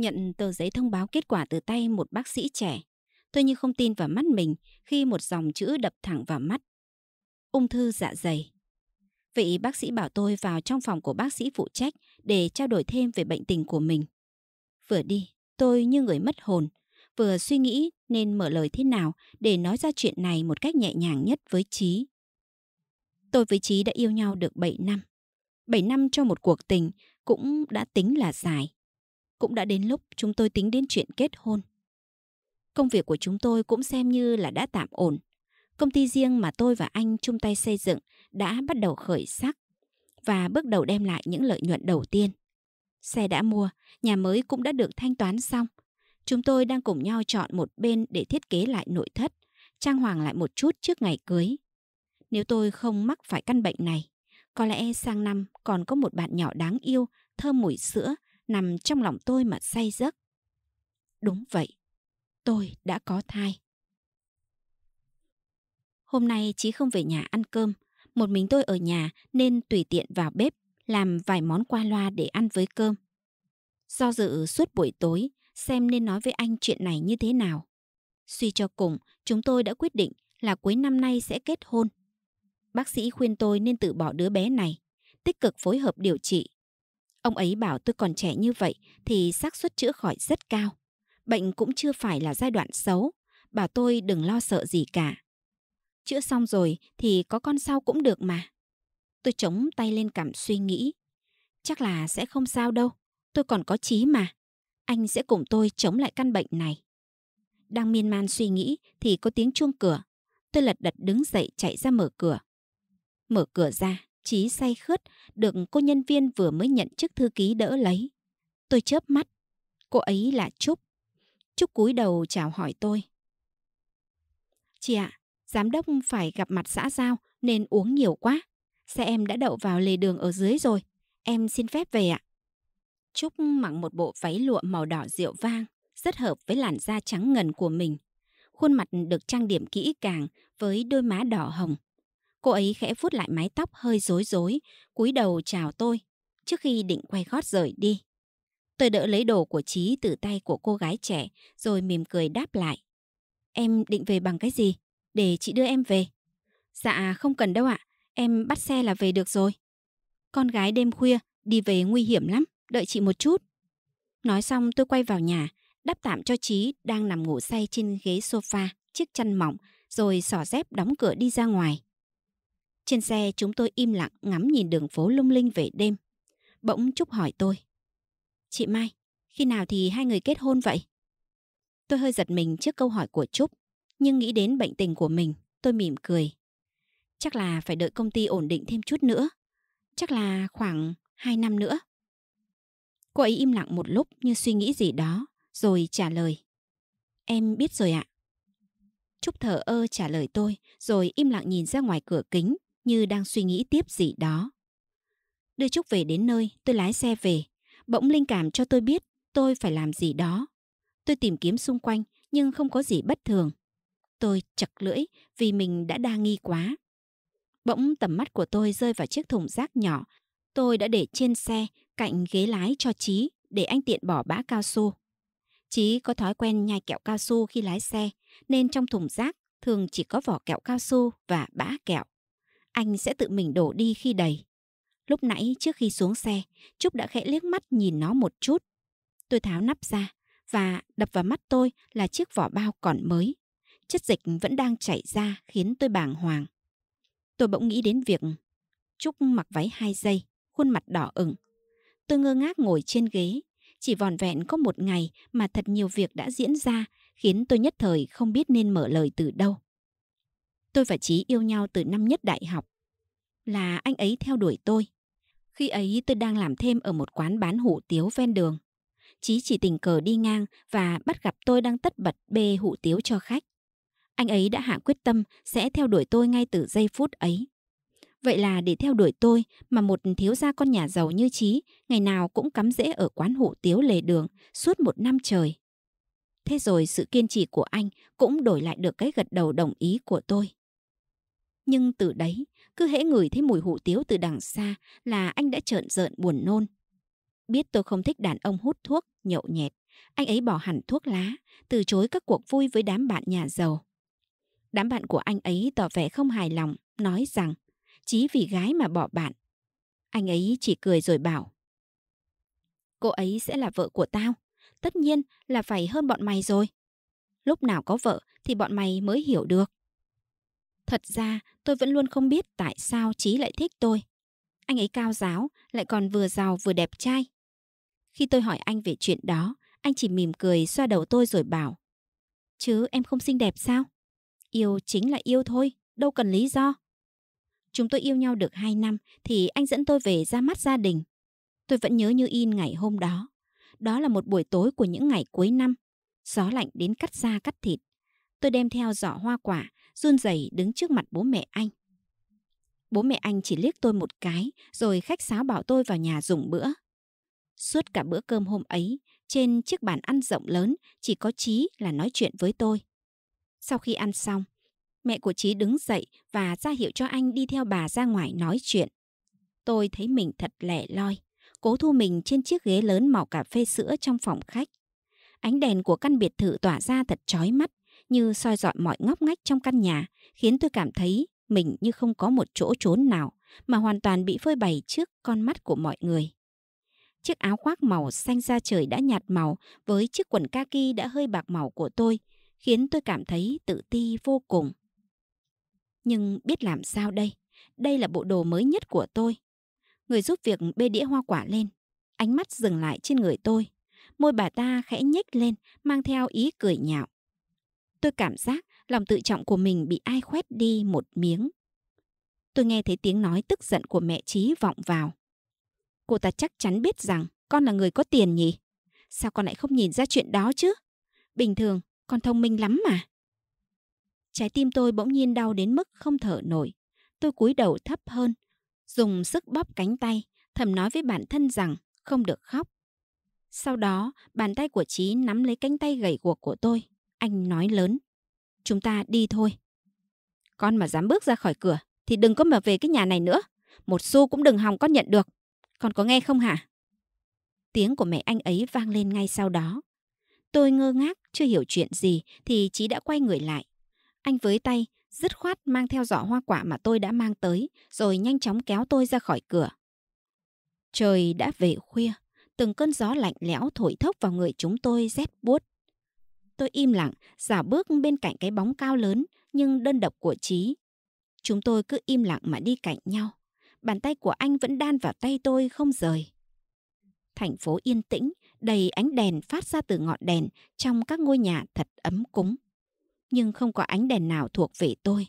nhận tờ giấy thông báo kết quả từ tay một bác sĩ trẻ. Tôi như không tin vào mắt mình khi một dòng chữ đập thẳng vào mắt. Ung thư dạ dày. Vị bác sĩ bảo tôi vào trong phòng của bác sĩ phụ trách để trao đổi thêm về bệnh tình của mình. Vừa đi, tôi như người mất hồn, vừa suy nghĩ nên mở lời thế nào để nói ra chuyện này một cách nhẹ nhàng nhất với Chí. Tôi với Chí đã yêu nhau được 7 năm. 7 năm cho một cuộc tình cũng đã tính là dài cũng đã đến lúc chúng tôi tính đến chuyện kết hôn. Công việc của chúng tôi cũng xem như là đã tạm ổn. Công ty riêng mà tôi và anh chung tay xây dựng đã bắt đầu khởi sắc và bước đầu đem lại những lợi nhuận đầu tiên. Xe đã mua, nhà mới cũng đã được thanh toán xong. Chúng tôi đang cùng nhau chọn một bên để thiết kế lại nội thất, trang hoàng lại một chút trước ngày cưới. Nếu tôi không mắc phải căn bệnh này, có lẽ sang năm còn có một bạn nhỏ đáng yêu, thơm mùi sữa nằm trong lòng tôi mà say giấc. Đúng vậy, tôi đã có thai. Hôm nay Chí không về nhà ăn cơm, một mình tôi ở nhà nên tùy tiện vào bếp làm vài món qua loa để ăn với cơm. Do dự suốt buổi tối xem nên nói với anh chuyện này như thế nào. Suy cho cùng, chúng tôi đã quyết định là cuối năm nay sẽ kết hôn. Bác sĩ khuyên tôi nên tự bỏ đứa bé này, tích cực phối hợp điều trị Ông ấy bảo tôi còn trẻ như vậy thì xác suất chữa khỏi rất cao. Bệnh cũng chưa phải là giai đoạn xấu, bảo tôi đừng lo sợ gì cả. Chữa xong rồi thì có con sau cũng được mà. Tôi chống tay lên cảm suy nghĩ. Chắc là sẽ không sao đâu, tôi còn có chí mà. Anh sẽ cùng tôi chống lại căn bệnh này. Đang miên man suy nghĩ thì có tiếng chuông cửa. Tôi lật đật đứng dậy chạy ra mở cửa. Mở cửa ra, trí say khướt được cô nhân viên vừa mới nhận chức thư ký đỡ lấy. Tôi chớp mắt. Cô ấy là Trúc. Trúc cúi đầu chào hỏi tôi. Chị ạ, à, giám đốc phải gặp mặt xã giao nên uống nhiều quá. Xe em đã đậu vào lề đường ở dưới rồi. Em xin phép về ạ. Trúc mặc một bộ váy lụa màu đỏ rượu vang, rất hợp với làn da trắng ngần của mình. Khuôn mặt được trang điểm kỹ càng với đôi má đỏ hồng, Cô ấy khẽ vuốt lại mái tóc hơi rối rối, cúi đầu chào tôi, trước khi định quay gót rời đi. Tôi đỡ lấy đồ của Chí từ tay của cô gái trẻ, rồi mỉm cười đáp lại. Em định về bằng cái gì? Để chị đưa em về. Dạ không cần đâu ạ, em bắt xe là về được rồi. Con gái đêm khuya, đi về nguy hiểm lắm, đợi chị một chút. Nói xong tôi quay vào nhà, đắp tạm cho Chí đang nằm ngủ say trên ghế sofa, chiếc chăn mỏng, rồi xỏ dép đóng cửa đi ra ngoài. Trên xe chúng tôi im lặng ngắm nhìn đường phố lung linh về đêm. Bỗng Trúc hỏi tôi. Chị Mai, khi nào thì hai người kết hôn vậy? Tôi hơi giật mình trước câu hỏi của Trúc, nhưng nghĩ đến bệnh tình của mình, tôi mỉm cười. Chắc là phải đợi công ty ổn định thêm chút nữa. Chắc là khoảng 2 năm nữa. Cô ấy im lặng một lúc như suy nghĩ gì đó, rồi trả lời. Em biết rồi ạ. Trúc thở ơ trả lời tôi, rồi im lặng nhìn ra ngoài cửa kính, như đang suy nghĩ tiếp gì đó. Đưa Trúc về đến nơi, tôi lái xe về. Bỗng linh cảm cho tôi biết tôi phải làm gì đó. Tôi tìm kiếm xung quanh nhưng không có gì bất thường. Tôi chật lưỡi vì mình đã đa nghi quá. Bỗng tầm mắt của tôi rơi vào chiếc thùng rác nhỏ tôi đã để trên xe cạnh ghế lái cho Chí để anh tiện bỏ bã cao su. Chí có thói quen nhai kẹo cao su khi lái xe nên trong thùng rác thường chỉ có vỏ kẹo cao su và bã kẹo anh sẽ tự mình đổ đi khi đầy. Lúc nãy trước khi xuống xe, Trúc đã khẽ liếc mắt nhìn nó một chút. Tôi tháo nắp ra và đập vào mắt tôi là chiếc vỏ bao còn mới. Chất dịch vẫn đang chảy ra khiến tôi bàng hoàng. Tôi bỗng nghĩ đến việc Trúc mặc váy hai giây, khuôn mặt đỏ ửng. Tôi ngơ ngác ngồi trên ghế. Chỉ vòn vẹn có một ngày mà thật nhiều việc đã diễn ra khiến tôi nhất thời không biết nên mở lời từ đâu. Tôi và Chí yêu nhau từ năm nhất đại học. Là anh ấy theo đuổi tôi. Khi ấy tôi đang làm thêm ở một quán bán hủ tiếu ven đường. Chí chỉ tình cờ đi ngang và bắt gặp tôi đang tất bật bê hủ tiếu cho khách. Anh ấy đã hạ quyết tâm sẽ theo đuổi tôi ngay từ giây phút ấy. Vậy là để theo đuổi tôi mà một thiếu gia con nhà giàu như Chí ngày nào cũng cắm rễ ở quán hủ tiếu lề đường suốt một năm trời. Thế rồi sự kiên trì của anh cũng đổi lại được cái gật đầu đồng ý của tôi. Nhưng từ đấy, cứ hễ ngửi thấy mùi hủ tiếu từ đằng xa là anh đã trợn rợn buồn nôn. Biết tôi không thích đàn ông hút thuốc, nhậu nhẹt, anh ấy bỏ hẳn thuốc lá, từ chối các cuộc vui với đám bạn nhà giàu. Đám bạn của anh ấy tỏ vẻ không hài lòng, nói rằng chí vì gái mà bỏ bạn. Anh ấy chỉ cười rồi bảo Cô ấy sẽ là vợ của tao, tất nhiên là phải hơn bọn mày rồi. Lúc nào có vợ thì bọn mày mới hiểu được. Thật ra tôi vẫn luôn không biết tại sao Trí lại thích tôi. Anh ấy cao giáo, lại còn vừa giàu vừa đẹp trai. Khi tôi hỏi anh về chuyện đó, anh chỉ mỉm cười xoa đầu tôi rồi bảo Chứ em không xinh đẹp sao? Yêu chính là yêu thôi, đâu cần lý do. Chúng tôi yêu nhau được 2 năm thì anh dẫn tôi về ra mắt gia đình. Tôi vẫn nhớ như in ngày hôm đó. Đó là một buổi tối của những ngày cuối năm. Gió lạnh đến cắt da cắt thịt. Tôi đem theo giỏ hoa quả run rẩy đứng trước mặt bố mẹ anh. Bố mẹ anh chỉ liếc tôi một cái, rồi khách sáo bảo tôi vào nhà dùng bữa. Suốt cả bữa cơm hôm ấy, trên chiếc bàn ăn rộng lớn, chỉ có Chí là nói chuyện với tôi. Sau khi ăn xong, mẹ của Chí đứng dậy và ra hiệu cho anh đi theo bà ra ngoài nói chuyện. Tôi thấy mình thật lẻ loi, cố thu mình trên chiếc ghế lớn màu cà phê sữa trong phòng khách. Ánh đèn của căn biệt thự tỏa ra thật chói mắt, như soi dọi mọi ngóc ngách trong căn nhà, khiến tôi cảm thấy mình như không có một chỗ trốn nào, mà hoàn toàn bị phơi bày trước con mắt của mọi người. Chiếc áo khoác màu xanh da trời đã nhạt màu với chiếc quần kaki đã hơi bạc màu của tôi, khiến tôi cảm thấy tự ti vô cùng. Nhưng biết làm sao đây? Đây là bộ đồ mới nhất của tôi. Người giúp việc bê đĩa hoa quả lên. Ánh mắt dừng lại trên người tôi. Môi bà ta khẽ nhếch lên, mang theo ý cười nhạo. Tôi cảm giác lòng tự trọng của mình bị ai khoét đi một miếng. Tôi nghe thấy tiếng nói tức giận của mẹ Trí vọng vào. Cô ta chắc chắn biết rằng con là người có tiền nhỉ? Sao con lại không nhìn ra chuyện đó chứ? Bình thường, con thông minh lắm mà. Trái tim tôi bỗng nhiên đau đến mức không thở nổi. Tôi cúi đầu thấp hơn, dùng sức bóp cánh tay, thầm nói với bản thân rằng không được khóc. Sau đó, bàn tay của Trí nắm lấy cánh tay gầy guộc của tôi. Anh nói lớn. Chúng ta đi thôi. Con mà dám bước ra khỏi cửa thì đừng có mà về cái nhà này nữa. Một xu cũng đừng hòng con nhận được. Con có nghe không hả? Tiếng của mẹ anh ấy vang lên ngay sau đó. Tôi ngơ ngác, chưa hiểu chuyện gì thì Chí đã quay người lại. Anh với tay, dứt khoát mang theo giỏ hoa quả mà tôi đã mang tới, rồi nhanh chóng kéo tôi ra khỏi cửa. Trời đã về khuya, từng cơn gió lạnh lẽo thổi thốc vào người chúng tôi rét buốt. Tôi im lặng, giả bước bên cạnh cái bóng cao lớn nhưng đơn độc của Trí. Chúng tôi cứ im lặng mà đi cạnh nhau. Bàn tay của anh vẫn đan vào tay tôi không rời. Thành phố yên tĩnh, đầy ánh đèn phát ra từ ngọn đèn trong các ngôi nhà thật ấm cúng. Nhưng không có ánh đèn nào thuộc về tôi.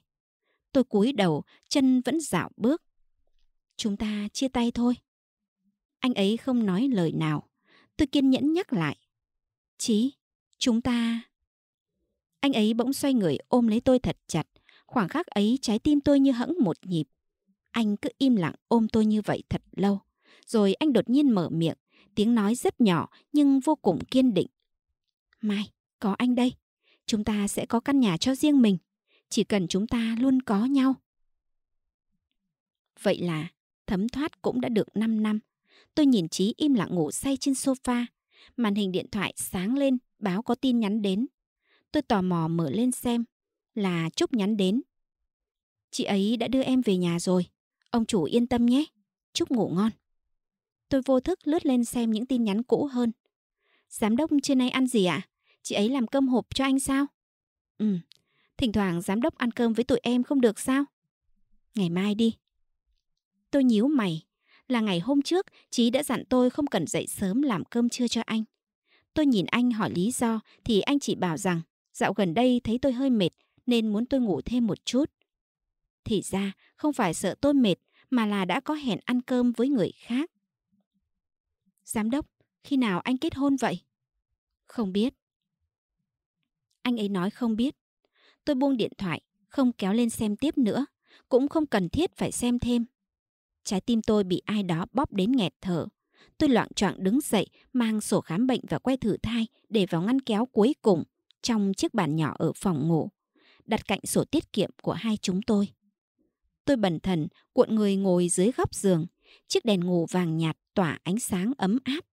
Tôi cúi đầu, chân vẫn dạo bước. Chúng ta chia tay thôi. Anh ấy không nói lời nào. Tôi kiên nhẫn nhắc lại. Chí, Chúng ta... Anh ấy bỗng xoay người ôm lấy tôi thật chặt. Khoảng khắc ấy trái tim tôi như hẫng một nhịp. Anh cứ im lặng ôm tôi như vậy thật lâu. Rồi anh đột nhiên mở miệng, tiếng nói rất nhỏ nhưng vô cùng kiên định. Mai, có anh đây. Chúng ta sẽ có căn nhà cho riêng mình. Chỉ cần chúng ta luôn có nhau. Vậy là thấm thoát cũng đã được 5 năm. Tôi nhìn trí im lặng ngủ say trên sofa. Màn hình điện thoại sáng lên báo có tin nhắn đến. Tôi tò mò mở lên xem, là Trúc nhắn đến. Chị ấy đã đưa em về nhà rồi, ông chủ yên tâm nhé, Trúc ngủ ngon. Tôi vô thức lướt lên xem những tin nhắn cũ hơn. Giám đốc trên nay ăn gì ạ? À? Chị ấy làm cơm hộp cho anh sao? Ừ, thỉnh thoảng giám đốc ăn cơm với tụi em không được sao? Ngày mai đi. Tôi nhíu mày, là ngày hôm trước Chí đã dặn tôi không cần dậy sớm làm cơm trưa cho anh. Tôi nhìn anh hỏi lý do thì anh chỉ bảo rằng dạo gần đây thấy tôi hơi mệt nên muốn tôi ngủ thêm một chút. Thì ra không phải sợ tôi mệt mà là đã có hẹn ăn cơm với người khác. Giám đốc, khi nào anh kết hôn vậy? Không biết. Anh ấy nói không biết. Tôi buông điện thoại, không kéo lên xem tiếp nữa, cũng không cần thiết phải xem thêm. Trái tim tôi bị ai đó bóp đến nghẹt thở. Tôi loạn choạng đứng dậy, mang sổ khám bệnh và que thử thai để vào ngăn kéo cuối cùng trong chiếc bàn nhỏ ở phòng ngủ, đặt cạnh sổ tiết kiệm của hai chúng tôi. Tôi bần thần, cuộn người ngồi dưới góc giường, chiếc đèn ngủ vàng nhạt tỏa ánh sáng ấm áp.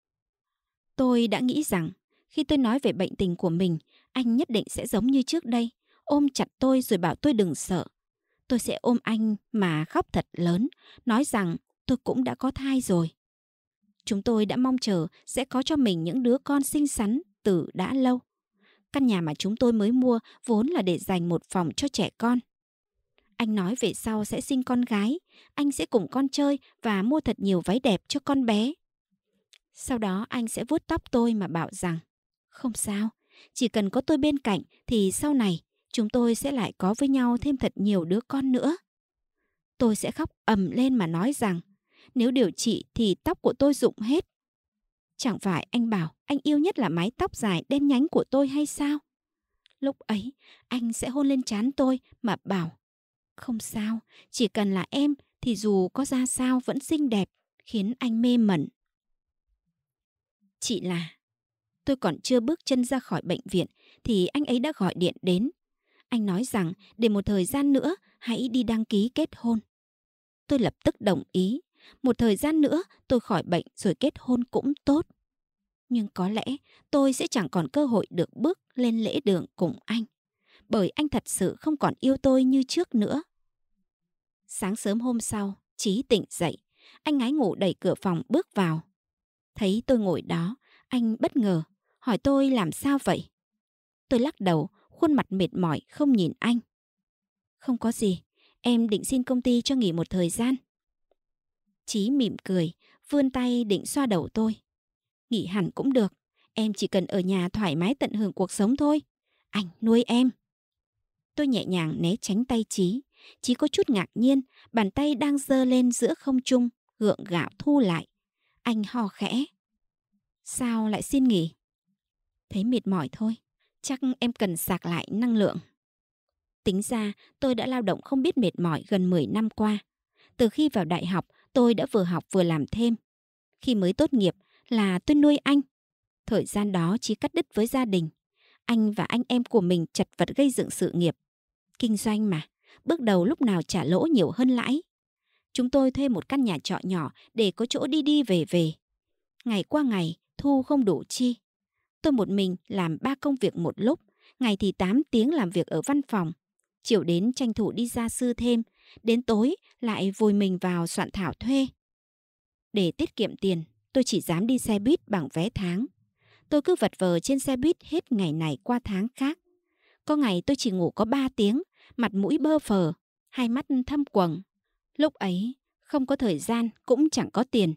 Tôi đã nghĩ rằng, khi tôi nói về bệnh tình của mình, anh nhất định sẽ giống như trước đây, ôm chặt tôi rồi bảo tôi đừng sợ. Tôi sẽ ôm anh mà khóc thật lớn, nói rằng tôi cũng đã có thai rồi. Chúng tôi đã mong chờ sẽ có cho mình những đứa con xinh xắn từ đã lâu. Căn nhà mà chúng tôi mới mua vốn là để dành một phòng cho trẻ con. Anh nói về sau sẽ sinh con gái, anh sẽ cùng con chơi và mua thật nhiều váy đẹp cho con bé. Sau đó anh sẽ vuốt tóc tôi mà bảo rằng Không sao, chỉ cần có tôi bên cạnh thì sau này chúng tôi sẽ lại có với nhau thêm thật nhiều đứa con nữa. Tôi sẽ khóc ầm lên mà nói rằng nếu điều trị thì tóc của tôi rụng hết. Chẳng phải anh bảo anh yêu nhất là mái tóc dài đen nhánh của tôi hay sao? Lúc ấy, anh sẽ hôn lên trán tôi mà bảo Không sao, chỉ cần là em thì dù có ra sao vẫn xinh đẹp, khiến anh mê mẩn. Chị là, tôi còn chưa bước chân ra khỏi bệnh viện thì anh ấy đã gọi điện đến. Anh nói rằng để một thời gian nữa hãy đi đăng ký kết hôn. Tôi lập tức đồng ý một thời gian nữa tôi khỏi bệnh rồi kết hôn cũng tốt. Nhưng có lẽ tôi sẽ chẳng còn cơ hội được bước lên lễ đường cùng anh, bởi anh thật sự không còn yêu tôi như trước nữa. Sáng sớm hôm sau, Chí tỉnh dậy, anh ngái ngủ đẩy cửa phòng bước vào. Thấy tôi ngồi đó, anh bất ngờ, hỏi tôi làm sao vậy? Tôi lắc đầu, khuôn mặt mệt mỏi không nhìn anh. Không có gì, em định xin công ty cho nghỉ một thời gian. Chí mỉm cười, vươn tay định xoa đầu tôi. Nghỉ hẳn cũng được, em chỉ cần ở nhà thoải mái tận hưởng cuộc sống thôi. Anh nuôi em. Tôi nhẹ nhàng né tránh tay Chí. Chí có chút ngạc nhiên, bàn tay đang dơ lên giữa không trung, gượng gạo thu lại. Anh hò khẽ. Sao lại xin nghỉ? Thấy mệt mỏi thôi, chắc em cần sạc lại năng lượng. Tính ra, tôi đã lao động không biết mệt mỏi gần 10 năm qua. Từ khi vào đại học, tôi đã vừa học vừa làm thêm. Khi mới tốt nghiệp là tôi nuôi anh. Thời gian đó chỉ cắt đứt với gia đình. Anh và anh em của mình chật vật gây dựng sự nghiệp. Kinh doanh mà, bước đầu lúc nào trả lỗ nhiều hơn lãi. Chúng tôi thuê một căn nhà trọ nhỏ để có chỗ đi đi về về. Ngày qua ngày, thu không đủ chi. Tôi một mình làm ba công việc một lúc, ngày thì 8 tiếng làm việc ở văn phòng. Chiều đến tranh thủ đi gia sư thêm Đến tối lại vùi mình vào soạn thảo thuê. Để tiết kiệm tiền, tôi chỉ dám đi xe buýt bằng vé tháng. Tôi cứ vật vờ trên xe buýt hết ngày này qua tháng khác. Có ngày tôi chỉ ngủ có 3 tiếng, mặt mũi bơ phờ, hai mắt thâm quầng. Lúc ấy, không có thời gian cũng chẳng có tiền.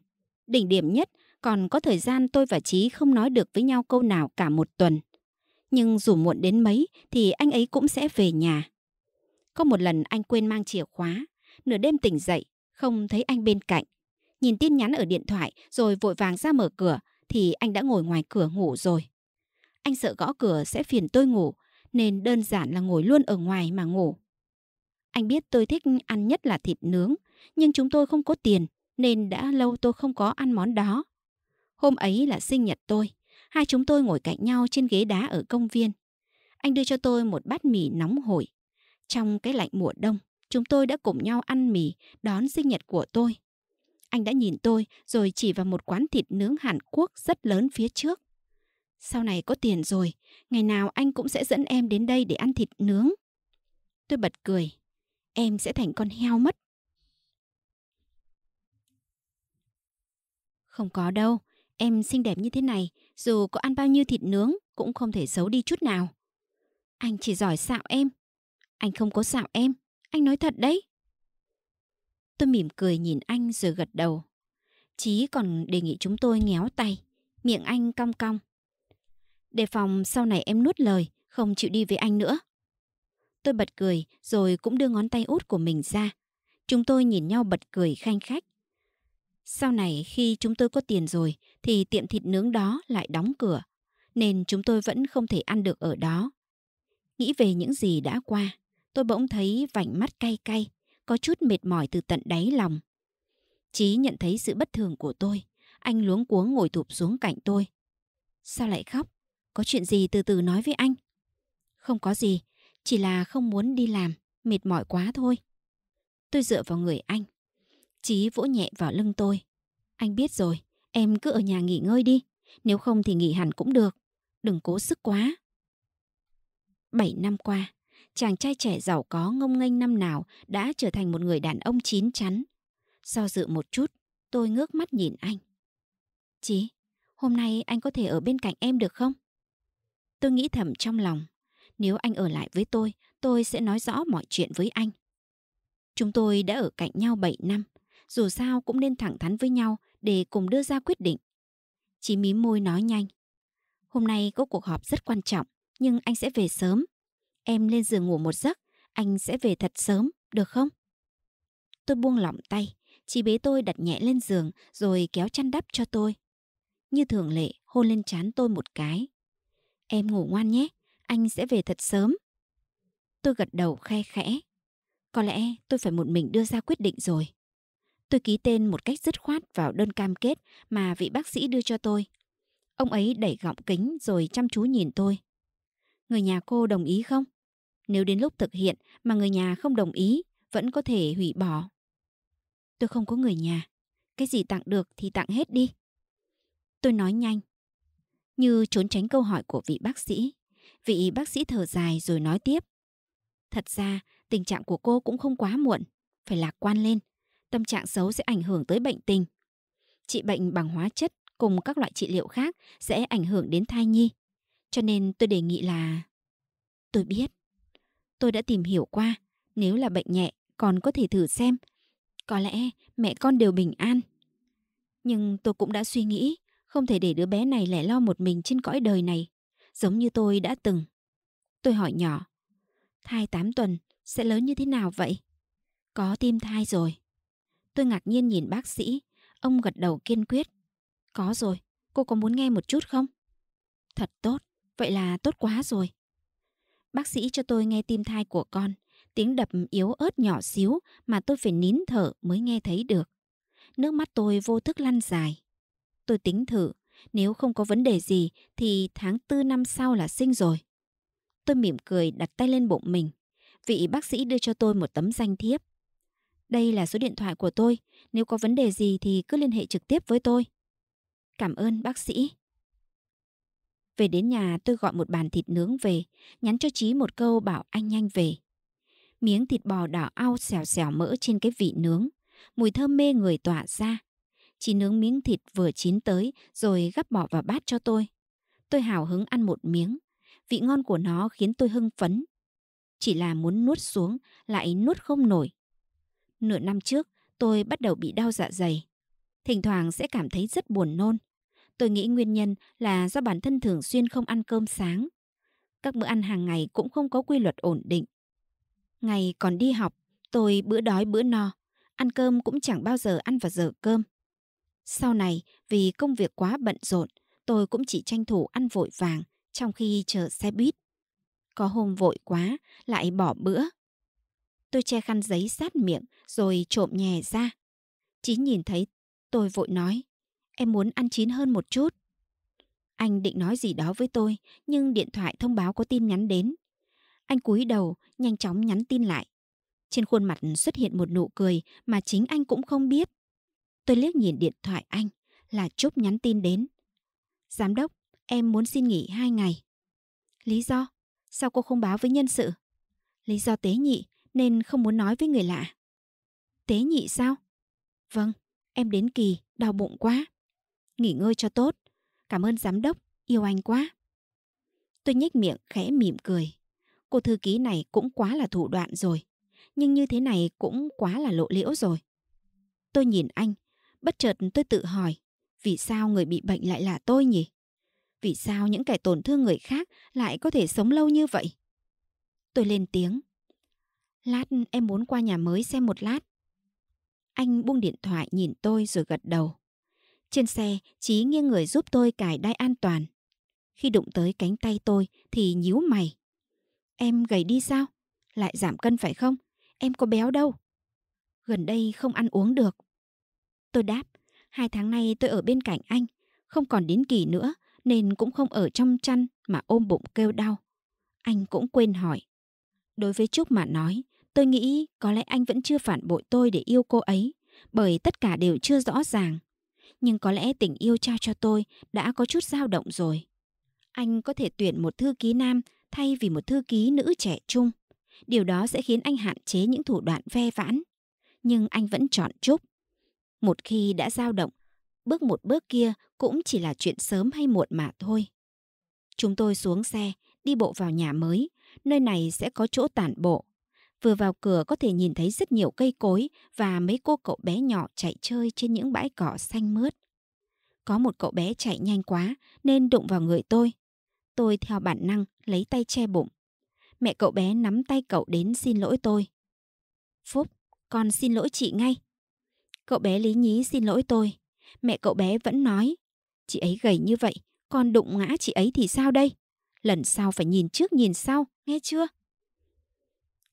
Đỉnh điểm nhất còn có thời gian tôi và Chí không nói được với nhau câu nào cả một tuần. Nhưng dù muộn đến mấy thì anh ấy cũng sẽ về nhà. Có một lần anh quên mang chìa khóa, nửa đêm tỉnh dậy, không thấy anh bên cạnh. Nhìn tin nhắn ở điện thoại rồi vội vàng ra mở cửa thì anh đã ngồi ngoài cửa ngủ rồi. Anh sợ gõ cửa sẽ phiền tôi ngủ nên đơn giản là ngồi luôn ở ngoài mà ngủ. Anh biết tôi thích ăn nhất là thịt nướng, nhưng chúng tôi không có tiền nên đã lâu tôi không có ăn món đó. Hôm ấy là sinh nhật tôi, hai chúng tôi ngồi cạnh nhau trên ghế đá ở công viên. Anh đưa cho tôi một bát mì nóng hổi, trong cái lạnh mùa đông, chúng tôi đã cùng nhau ăn mì, đón sinh nhật của tôi. Anh đã nhìn tôi rồi chỉ vào một quán thịt nướng Hàn Quốc rất lớn phía trước. Sau này có tiền rồi, ngày nào anh cũng sẽ dẫn em đến đây để ăn thịt nướng. Tôi bật cười, em sẽ thành con heo mất. Không có đâu, em xinh đẹp như thế này, dù có ăn bao nhiêu thịt nướng cũng không thể xấu đi chút nào. Anh chỉ giỏi xạo em, anh không có xạo em, anh nói thật đấy. Tôi mỉm cười nhìn anh rồi gật đầu. Chí còn đề nghị chúng tôi ngéo tay, miệng anh cong cong. Đề phòng sau này em nuốt lời, không chịu đi với anh nữa. Tôi bật cười rồi cũng đưa ngón tay út của mình ra. Chúng tôi nhìn nhau bật cười khanh khách. Sau này khi chúng tôi có tiền rồi thì tiệm thịt nướng đó lại đóng cửa, nên chúng tôi vẫn không thể ăn được ở đó. Nghĩ về những gì đã qua, tôi bỗng thấy vành mắt cay cay, có chút mệt mỏi từ tận đáy lòng. Chí nhận thấy sự bất thường của tôi, anh luống cuống ngồi thụp xuống cạnh tôi. Sao lại khóc? Có chuyện gì từ từ nói với anh? Không có gì, chỉ là không muốn đi làm, mệt mỏi quá thôi. Tôi dựa vào người anh. Chí vỗ nhẹ vào lưng tôi. Anh biết rồi, em cứ ở nhà nghỉ ngơi đi, nếu không thì nghỉ hẳn cũng được. Đừng cố sức quá. 7 năm qua, chàng trai trẻ giàu có ngông nghênh năm nào đã trở thành một người đàn ông chín chắn. Do dự một chút, tôi ngước mắt nhìn anh. Chí, hôm nay anh có thể ở bên cạnh em được không? Tôi nghĩ thầm trong lòng, nếu anh ở lại với tôi, tôi sẽ nói rõ mọi chuyện với anh. Chúng tôi đã ở cạnh nhau 7 năm, dù sao cũng nên thẳng thắn với nhau để cùng đưa ra quyết định. Chí mím môi nói nhanh. Hôm nay có cuộc họp rất quan trọng, nhưng anh sẽ về sớm. Em lên giường ngủ một giấc, anh sẽ về thật sớm, được không? Tôi buông lỏng tay, chị bế tôi đặt nhẹ lên giường rồi kéo chăn đắp cho tôi. Như thường lệ, hôn lên trán tôi một cái. Em ngủ ngoan nhé, anh sẽ về thật sớm. Tôi gật đầu khe khẽ. Có lẽ tôi phải một mình đưa ra quyết định rồi. Tôi ký tên một cách dứt khoát vào đơn cam kết mà vị bác sĩ đưa cho tôi. Ông ấy đẩy gọng kính rồi chăm chú nhìn tôi. Người nhà cô đồng ý không? Nếu đến lúc thực hiện mà người nhà không đồng ý, vẫn có thể hủy bỏ. Tôi không có người nhà. Cái gì tặng được thì tặng hết đi. Tôi nói nhanh. Như trốn tránh câu hỏi của vị bác sĩ. Vị bác sĩ thở dài rồi nói tiếp. Thật ra, tình trạng của cô cũng không quá muộn. Phải lạc quan lên. Tâm trạng xấu sẽ ảnh hưởng tới bệnh tình. Trị bệnh bằng hóa chất cùng các loại trị liệu khác sẽ ảnh hưởng đến thai nhi. Cho nên tôi đề nghị là... Tôi biết. Tôi đã tìm hiểu qua, nếu là bệnh nhẹ còn có thể thử xem. Có lẽ mẹ con đều bình an. Nhưng tôi cũng đã suy nghĩ, không thể để đứa bé này lẻ lo một mình trên cõi đời này, giống như tôi đã từng. Tôi hỏi nhỏ, thai tám tuần sẽ lớn như thế nào vậy? Có tim thai rồi. Tôi ngạc nhiên nhìn bác sĩ, ông gật đầu kiên quyết. Có rồi, cô có muốn nghe một chút không? Thật tốt, vậy là tốt quá rồi. Bác sĩ cho tôi nghe tim thai của con, tiếng đập yếu ớt nhỏ xíu mà tôi phải nín thở mới nghe thấy được. Nước mắt tôi vô thức lăn dài. Tôi tính thử, nếu không có vấn đề gì thì tháng tư năm sau là sinh rồi. Tôi mỉm cười đặt tay lên bụng mình. Vị bác sĩ đưa cho tôi một tấm danh thiếp. Đây là số điện thoại của tôi, nếu có vấn đề gì thì cứ liên hệ trực tiếp với tôi. Cảm ơn bác sĩ. Về đến nhà tôi gọi một bàn thịt nướng về, nhắn cho Chí một câu bảo anh nhanh về. Miếng thịt bò đỏ au xèo xèo mỡ trên cái vị nướng, mùi thơm mê người tỏa ra. Chí nướng miếng thịt vừa chín tới rồi gắp bỏ vào bát cho tôi. Tôi hào hứng ăn một miếng, vị ngon của nó khiến tôi hưng phấn. Chỉ là muốn nuốt xuống lại nuốt không nổi. Nửa năm trước tôi bắt đầu bị đau dạ dày. Thỉnh thoảng sẽ cảm thấy rất buồn nôn. Tôi nghĩ nguyên nhân là do bản thân thường xuyên không ăn cơm sáng. Các bữa ăn hàng ngày cũng không có quy luật ổn định. Ngày còn đi học, tôi bữa đói bữa no, ăn cơm cũng chẳng bao giờ ăn vào giờ cơm. Sau này, vì công việc quá bận rộn, tôi cũng chỉ tranh thủ ăn vội vàng trong khi chờ xe buýt. Có hôm vội quá, lại bỏ bữa. Tôi che khăn giấy sát miệng rồi trộm nhè ra. Chí nhìn thấy, tôi vội nói em muốn ăn chín hơn một chút. Anh định nói gì đó với tôi, nhưng điện thoại thông báo có tin nhắn đến. Anh cúi đầu, nhanh chóng nhắn tin lại. Trên khuôn mặt xuất hiện một nụ cười mà chính anh cũng không biết. Tôi liếc nhìn điện thoại anh, là chốt nhắn tin đến. Giám đốc, em muốn xin nghỉ hai ngày. Lý do? Sao cô không báo với nhân sự? Lý do tế nhị nên không muốn nói với người lạ. Tế nhị sao? Vâng, em đến kỳ, đau bụng quá nghỉ ngơi cho tốt. Cảm ơn giám đốc, yêu anh quá. Tôi nhếch miệng khẽ mỉm cười. Cô thư ký này cũng quá là thủ đoạn rồi. Nhưng như thế này cũng quá là lộ liễu rồi. Tôi nhìn anh, bất chợt tôi tự hỏi, vì sao người bị bệnh lại là tôi nhỉ? Vì sao những kẻ tổn thương người khác lại có thể sống lâu như vậy? Tôi lên tiếng. Lát em muốn qua nhà mới xem một lát. Anh buông điện thoại nhìn tôi rồi gật đầu. Trên xe, Chí nghiêng người giúp tôi cài đai an toàn. Khi đụng tới cánh tay tôi thì nhíu mày. Em gầy đi sao? Lại giảm cân phải không? Em có béo đâu. Gần đây không ăn uống được. Tôi đáp, hai tháng nay tôi ở bên cạnh anh, không còn đến kỳ nữa nên cũng không ở trong chăn mà ôm bụng kêu đau. Anh cũng quên hỏi. Đối với Trúc mà nói, tôi nghĩ có lẽ anh vẫn chưa phản bội tôi để yêu cô ấy, bởi tất cả đều chưa rõ ràng nhưng có lẽ tình yêu trao cho tôi đã có chút dao động rồi. Anh có thể tuyển một thư ký nam thay vì một thư ký nữ trẻ trung. Điều đó sẽ khiến anh hạn chế những thủ đoạn ve vãn. Nhưng anh vẫn chọn Trúc. Một khi đã dao động, bước một bước kia cũng chỉ là chuyện sớm hay muộn mà thôi. Chúng tôi xuống xe, đi bộ vào nhà mới. Nơi này sẽ có chỗ tản bộ Vừa vào cửa có thể nhìn thấy rất nhiều cây cối và mấy cô cậu bé nhỏ chạy chơi trên những bãi cỏ xanh mướt. Có một cậu bé chạy nhanh quá nên đụng vào người tôi. Tôi theo bản năng lấy tay che bụng. Mẹ cậu bé nắm tay cậu đến xin lỗi tôi. Phúc, con xin lỗi chị ngay. Cậu bé lý nhí xin lỗi tôi. Mẹ cậu bé vẫn nói. Chị ấy gầy như vậy, con đụng ngã chị ấy thì sao đây? Lần sau phải nhìn trước nhìn sau, nghe chưa?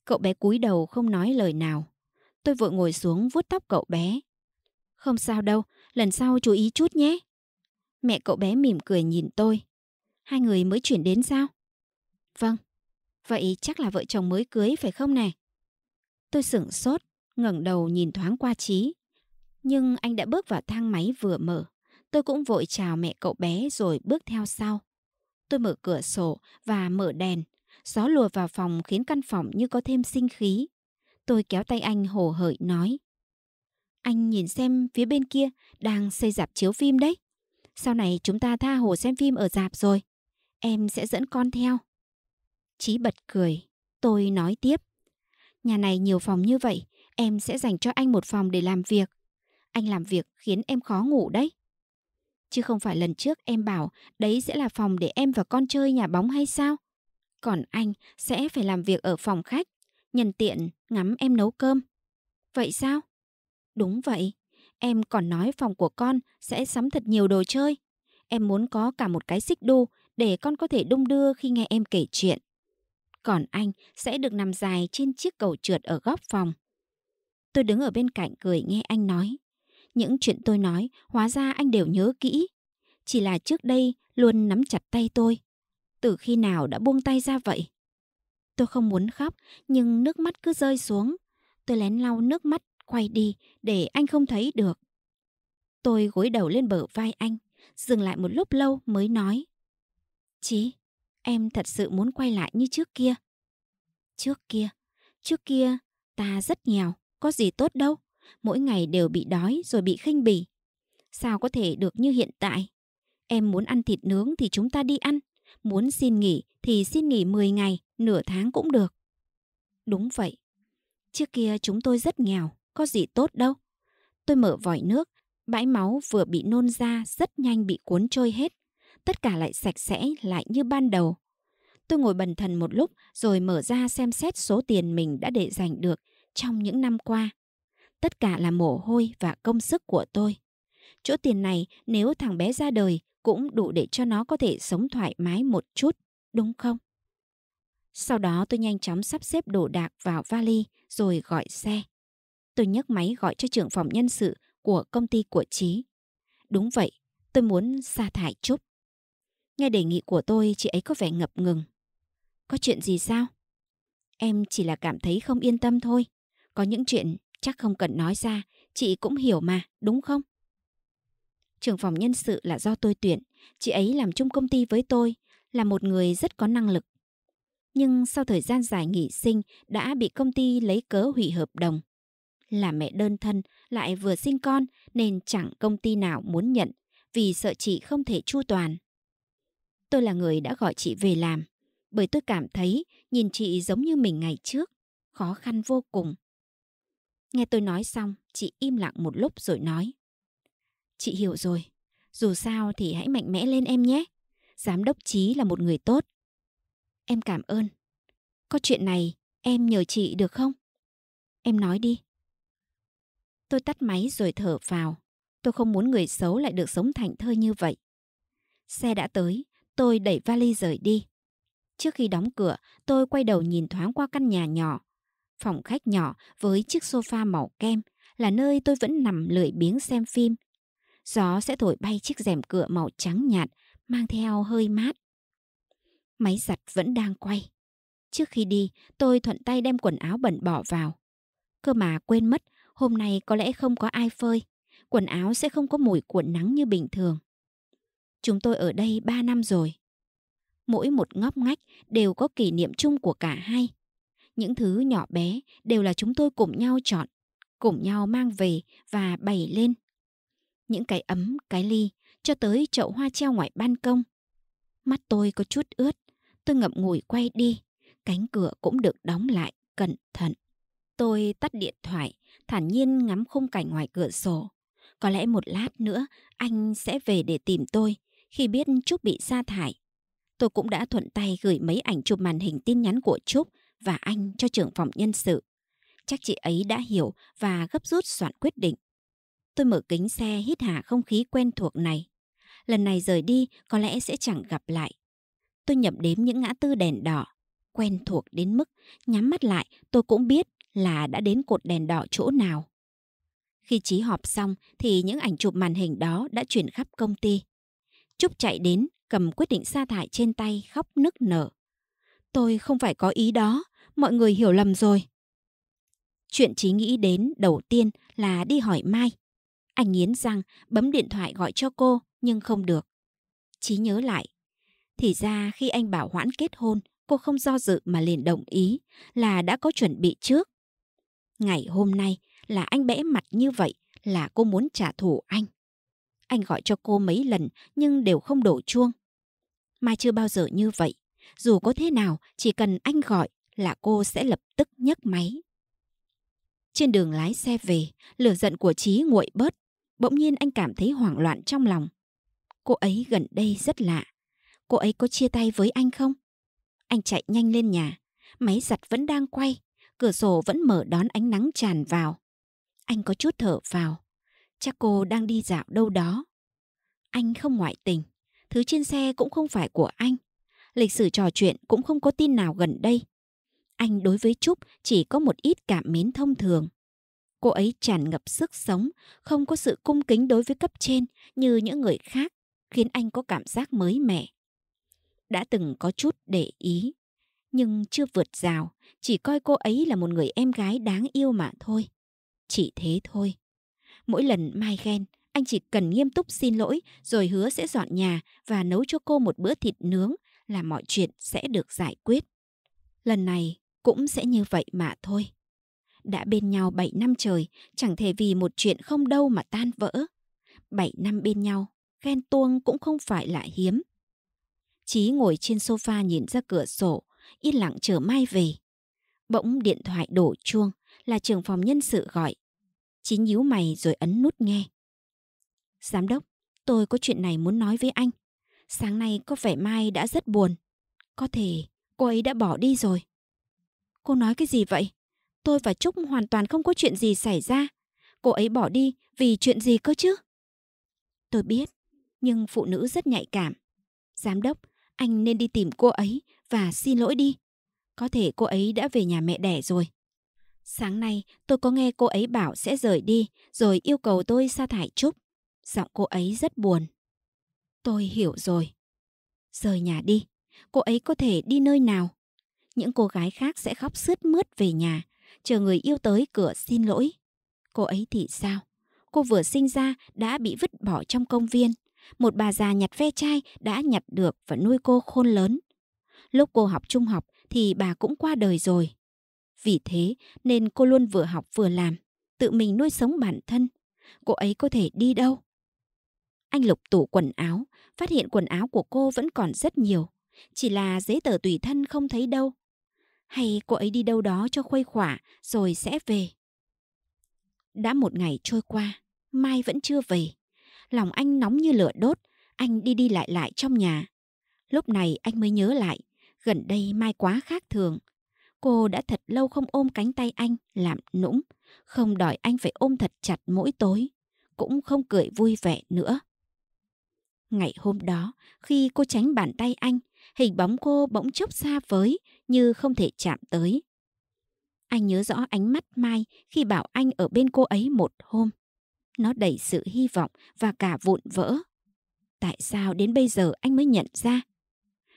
Cậu bé cúi đầu không nói lời nào. Tôi vội ngồi xuống vuốt tóc cậu bé. Không sao đâu, lần sau chú ý chút nhé. Mẹ cậu bé mỉm cười nhìn tôi. Hai người mới chuyển đến sao? Vâng. Vậy chắc là vợ chồng mới cưới phải không nè? Tôi sửng sốt, ngẩng đầu nhìn thoáng qua Trí. Nhưng anh đã bước vào thang máy vừa mở. Tôi cũng vội chào mẹ cậu bé rồi bước theo sau. Tôi mở cửa sổ và mở đèn, Gió lùa vào phòng khiến căn phòng như có thêm sinh khí. Tôi kéo tay anh hổ hởi nói. Anh nhìn xem phía bên kia đang xây dạp chiếu phim đấy. Sau này chúng ta tha hồ xem phim ở dạp rồi. Em sẽ dẫn con theo. Chí bật cười. Tôi nói tiếp. Nhà này nhiều phòng như vậy, em sẽ dành cho anh một phòng để làm việc. Anh làm việc khiến em khó ngủ đấy. Chứ không phải lần trước em bảo đấy sẽ là phòng để em và con chơi nhà bóng hay sao? còn anh sẽ phải làm việc ở phòng khách, nhân tiện ngắm em nấu cơm. Vậy sao? Đúng vậy, em còn nói phòng của con sẽ sắm thật nhiều đồ chơi. Em muốn có cả một cái xích đu để con có thể đung đưa khi nghe em kể chuyện. Còn anh sẽ được nằm dài trên chiếc cầu trượt ở góc phòng. Tôi đứng ở bên cạnh cười nghe anh nói. Những chuyện tôi nói, hóa ra anh đều nhớ kỹ. Chỉ là trước đây luôn nắm chặt tay tôi từ khi nào đã buông tay ra vậy? Tôi không muốn khóc, nhưng nước mắt cứ rơi xuống. Tôi lén lau nước mắt, quay đi để anh không thấy được. Tôi gối đầu lên bờ vai anh, dừng lại một lúc lâu mới nói. Chí, em thật sự muốn quay lại như trước kia. Trước kia, trước kia ta rất nghèo, có gì tốt đâu. Mỗi ngày đều bị đói rồi bị khinh bỉ. Sao có thể được như hiện tại? Em muốn ăn thịt nướng thì chúng ta đi ăn. Muốn xin nghỉ thì xin nghỉ 10 ngày, nửa tháng cũng được. Đúng vậy. Trước kia chúng tôi rất nghèo, có gì tốt đâu. Tôi mở vòi nước, bãi máu vừa bị nôn ra rất nhanh bị cuốn trôi hết. Tất cả lại sạch sẽ, lại như ban đầu. Tôi ngồi bần thần một lúc rồi mở ra xem xét số tiền mình đã để dành được trong những năm qua. Tất cả là mồ hôi và công sức của tôi chỗ tiền này nếu thằng bé ra đời cũng đủ để cho nó có thể sống thoải mái một chút, đúng không? Sau đó tôi nhanh chóng sắp xếp đồ đạc vào vali rồi gọi xe. Tôi nhấc máy gọi cho trưởng phòng nhân sự của công ty của Trí. Đúng vậy, tôi muốn sa thải Trúc. Nghe đề nghị của tôi, chị ấy có vẻ ngập ngừng. Có chuyện gì sao? Em chỉ là cảm thấy không yên tâm thôi. Có những chuyện chắc không cần nói ra, chị cũng hiểu mà, đúng không? trưởng phòng nhân sự là do tôi tuyển, chị ấy làm chung công ty với tôi, là một người rất có năng lực. Nhưng sau thời gian dài nghỉ sinh đã bị công ty lấy cớ hủy hợp đồng. Là mẹ đơn thân lại vừa sinh con nên chẳng công ty nào muốn nhận vì sợ chị không thể chu toàn. Tôi là người đã gọi chị về làm, bởi tôi cảm thấy nhìn chị giống như mình ngày trước, khó khăn vô cùng. Nghe tôi nói xong, chị im lặng một lúc rồi nói. Chị hiểu rồi. Dù sao thì hãy mạnh mẽ lên em nhé. Giám đốc Chí là một người tốt. Em cảm ơn. Có chuyện này em nhờ chị được không? Em nói đi. Tôi tắt máy rồi thở vào. Tôi không muốn người xấu lại được sống thảnh thơi như vậy. Xe đã tới, tôi đẩy vali rời đi. Trước khi đóng cửa, tôi quay đầu nhìn thoáng qua căn nhà nhỏ. Phòng khách nhỏ với chiếc sofa màu kem là nơi tôi vẫn nằm lười biếng xem phim gió sẽ thổi bay chiếc rèm cửa màu trắng nhạt, mang theo hơi mát. Máy giặt vẫn đang quay. Trước khi đi, tôi thuận tay đem quần áo bẩn bỏ vào. Cơ mà quên mất, hôm nay có lẽ không có ai phơi. Quần áo sẽ không có mùi cuộn nắng như bình thường. Chúng tôi ở đây ba năm rồi. Mỗi một ngóc ngách đều có kỷ niệm chung của cả hai. Những thứ nhỏ bé đều là chúng tôi cùng nhau chọn, cùng nhau mang về và bày lên những cái ấm, cái ly, cho tới chậu hoa treo ngoài ban công. Mắt tôi có chút ướt, tôi ngậm ngùi quay đi, cánh cửa cũng được đóng lại cẩn thận. Tôi tắt điện thoại, thản nhiên ngắm khung cảnh ngoài cửa sổ. Có lẽ một lát nữa anh sẽ về để tìm tôi khi biết Trúc bị sa thải. Tôi cũng đã thuận tay gửi mấy ảnh chụp màn hình tin nhắn của Trúc và anh cho trưởng phòng nhân sự. Chắc chị ấy đã hiểu và gấp rút soạn quyết định. Tôi mở kính xe hít hà không khí quen thuộc này. Lần này rời đi có lẽ sẽ chẳng gặp lại. Tôi nhập đếm những ngã tư đèn đỏ. Quen thuộc đến mức nhắm mắt lại tôi cũng biết là đã đến cột đèn đỏ chỗ nào. Khi trí họp xong thì những ảnh chụp màn hình đó đã chuyển khắp công ty. Trúc chạy đến, cầm quyết định sa thải trên tay khóc nức nở. Tôi không phải có ý đó, mọi người hiểu lầm rồi. Chuyện trí nghĩ đến đầu tiên là đi hỏi Mai. Anh nghiến răng, bấm điện thoại gọi cho cô, nhưng không được. trí nhớ lại. Thì ra khi anh bảo hoãn kết hôn, cô không do dự mà liền đồng ý là đã có chuẩn bị trước. Ngày hôm nay là anh bẽ mặt như vậy là cô muốn trả thù anh. Anh gọi cho cô mấy lần nhưng đều không đổ chuông. Mai chưa bao giờ như vậy. Dù có thế nào, chỉ cần anh gọi là cô sẽ lập tức nhấc máy. Trên đường lái xe về, lửa giận của Trí nguội bớt. Bỗng nhiên anh cảm thấy hoảng loạn trong lòng. Cô ấy gần đây rất lạ. Cô ấy có chia tay với anh không? Anh chạy nhanh lên nhà. Máy giặt vẫn đang quay. Cửa sổ vẫn mở đón ánh nắng tràn vào. Anh có chút thở vào. Chắc cô đang đi dạo đâu đó. Anh không ngoại tình. Thứ trên xe cũng không phải của anh. Lịch sử trò chuyện cũng không có tin nào gần đây. Anh đối với Trúc chỉ có một ít cảm mến thông thường. Cô ấy tràn ngập sức sống, không có sự cung kính đối với cấp trên như những người khác, khiến anh có cảm giác mới mẻ. Đã từng có chút để ý, nhưng chưa vượt rào, chỉ coi cô ấy là một người em gái đáng yêu mà thôi. Chỉ thế thôi. Mỗi lần Mai ghen, anh chỉ cần nghiêm túc xin lỗi rồi hứa sẽ dọn nhà và nấu cho cô một bữa thịt nướng là mọi chuyện sẽ được giải quyết. Lần này cũng sẽ như vậy mà thôi. Đã bên nhau 7 năm trời, chẳng thể vì một chuyện không đâu mà tan vỡ. 7 năm bên nhau, ghen tuông cũng không phải là hiếm. Chí ngồi trên sofa nhìn ra cửa sổ, yên lặng chờ Mai về. Bỗng điện thoại đổ chuông, là trưởng phòng nhân sự gọi. Chí nhíu mày rồi ấn nút nghe. Giám đốc, tôi có chuyện này muốn nói với anh. Sáng nay có vẻ Mai đã rất buồn. Có thể cô ấy đã bỏ đi rồi. Cô nói cái gì vậy? tôi và Trúc hoàn toàn không có chuyện gì xảy ra. Cô ấy bỏ đi vì chuyện gì cơ chứ? Tôi biết, nhưng phụ nữ rất nhạy cảm. Giám đốc, anh nên đi tìm cô ấy và xin lỗi đi. Có thể cô ấy đã về nhà mẹ đẻ rồi. Sáng nay tôi có nghe cô ấy bảo sẽ rời đi rồi yêu cầu tôi sa thải Trúc. Giọng cô ấy rất buồn. Tôi hiểu rồi. Rời nhà đi, cô ấy có thể đi nơi nào? Những cô gái khác sẽ khóc sướt mướt về nhà chờ người yêu tới cửa xin lỗi. Cô ấy thì sao? Cô vừa sinh ra đã bị vứt bỏ trong công viên. Một bà già nhặt ve chai đã nhặt được và nuôi cô khôn lớn. Lúc cô học trung học thì bà cũng qua đời rồi. Vì thế nên cô luôn vừa học vừa làm, tự mình nuôi sống bản thân. Cô ấy có thể đi đâu? Anh lục tủ quần áo, phát hiện quần áo của cô vẫn còn rất nhiều. Chỉ là giấy tờ tùy thân không thấy đâu hay cô ấy đi đâu đó cho khuây khỏa rồi sẽ về. Đã một ngày trôi qua, Mai vẫn chưa về. Lòng anh nóng như lửa đốt, anh đi đi lại lại trong nhà. Lúc này anh mới nhớ lại, gần đây Mai quá khác thường. Cô đã thật lâu không ôm cánh tay anh làm nũng, không đòi anh phải ôm thật chặt mỗi tối, cũng không cười vui vẻ nữa. Ngày hôm đó, khi cô tránh bàn tay anh, hình bóng cô bỗng chốc xa với, như không thể chạm tới. Anh nhớ rõ ánh mắt Mai khi bảo anh ở bên cô ấy một hôm. Nó đầy sự hy vọng và cả vụn vỡ. Tại sao đến bây giờ anh mới nhận ra?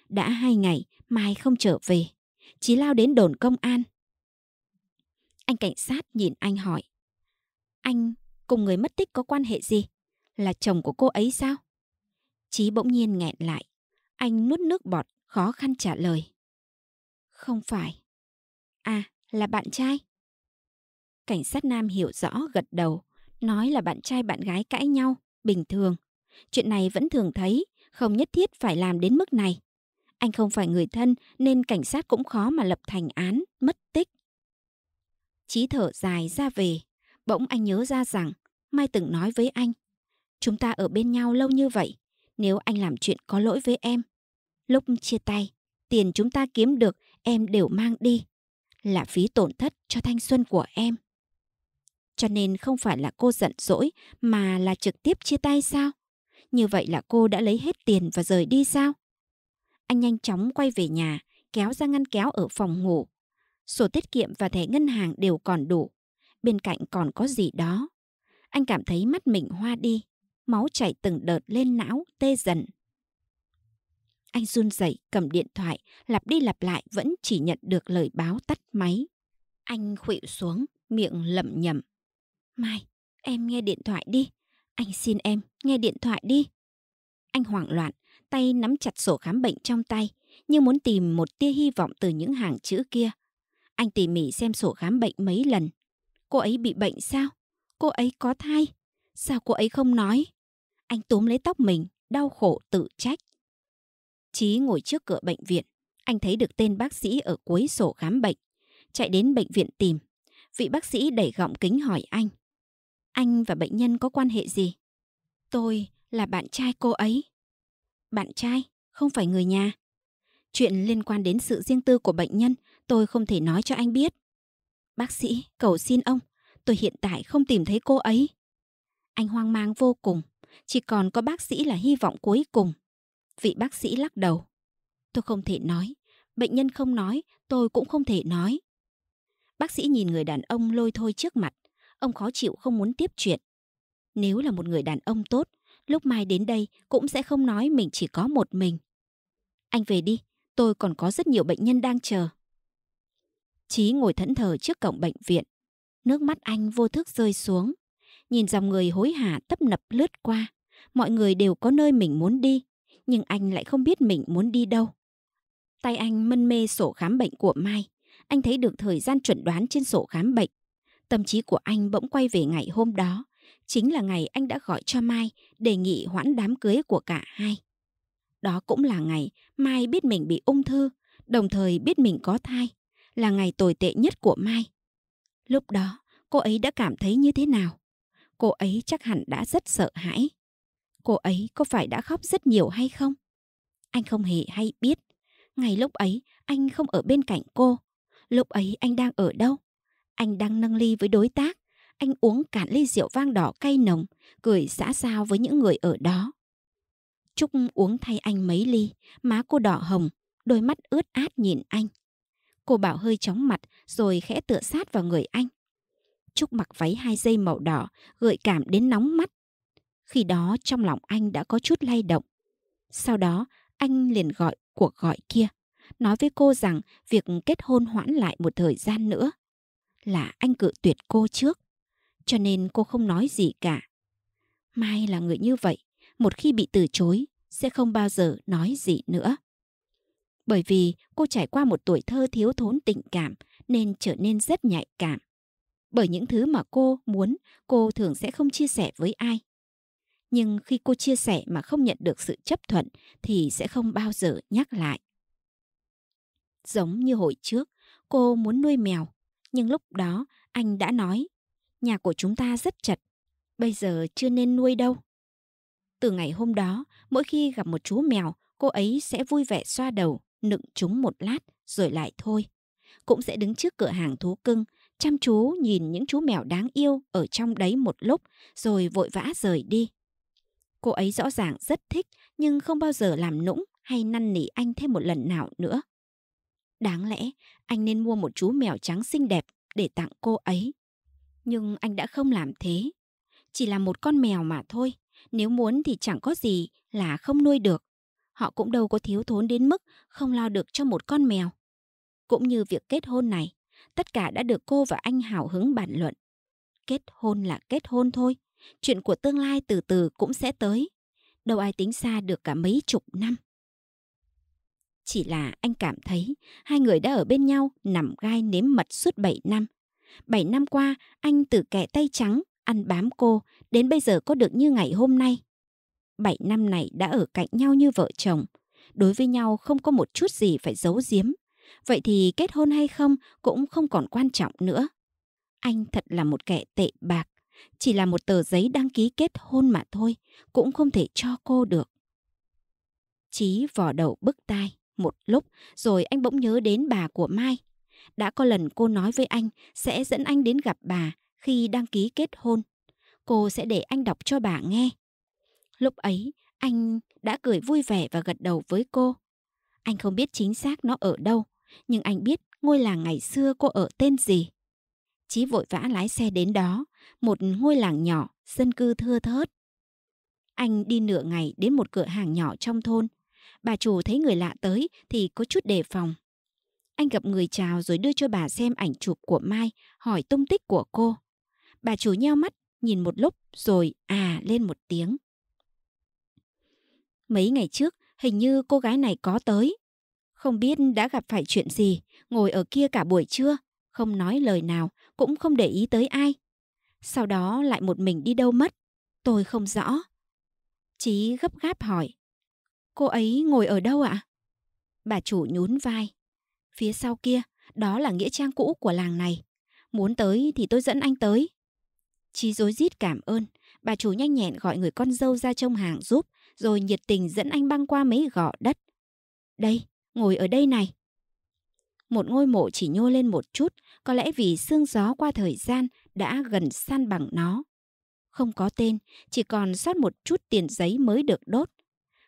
Đã hai ngày Mai không trở về, chỉ lao đến đồn công an. Anh cảnh sát nhìn anh hỏi. Anh cùng người mất tích có quan hệ gì? Là chồng của cô ấy sao? Chí bỗng nhiên nghẹn lại. Anh nuốt nước bọt, khó khăn trả lời. Không phải. À, là bạn trai. Cảnh sát nam hiểu rõ gật đầu, nói là bạn trai bạn gái cãi nhau, bình thường. Chuyện này vẫn thường thấy, không nhất thiết phải làm đến mức này. Anh không phải người thân nên cảnh sát cũng khó mà lập thành án, mất tích. Chí thở dài ra về, bỗng anh nhớ ra rằng Mai từng nói với anh. Chúng ta ở bên nhau lâu như vậy, nếu anh làm chuyện có lỗi với em. Lúc chia tay, tiền chúng ta kiếm được em đều mang đi là phí tổn thất cho thanh xuân của em cho nên không phải là cô giận dỗi mà là trực tiếp chia tay sao như vậy là cô đã lấy hết tiền và rời đi sao anh nhanh chóng quay về nhà kéo ra ngăn kéo ở phòng ngủ sổ tiết kiệm và thẻ ngân hàng đều còn đủ bên cạnh còn có gì đó anh cảm thấy mắt mình hoa đi máu chảy từng đợt lên não tê dần anh run rẩy cầm điện thoại, lặp đi lặp lại vẫn chỉ nhận được lời báo tắt máy. Anh khuỵu xuống, miệng lẩm nhẩm. Mai, em nghe điện thoại đi. Anh xin em, nghe điện thoại đi. Anh hoảng loạn, tay nắm chặt sổ khám bệnh trong tay, như muốn tìm một tia hy vọng từ những hàng chữ kia. Anh tỉ mỉ xem sổ khám bệnh mấy lần. Cô ấy bị bệnh sao? Cô ấy có thai? Sao cô ấy không nói? Anh túm lấy tóc mình, đau khổ tự trách. Chí ngồi trước cửa bệnh viện, anh thấy được tên bác sĩ ở cuối sổ khám bệnh. Chạy đến bệnh viện tìm, vị bác sĩ đẩy gọng kính hỏi anh. Anh và bệnh nhân có quan hệ gì? Tôi là bạn trai cô ấy. Bạn trai, không phải người nhà. Chuyện liên quan đến sự riêng tư của bệnh nhân, tôi không thể nói cho anh biết. Bác sĩ, cầu xin ông, tôi hiện tại không tìm thấy cô ấy. Anh hoang mang vô cùng, chỉ còn có bác sĩ là hy vọng cuối cùng. Vị bác sĩ lắc đầu. Tôi không thể nói. Bệnh nhân không nói, tôi cũng không thể nói. Bác sĩ nhìn người đàn ông lôi thôi trước mặt. Ông khó chịu không muốn tiếp chuyện. Nếu là một người đàn ông tốt, lúc mai đến đây cũng sẽ không nói mình chỉ có một mình. Anh về đi, tôi còn có rất nhiều bệnh nhân đang chờ. Chí ngồi thẫn thờ trước cổng bệnh viện. Nước mắt anh vô thức rơi xuống. Nhìn dòng người hối hả tấp nập lướt qua. Mọi người đều có nơi mình muốn đi nhưng anh lại không biết mình muốn đi đâu. Tay anh mân mê sổ khám bệnh của Mai. Anh thấy được thời gian chuẩn đoán trên sổ khám bệnh. Tâm trí của anh bỗng quay về ngày hôm đó. Chính là ngày anh đã gọi cho Mai đề nghị hoãn đám cưới của cả hai. Đó cũng là ngày Mai biết mình bị ung thư, đồng thời biết mình có thai. Là ngày tồi tệ nhất của Mai. Lúc đó, cô ấy đã cảm thấy như thế nào? Cô ấy chắc hẳn đã rất sợ hãi cô ấy có phải đã khóc rất nhiều hay không? Anh không hề hay biết. Ngày lúc ấy, anh không ở bên cạnh cô. Lúc ấy anh đang ở đâu? Anh đang nâng ly với đối tác. Anh uống cạn ly rượu vang đỏ cay nồng, cười xã giao với những người ở đó. Trúc uống thay anh mấy ly, má cô đỏ hồng, đôi mắt ướt át nhìn anh. Cô bảo hơi chóng mặt rồi khẽ tựa sát vào người anh. Trúc mặc váy hai dây màu đỏ, gợi cảm đến nóng mắt. Khi đó trong lòng anh đã có chút lay động. Sau đó, anh liền gọi cuộc gọi kia, nói với cô rằng việc kết hôn hoãn lại một thời gian nữa. Là anh cự tuyệt cô trước, cho nên cô không nói gì cả. Mai là người như vậy, một khi bị từ chối, sẽ không bao giờ nói gì nữa. Bởi vì cô trải qua một tuổi thơ thiếu thốn tình cảm nên trở nên rất nhạy cảm. Bởi những thứ mà cô muốn, cô thường sẽ không chia sẻ với ai nhưng khi cô chia sẻ mà không nhận được sự chấp thuận thì sẽ không bao giờ nhắc lại. Giống như hồi trước, cô muốn nuôi mèo, nhưng lúc đó anh đã nói, nhà của chúng ta rất chật, bây giờ chưa nên nuôi đâu. Từ ngày hôm đó, mỗi khi gặp một chú mèo, cô ấy sẽ vui vẻ xoa đầu, nựng chúng một lát rồi lại thôi. Cũng sẽ đứng trước cửa hàng thú cưng, chăm chú nhìn những chú mèo đáng yêu ở trong đấy một lúc rồi vội vã rời đi. Cô ấy rõ ràng rất thích nhưng không bao giờ làm nũng hay năn nỉ anh thêm một lần nào nữa. Đáng lẽ anh nên mua một chú mèo trắng xinh đẹp để tặng cô ấy. Nhưng anh đã không làm thế. Chỉ là một con mèo mà thôi. Nếu muốn thì chẳng có gì là không nuôi được. Họ cũng đâu có thiếu thốn đến mức không lo được cho một con mèo. Cũng như việc kết hôn này, tất cả đã được cô và anh hào hứng bàn luận. Kết hôn là kết hôn thôi chuyện của tương lai từ từ cũng sẽ tới. Đâu ai tính xa được cả mấy chục năm. Chỉ là anh cảm thấy hai người đã ở bên nhau nằm gai nếm mật suốt 7 năm. 7 năm qua, anh từ kẻ tay trắng, ăn bám cô, đến bây giờ có được như ngày hôm nay. 7 năm này đã ở cạnh nhau như vợ chồng. Đối với nhau không có một chút gì phải giấu giếm. Vậy thì kết hôn hay không cũng không còn quan trọng nữa. Anh thật là một kẻ tệ bạc, chỉ là một tờ giấy đăng ký kết hôn mà thôi, cũng không thể cho cô được. Chí vò đầu bức tai một lúc rồi anh bỗng nhớ đến bà của Mai. Đã có lần cô nói với anh sẽ dẫn anh đến gặp bà khi đăng ký kết hôn. Cô sẽ để anh đọc cho bà nghe. Lúc ấy, anh đã cười vui vẻ và gật đầu với cô. Anh không biết chính xác nó ở đâu, nhưng anh biết ngôi làng ngày xưa cô ở tên gì. Chí vội vã lái xe đến đó một ngôi làng nhỏ, dân cư thưa thớt. Anh đi nửa ngày đến một cửa hàng nhỏ trong thôn. Bà chủ thấy người lạ tới thì có chút đề phòng. Anh gặp người chào rồi đưa cho bà xem ảnh chụp của Mai, hỏi tung tích của cô. Bà chủ nheo mắt, nhìn một lúc rồi à lên một tiếng. Mấy ngày trước, hình như cô gái này có tới. Không biết đã gặp phải chuyện gì, ngồi ở kia cả buổi trưa, không nói lời nào, cũng không để ý tới ai, sau đó lại một mình đi đâu mất, tôi không rõ. Chí gấp gáp hỏi, cô ấy ngồi ở đâu ạ? Bà chủ nhún vai, phía sau kia, đó là nghĩa trang cũ của làng này. Muốn tới thì tôi dẫn anh tới. Chí rối rít cảm ơn, bà chủ nhanh nhẹn gọi người con dâu ra trông hàng giúp, rồi nhiệt tình dẫn anh băng qua mấy gò đất. Đây, ngồi ở đây này một ngôi mộ chỉ nhô lên một chút, có lẽ vì sương gió qua thời gian đã gần san bằng nó. Không có tên, chỉ còn sót một chút tiền giấy mới được đốt.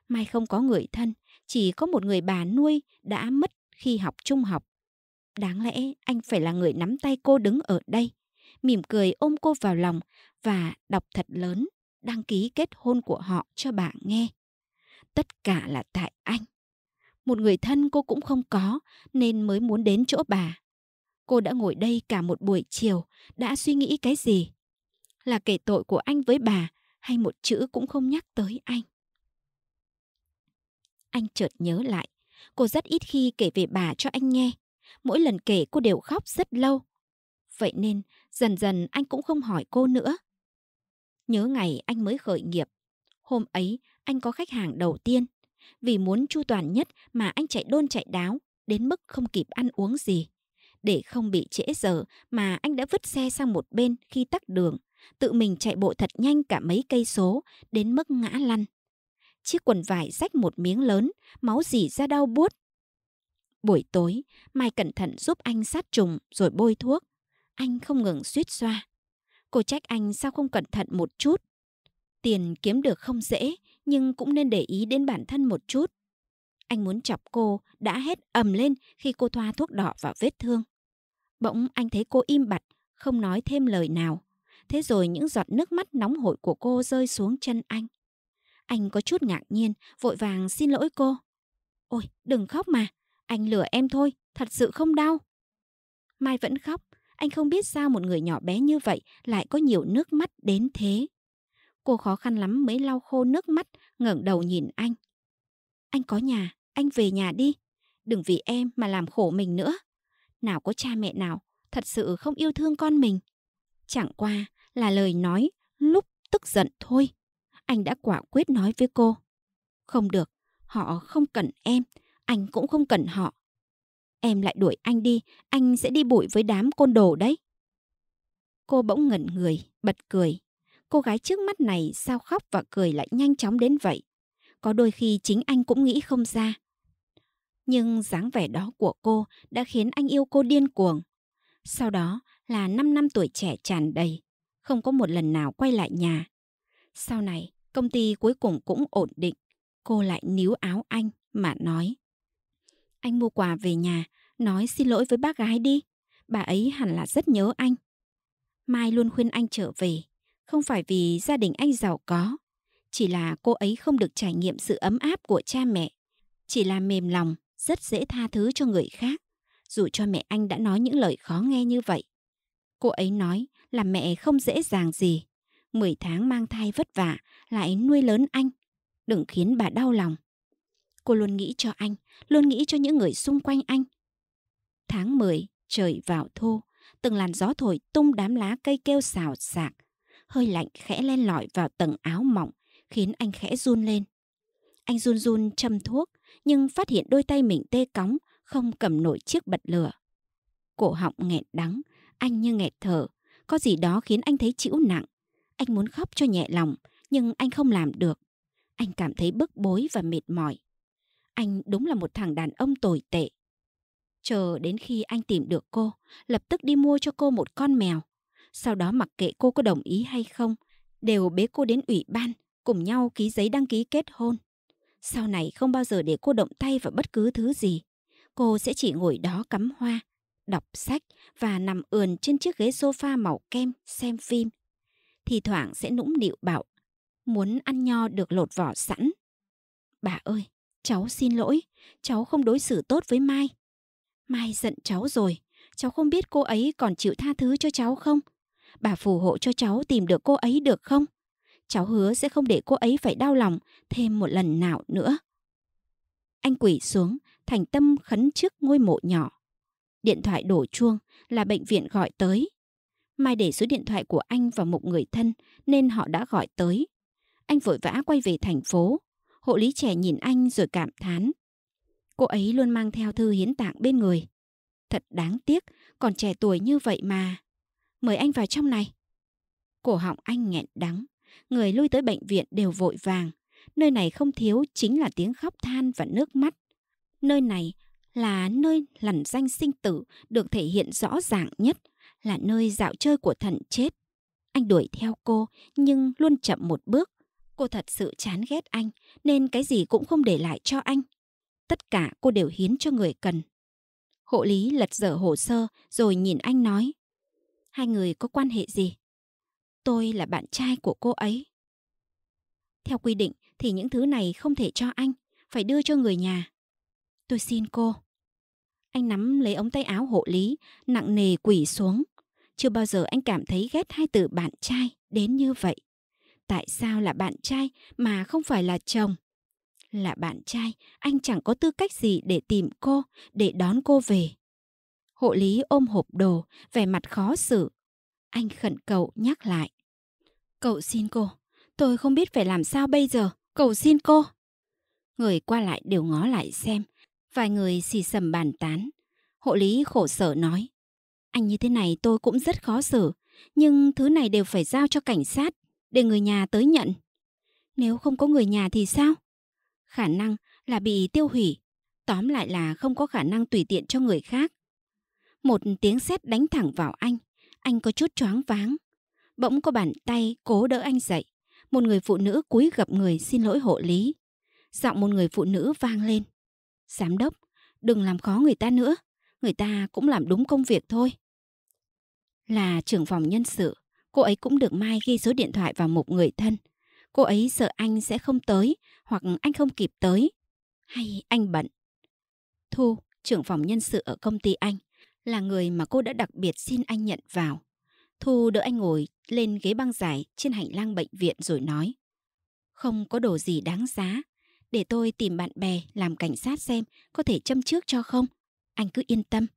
Mai không có người thân, chỉ có một người bà nuôi đã mất khi học trung học. Đáng lẽ anh phải là người nắm tay cô đứng ở đây, mỉm cười ôm cô vào lòng và đọc thật lớn đăng ký kết hôn của họ cho bà nghe. Tất cả là tại anh một người thân cô cũng không có nên mới muốn đến chỗ bà. Cô đã ngồi đây cả một buổi chiều, đã suy nghĩ cái gì? Là kể tội của anh với bà hay một chữ cũng không nhắc tới anh? Anh chợt nhớ lại, cô rất ít khi kể về bà cho anh nghe. Mỗi lần kể cô đều khóc rất lâu. Vậy nên dần dần anh cũng không hỏi cô nữa. Nhớ ngày anh mới khởi nghiệp. Hôm ấy anh có khách hàng đầu tiên vì muốn chu toàn nhất mà anh chạy đôn chạy đáo, đến mức không kịp ăn uống gì. Để không bị trễ giờ mà anh đã vứt xe sang một bên khi tắt đường, tự mình chạy bộ thật nhanh cả mấy cây số, đến mức ngã lăn. Chiếc quần vải rách một miếng lớn, máu dì ra đau buốt. Buổi tối, Mai cẩn thận giúp anh sát trùng rồi bôi thuốc. Anh không ngừng suýt xoa. Cô trách anh sao không cẩn thận một chút. Tiền kiếm được không dễ, nhưng cũng nên để ý đến bản thân một chút. Anh muốn chọc cô, đã hết ầm lên khi cô thoa thuốc đỏ vào vết thương. Bỗng anh thấy cô im bặt, không nói thêm lời nào. Thế rồi những giọt nước mắt nóng hổi của cô rơi xuống chân anh. Anh có chút ngạc nhiên, vội vàng xin lỗi cô. Ôi, đừng khóc mà, anh lừa em thôi, thật sự không đau. Mai vẫn khóc, anh không biết sao một người nhỏ bé như vậy lại có nhiều nước mắt đến thế. Cô khó khăn lắm mới lau khô nước mắt, ngẩng đầu nhìn anh. Anh có nhà, anh về nhà đi. Đừng vì em mà làm khổ mình nữa. Nào có cha mẹ nào thật sự không yêu thương con mình. Chẳng qua là lời nói lúc tức giận thôi. Anh đã quả quyết nói với cô. Không được, họ không cần em, anh cũng không cần họ. Em lại đuổi anh đi, anh sẽ đi bụi với đám côn đồ đấy. Cô bỗng ngẩn người, bật cười, cô gái trước mắt này sao khóc và cười lại nhanh chóng đến vậy. Có đôi khi chính anh cũng nghĩ không ra. Nhưng dáng vẻ đó của cô đã khiến anh yêu cô điên cuồng. Sau đó là năm năm tuổi trẻ tràn đầy, không có một lần nào quay lại nhà. Sau này, công ty cuối cùng cũng ổn định. Cô lại níu áo anh mà nói. Anh mua quà về nhà, nói xin lỗi với bác gái đi. Bà ấy hẳn là rất nhớ anh. Mai luôn khuyên anh trở về, không phải vì gia đình anh giàu có chỉ là cô ấy không được trải nghiệm sự ấm áp của cha mẹ chỉ là mềm lòng rất dễ tha thứ cho người khác dù cho mẹ anh đã nói những lời khó nghe như vậy cô ấy nói là mẹ không dễ dàng gì 10 tháng mang thai vất vả lại nuôi lớn anh đừng khiến bà đau lòng cô luôn nghĩ cho anh luôn nghĩ cho những người xung quanh anh tháng 10, trời vào thu từng làn gió thổi tung đám lá cây kêu xào xạc hơi lạnh khẽ len lỏi vào tầng áo mỏng, khiến anh khẽ run lên. Anh run run châm thuốc, nhưng phát hiện đôi tay mình tê cóng, không cầm nổi chiếc bật lửa. Cổ họng nghẹt đắng, anh như nghẹt thở, có gì đó khiến anh thấy chịu nặng. Anh muốn khóc cho nhẹ lòng, nhưng anh không làm được. Anh cảm thấy bức bối và mệt mỏi. Anh đúng là một thằng đàn ông tồi tệ. Chờ đến khi anh tìm được cô, lập tức đi mua cho cô một con mèo sau đó mặc kệ cô có đồng ý hay không, đều bế cô đến ủy ban, cùng nhau ký giấy đăng ký kết hôn. Sau này không bao giờ để cô động tay vào bất cứ thứ gì. Cô sẽ chỉ ngồi đó cắm hoa, đọc sách và nằm ườn trên chiếc ghế sofa màu kem xem phim. Thì thoảng sẽ nũng nịu bảo, muốn ăn nho được lột vỏ sẵn. Bà ơi, cháu xin lỗi, cháu không đối xử tốt với Mai. Mai giận cháu rồi, cháu không biết cô ấy còn chịu tha thứ cho cháu không? bà phù hộ cho cháu tìm được cô ấy được không? Cháu hứa sẽ không để cô ấy phải đau lòng thêm một lần nào nữa. Anh quỷ xuống, thành tâm khấn trước ngôi mộ nhỏ. Điện thoại đổ chuông là bệnh viện gọi tới. Mai để số điện thoại của anh vào một người thân nên họ đã gọi tới. Anh vội vã quay về thành phố. Hộ lý trẻ nhìn anh rồi cảm thán. Cô ấy luôn mang theo thư hiến tạng bên người. Thật đáng tiếc, còn trẻ tuổi như vậy mà mời anh vào trong này. Cổ họng anh nghẹn đắng, người lui tới bệnh viện đều vội vàng. Nơi này không thiếu chính là tiếng khóc than và nước mắt. Nơi này là nơi lằn danh sinh tử được thể hiện rõ ràng nhất, là nơi dạo chơi của thần chết. Anh đuổi theo cô, nhưng luôn chậm một bước. Cô thật sự chán ghét anh, nên cái gì cũng không để lại cho anh. Tất cả cô đều hiến cho người cần. Hộ lý lật dở hồ sơ rồi nhìn anh nói hai người có quan hệ gì. Tôi là bạn trai của cô ấy. Theo quy định thì những thứ này không thể cho anh, phải đưa cho người nhà. Tôi xin cô. Anh nắm lấy ống tay áo hộ lý, nặng nề quỷ xuống. Chưa bao giờ anh cảm thấy ghét hai từ bạn trai đến như vậy. Tại sao là bạn trai mà không phải là chồng? Là bạn trai, anh chẳng có tư cách gì để tìm cô, để đón cô về. Hộ lý ôm hộp đồ, vẻ mặt khó xử. Anh khẩn cậu nhắc lại. Cậu xin cô, tôi không biết phải làm sao bây giờ, cậu xin cô. Người qua lại đều ngó lại xem, vài người xì sầm bàn tán. Hộ lý khổ sở nói. Anh như thế này tôi cũng rất khó xử, nhưng thứ này đều phải giao cho cảnh sát, để người nhà tới nhận. Nếu không có người nhà thì sao? Khả năng là bị tiêu hủy, tóm lại là không có khả năng tùy tiện cho người khác. Một tiếng sét đánh thẳng vào anh, anh có chút choáng váng. Bỗng có bàn tay cố đỡ anh dậy. Một người phụ nữ cúi gặp người xin lỗi hộ lý. Giọng một người phụ nữ vang lên. Giám đốc, đừng làm khó người ta nữa. Người ta cũng làm đúng công việc thôi. Là trưởng phòng nhân sự, cô ấy cũng được Mai ghi số điện thoại vào một người thân. Cô ấy sợ anh sẽ không tới hoặc anh không kịp tới. Hay anh bận. Thu, trưởng phòng nhân sự ở công ty anh, là người mà cô đã đặc biệt xin anh nhận vào. Thu đỡ anh ngồi lên ghế băng dài trên hành lang bệnh viện rồi nói. Không có đồ gì đáng giá. Để tôi tìm bạn bè làm cảnh sát xem có thể châm trước cho không. Anh cứ yên tâm.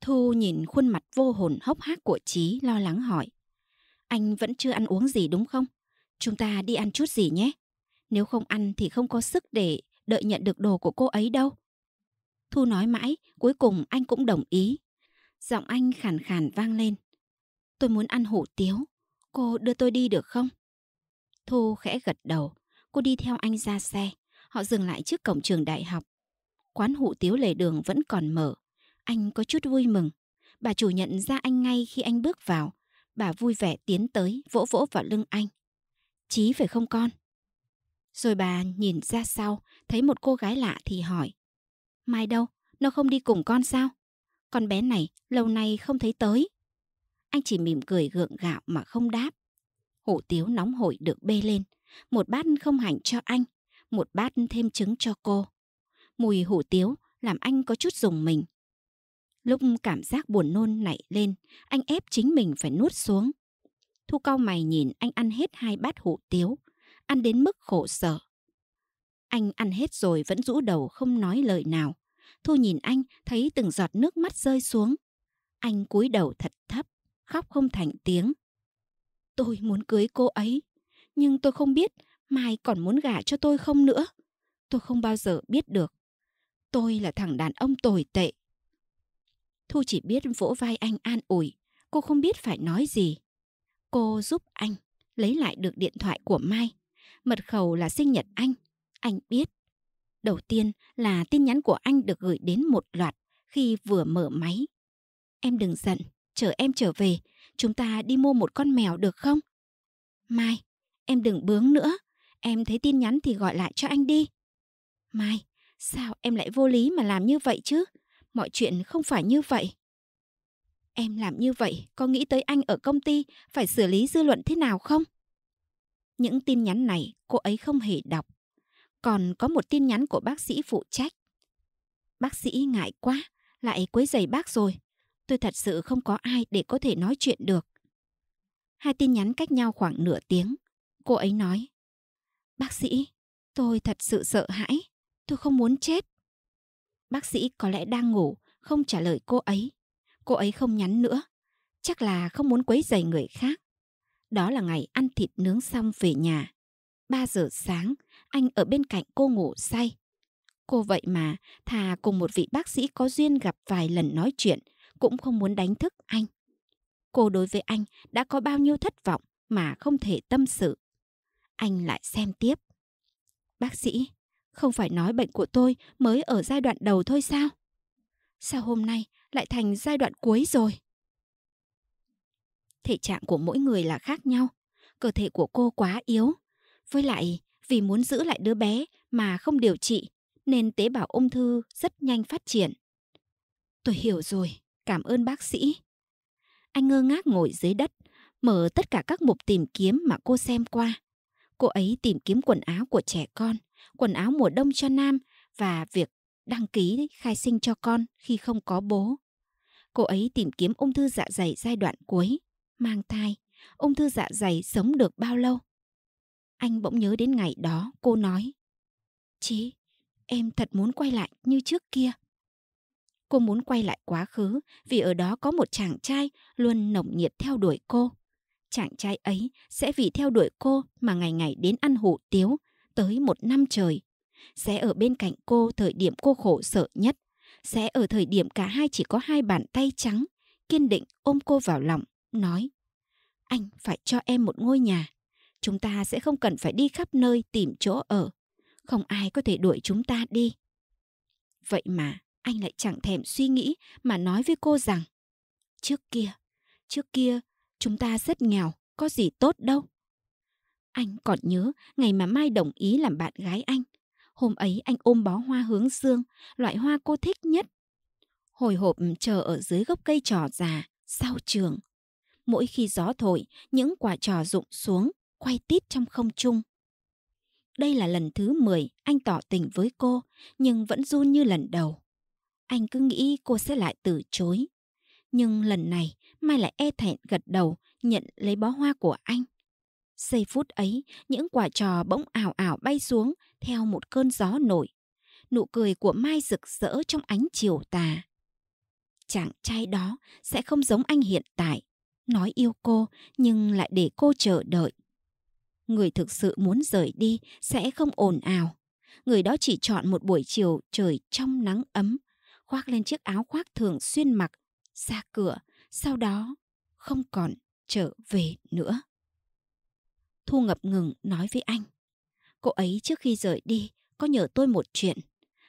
Thu nhìn khuôn mặt vô hồn hốc hác của Chí lo lắng hỏi. Anh vẫn chưa ăn uống gì đúng không? Chúng ta đi ăn chút gì nhé. Nếu không ăn thì không có sức để đợi nhận được đồ của cô ấy đâu. Thu nói mãi, cuối cùng anh cũng đồng ý. Giọng anh khàn khàn vang lên. Tôi muốn ăn hủ tiếu. Cô đưa tôi đi được không? Thu khẽ gật đầu. Cô đi theo anh ra xe. Họ dừng lại trước cổng trường đại học. Quán hủ tiếu lề đường vẫn còn mở. Anh có chút vui mừng. Bà chủ nhận ra anh ngay khi anh bước vào. Bà vui vẻ tiến tới, vỗ vỗ vào lưng anh. Chí phải không con? Rồi bà nhìn ra sau, thấy một cô gái lạ thì hỏi. Mai đâu? Nó không đi cùng con sao? Con bé này lâu nay không thấy tới. Anh chỉ mỉm cười gượng gạo mà không đáp. Hủ tiếu nóng hổi được bê lên. Một bát không hành cho anh, một bát thêm trứng cho cô. Mùi hủ tiếu làm anh có chút dùng mình. Lúc cảm giác buồn nôn nảy lên, anh ép chính mình phải nuốt xuống. Thu cao mày nhìn anh ăn hết hai bát hủ tiếu, ăn đến mức khổ sở. Anh ăn hết rồi vẫn rũ đầu không nói lời nào. Thu nhìn anh, thấy từng giọt nước mắt rơi xuống. Anh cúi đầu thật thấp, khóc không thành tiếng. Tôi muốn cưới cô ấy, nhưng tôi không biết Mai còn muốn gả cho tôi không nữa. Tôi không bao giờ biết được. Tôi là thằng đàn ông tồi tệ. Thu chỉ biết vỗ vai anh an ủi. Cô không biết phải nói gì. Cô giúp anh lấy lại được điện thoại của Mai. Mật khẩu là sinh nhật anh. Anh biết. Đầu tiên là tin nhắn của anh được gửi đến một loạt khi vừa mở máy. Em đừng giận, chờ em trở về, chúng ta đi mua một con mèo được không? Mai, em đừng bướng nữa, em thấy tin nhắn thì gọi lại cho anh đi. Mai, sao em lại vô lý mà làm như vậy chứ? Mọi chuyện không phải như vậy. Em làm như vậy có nghĩ tới anh ở công ty phải xử lý dư luận thế nào không? Những tin nhắn này cô ấy không hề đọc còn có một tin nhắn của bác sĩ phụ trách. Bác sĩ ngại quá, lại quấy giày bác rồi. Tôi thật sự không có ai để có thể nói chuyện được. Hai tin nhắn cách nhau khoảng nửa tiếng. Cô ấy nói, Bác sĩ, tôi thật sự sợ hãi. Tôi không muốn chết. Bác sĩ có lẽ đang ngủ, không trả lời cô ấy. Cô ấy không nhắn nữa. Chắc là không muốn quấy giày người khác. Đó là ngày ăn thịt nướng xong về nhà. 3 giờ sáng, anh ở bên cạnh cô ngủ say. Cô vậy mà, thà cùng một vị bác sĩ có duyên gặp vài lần nói chuyện, cũng không muốn đánh thức anh. Cô đối với anh đã có bao nhiêu thất vọng mà không thể tâm sự. Anh lại xem tiếp. Bác sĩ, không phải nói bệnh của tôi mới ở giai đoạn đầu thôi sao? Sao hôm nay lại thành giai đoạn cuối rồi? Thể trạng của mỗi người là khác nhau. Cơ thể của cô quá yếu. Với lại, vì muốn giữ lại đứa bé mà không điều trị nên tế bào ung thư rất nhanh phát triển. Tôi hiểu rồi, cảm ơn bác sĩ. Anh ngơ ngác ngồi dưới đất, mở tất cả các mục tìm kiếm mà cô xem qua. Cô ấy tìm kiếm quần áo của trẻ con, quần áo mùa đông cho nam và việc đăng ký khai sinh cho con khi không có bố. Cô ấy tìm kiếm ung thư dạ dày giai đoạn cuối, mang thai, ung thư dạ dày sống được bao lâu, anh bỗng nhớ đến ngày đó cô nói chí em thật muốn quay lại như trước kia cô muốn quay lại quá khứ vì ở đó có một chàng trai luôn nồng nhiệt theo đuổi cô chàng trai ấy sẽ vì theo đuổi cô mà ngày ngày đến ăn hủ tiếu tới một năm trời sẽ ở bên cạnh cô thời điểm cô khổ sở nhất sẽ ở thời điểm cả hai chỉ có hai bàn tay trắng kiên định ôm cô vào lòng nói anh phải cho em một ngôi nhà chúng ta sẽ không cần phải đi khắp nơi tìm chỗ ở. Không ai có thể đuổi chúng ta đi. Vậy mà, anh lại chẳng thèm suy nghĩ mà nói với cô rằng Trước kia, trước kia, chúng ta rất nghèo, có gì tốt đâu. Anh còn nhớ ngày mà Mai đồng ý làm bạn gái anh. Hôm ấy anh ôm bó hoa hướng dương, loại hoa cô thích nhất. Hồi hộp chờ ở dưới gốc cây trò già, sau trường. Mỗi khi gió thổi, những quả trò rụng xuống, quay tít trong không trung. Đây là lần thứ 10 anh tỏ tình với cô, nhưng vẫn run như lần đầu. Anh cứ nghĩ cô sẽ lại từ chối. Nhưng lần này, Mai lại e thẹn gật đầu, nhận lấy bó hoa của anh. Giây phút ấy, những quả trò bỗng ảo ảo bay xuống theo một cơn gió nổi. Nụ cười của Mai rực rỡ trong ánh chiều tà. Chàng trai đó sẽ không giống anh hiện tại. Nói yêu cô, nhưng lại để cô chờ đợi người thực sự muốn rời đi sẽ không ồn ào. Người đó chỉ chọn một buổi chiều trời trong nắng ấm, khoác lên chiếc áo khoác thường xuyên mặc, ra cửa, sau đó không còn trở về nữa. Thu ngập ngừng nói với anh. Cô ấy trước khi rời đi có nhờ tôi một chuyện,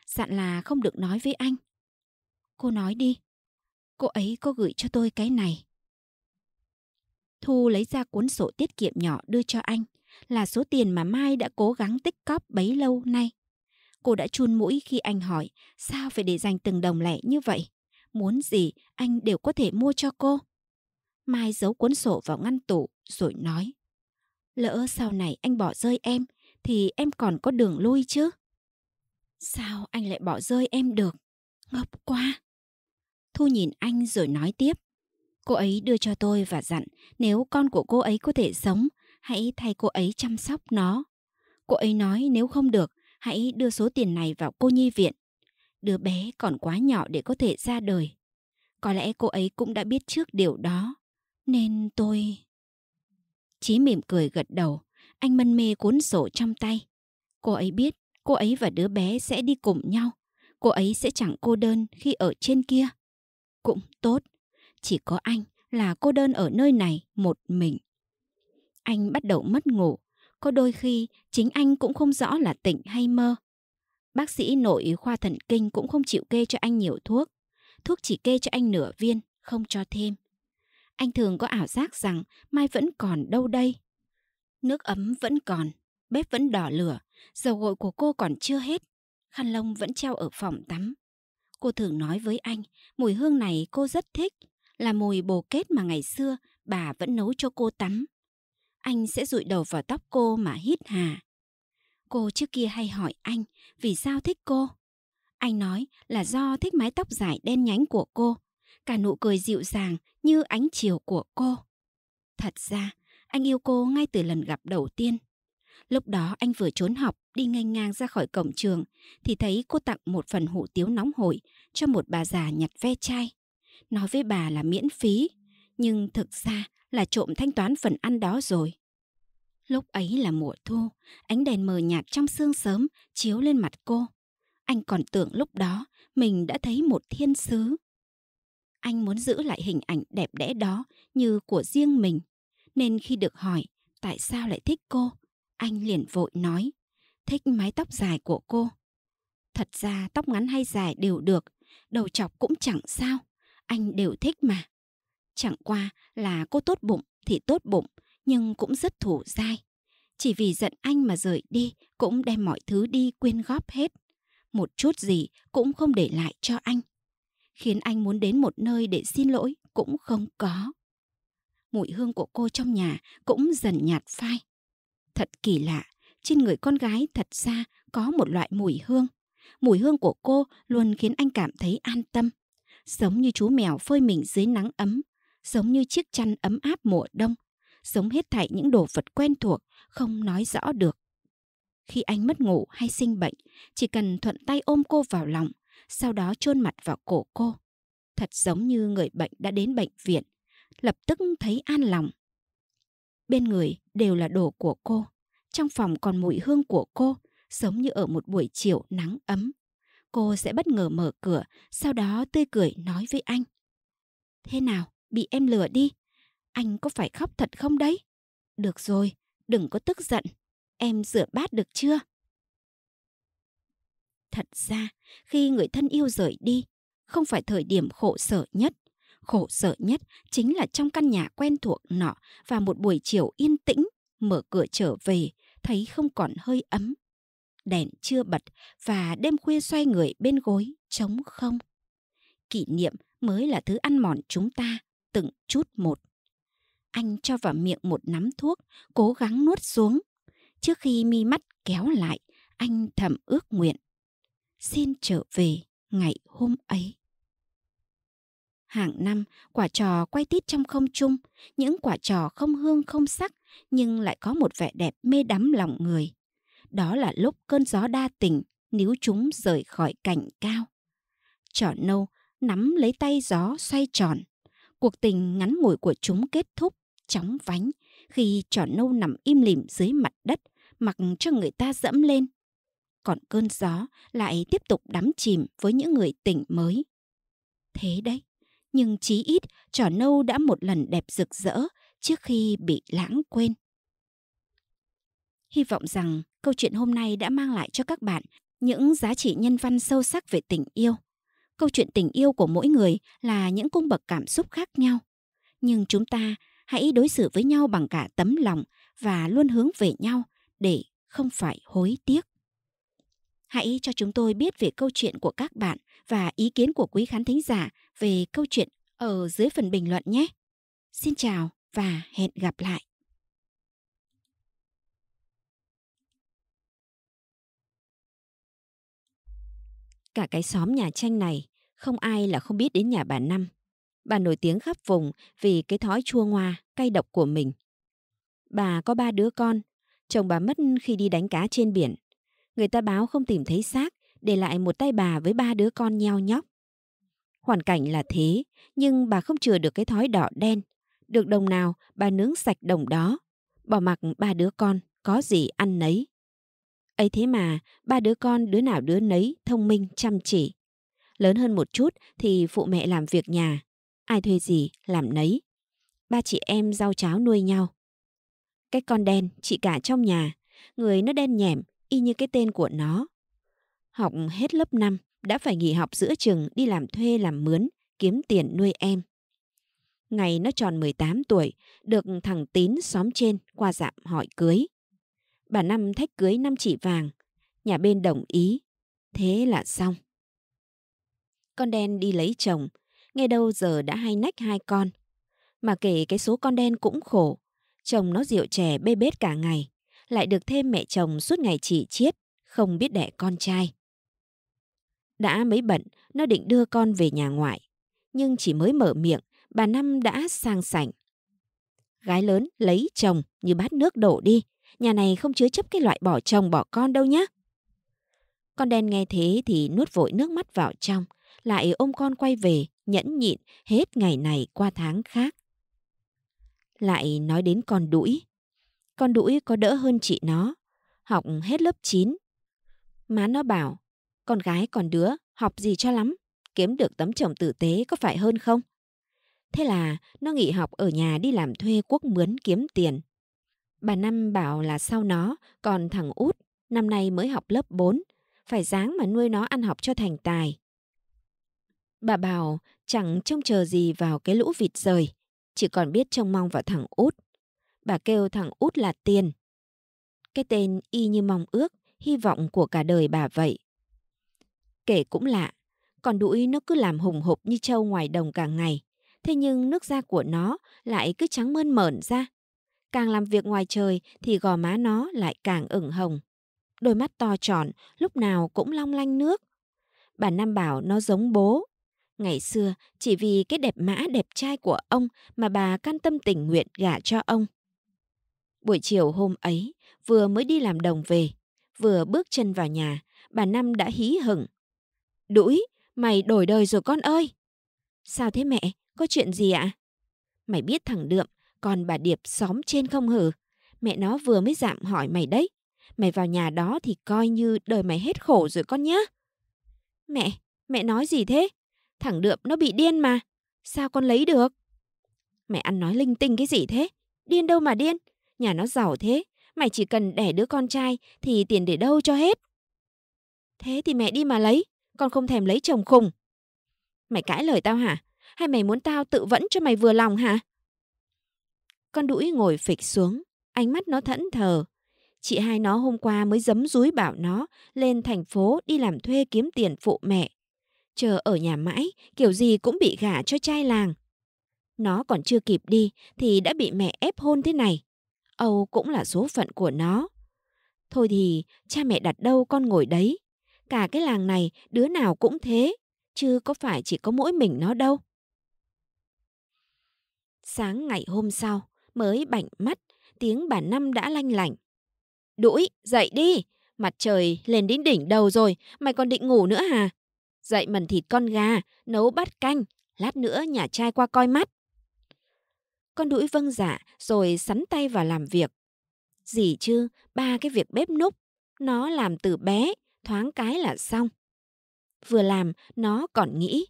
dặn là không được nói với anh. Cô nói đi, cô ấy có gửi cho tôi cái này. Thu lấy ra cuốn sổ tiết kiệm nhỏ đưa cho anh, là số tiền mà Mai đã cố gắng tích cóp bấy lâu nay. Cô đã chun mũi khi anh hỏi sao phải để dành từng đồng lẻ như vậy. Muốn gì anh đều có thể mua cho cô. Mai giấu cuốn sổ vào ngăn tủ rồi nói. Lỡ sau này anh bỏ rơi em thì em còn có đường lui chứ. Sao anh lại bỏ rơi em được? Ngốc quá. Thu nhìn anh rồi nói tiếp. Cô ấy đưa cho tôi và dặn nếu con của cô ấy có thể sống hãy thay cô ấy chăm sóc nó. Cô ấy nói nếu không được, hãy đưa số tiền này vào cô nhi viện. Đứa bé còn quá nhỏ để có thể ra đời. Có lẽ cô ấy cũng đã biết trước điều đó. Nên tôi... Chí mỉm cười gật đầu, anh mân mê cuốn sổ trong tay. Cô ấy biết cô ấy và đứa bé sẽ đi cùng nhau. Cô ấy sẽ chẳng cô đơn khi ở trên kia. Cũng tốt, chỉ có anh là cô đơn ở nơi này một mình. Anh bắt đầu mất ngủ, có đôi khi chính anh cũng không rõ là tỉnh hay mơ. Bác sĩ nội khoa thần kinh cũng không chịu kê cho anh nhiều thuốc. Thuốc chỉ kê cho anh nửa viên, không cho thêm. Anh thường có ảo giác rằng mai vẫn còn đâu đây. Nước ấm vẫn còn, bếp vẫn đỏ lửa, dầu gội của cô còn chưa hết. Khăn lông vẫn treo ở phòng tắm. Cô thường nói với anh, mùi hương này cô rất thích, là mùi bồ kết mà ngày xưa bà vẫn nấu cho cô tắm anh sẽ rụi đầu vào tóc cô mà hít hà. Cô trước kia hay hỏi anh vì sao thích cô. Anh nói là do thích mái tóc dài đen nhánh của cô, cả nụ cười dịu dàng như ánh chiều của cô. Thật ra, anh yêu cô ngay từ lần gặp đầu tiên. Lúc đó anh vừa trốn học đi nghênh ngang ra khỏi cổng trường thì thấy cô tặng một phần hủ tiếu nóng hổi cho một bà già nhặt ve chai. Nói với bà là miễn phí, nhưng thực ra là trộm thanh toán phần ăn đó rồi. Lúc ấy là mùa thu, ánh đèn mờ nhạt trong sương sớm chiếu lên mặt cô. Anh còn tưởng lúc đó mình đã thấy một thiên sứ. Anh muốn giữ lại hình ảnh đẹp đẽ đó như của riêng mình. Nên khi được hỏi tại sao lại thích cô, anh liền vội nói, thích mái tóc dài của cô. Thật ra tóc ngắn hay dài đều được, đầu chọc cũng chẳng sao, anh đều thích mà. Chẳng qua là cô tốt bụng thì tốt bụng, nhưng cũng rất thủ dai. Chỉ vì giận anh mà rời đi, cũng đem mọi thứ đi quyên góp hết. Một chút gì cũng không để lại cho anh. Khiến anh muốn đến một nơi để xin lỗi cũng không có. Mùi hương của cô trong nhà cũng dần nhạt phai. Thật kỳ lạ, trên người con gái thật ra có một loại mùi hương. Mùi hương của cô luôn khiến anh cảm thấy an tâm. Giống như chú mèo phơi mình dưới nắng ấm, giống như chiếc chăn ấm áp mùa đông, giống hết thảy những đồ vật quen thuộc, không nói rõ được. Khi anh mất ngủ hay sinh bệnh, chỉ cần thuận tay ôm cô vào lòng, sau đó chôn mặt vào cổ cô. Thật giống như người bệnh đã đến bệnh viện, lập tức thấy an lòng. Bên người đều là đồ của cô, trong phòng còn mùi hương của cô, giống như ở một buổi chiều nắng ấm. Cô sẽ bất ngờ mở cửa, sau đó tươi cười nói với anh. Thế nào, bị em lừa đi. Anh có phải khóc thật không đấy? Được rồi, đừng có tức giận. Em rửa bát được chưa? Thật ra, khi người thân yêu rời đi, không phải thời điểm khổ sở nhất. Khổ sở nhất chính là trong căn nhà quen thuộc nọ và một buổi chiều yên tĩnh, mở cửa trở về, thấy không còn hơi ấm. Đèn chưa bật và đêm khuya xoay người bên gối, trống không. Kỷ niệm mới là thứ ăn mòn chúng ta, từng chút một. Anh cho vào miệng một nắm thuốc, cố gắng nuốt xuống. Trước khi mi mắt kéo lại, anh thầm ước nguyện. Xin trở về ngày hôm ấy. Hàng năm, quả trò quay tít trong không trung, những quả trò không hương không sắc nhưng lại có một vẻ đẹp mê đắm lòng người. Đó là lúc cơn gió đa tình níu chúng rời khỏi cảnh cao. Trò nâu nắm lấy tay gió xoay tròn. Cuộc tình ngắn ngủi của chúng kết thúc, chóng vánh, khi trò nâu nằm im lìm dưới mặt đất, mặc cho người ta dẫm lên. Còn cơn gió lại tiếp tục đắm chìm với những người tình mới. Thế đấy, nhưng chí ít trò nâu đã một lần đẹp rực rỡ trước khi bị lãng quên. Hy vọng rằng câu chuyện hôm nay đã mang lại cho các bạn những giá trị nhân văn sâu sắc về tình yêu câu chuyện tình yêu của mỗi người là những cung bậc cảm xúc khác nhau nhưng chúng ta hãy đối xử với nhau bằng cả tấm lòng và luôn hướng về nhau để không phải hối tiếc hãy cho chúng tôi biết về câu chuyện của các bạn và ý kiến của quý khán thính giả về câu chuyện ở dưới phần bình luận nhé xin chào và hẹn gặp lại Cả cái xóm nhà tranh này, không ai là không biết đến nhà bà Năm. Bà nổi tiếng khắp vùng vì cái thói chua ngoa, cay độc của mình. Bà có ba đứa con, chồng bà mất khi đi đánh cá trên biển. Người ta báo không tìm thấy xác, để lại một tay bà với ba đứa con nheo nhóc. Hoàn cảnh là thế, nhưng bà không chừa được cái thói đỏ đen. Được đồng nào, bà nướng sạch đồng đó. Bỏ mặc ba đứa con, có gì ăn nấy ấy thế mà ba đứa con đứa nào đứa nấy thông minh chăm chỉ lớn hơn một chút thì phụ mẹ làm việc nhà ai thuê gì làm nấy ba chị em rau cháo nuôi nhau cái con đen chị cả trong nhà người nó đen nhẻm y như cái tên của nó học hết lớp năm đã phải nghỉ học giữa chừng đi làm thuê làm mướn kiếm tiền nuôi em ngày nó tròn 18 tuổi được thằng tín xóm trên qua dạm hỏi cưới Bà Năm thách cưới năm chị vàng. Nhà bên đồng ý. Thế là xong. Con đen đi lấy chồng. Nghe đâu giờ đã hay nách hai con. Mà kể cái số con đen cũng khổ. Chồng nó rượu chè bê bết cả ngày. Lại được thêm mẹ chồng suốt ngày chỉ chiết. Không biết đẻ con trai. Đã mấy bận, nó định đưa con về nhà ngoại. Nhưng chỉ mới mở miệng, bà Năm đã sang sảnh. Gái lớn lấy chồng như bát nước đổ đi, nhà này không chứa chấp cái loại bỏ chồng bỏ con đâu nhá. Con đen nghe thế thì nuốt vội nước mắt vào trong, lại ôm con quay về, nhẫn nhịn hết ngày này qua tháng khác. Lại nói đến con đũi. Con đũi có đỡ hơn chị nó, học hết lớp 9. Má nó bảo, con gái còn đứa, học gì cho lắm, kiếm được tấm chồng tử tế có phải hơn không? Thế là nó nghỉ học ở nhà đi làm thuê quốc mướn kiếm tiền. Bà Năm bảo là sau nó, còn thằng Út, năm nay mới học lớp 4, phải dáng mà nuôi nó ăn học cho thành tài. Bà bảo chẳng trông chờ gì vào cái lũ vịt rời, chỉ còn biết trông mong vào thằng Út. Bà kêu thằng Út là tiền. Cái tên y như mong ước, hy vọng của cả đời bà vậy. Kể cũng lạ, còn đuổi nó cứ làm hùng hục như trâu ngoài đồng cả ngày. Thế nhưng nước da của nó lại cứ trắng mơn mởn ra, càng làm việc ngoài trời thì gò má nó lại càng ửng hồng. Đôi mắt to tròn, lúc nào cũng long lanh nước. Bà Nam bảo nó giống bố. Ngày xưa, chỉ vì cái đẹp mã đẹp trai của ông mà bà can tâm tình nguyện gả cho ông. Buổi chiều hôm ấy, vừa mới đi làm đồng về, vừa bước chân vào nhà, bà Năm đã hí hửng. Đũi, mày đổi đời rồi con ơi! Sao thế mẹ? Có chuyện gì ạ? À? Mày biết thằng Đượm còn bà Điệp xóm trên không hử? Mẹ nó vừa mới dạm hỏi mày đấy. Mày vào nhà đó thì coi như đời mày hết khổ rồi con nhá. Mẹ, mẹ nói gì thế? Thằng Đượm nó bị điên mà. Sao con lấy được? Mẹ ăn nói linh tinh cái gì thế? Điên đâu mà điên. Nhà nó giàu thế. Mày chỉ cần đẻ đứa con trai thì tiền để đâu cho hết. Thế thì mẹ đi mà lấy. Con không thèm lấy chồng khùng. Mày cãi lời tao hả? Hay mày muốn tao tự vẫn cho mày vừa lòng hả? Con đũi ngồi phịch xuống, ánh mắt nó thẫn thờ. Chị hai nó hôm qua mới giấm rúi bảo nó lên thành phố đi làm thuê kiếm tiền phụ mẹ. Chờ ở nhà mãi, kiểu gì cũng bị gả cho trai làng. Nó còn chưa kịp đi thì đã bị mẹ ép hôn thế này. Âu cũng là số phận của nó. Thôi thì cha mẹ đặt đâu con ngồi đấy. Cả cái làng này đứa nào cũng thế, chứ có phải chỉ có mỗi mình nó đâu. Sáng ngày hôm sau, mới bảnh mắt, tiếng bà Năm đã lanh lảnh. Đũi, dậy đi, mặt trời lên đến đỉnh đầu rồi, mày còn định ngủ nữa hả? Dậy mần thịt con gà, nấu bát canh, lát nữa nhà trai qua coi mắt. Con đũi vâng dạ rồi sắn tay vào làm việc. Gì chứ, ba cái việc bếp núc, nó làm từ bé, thoáng cái là xong. Vừa làm, nó còn nghĩ,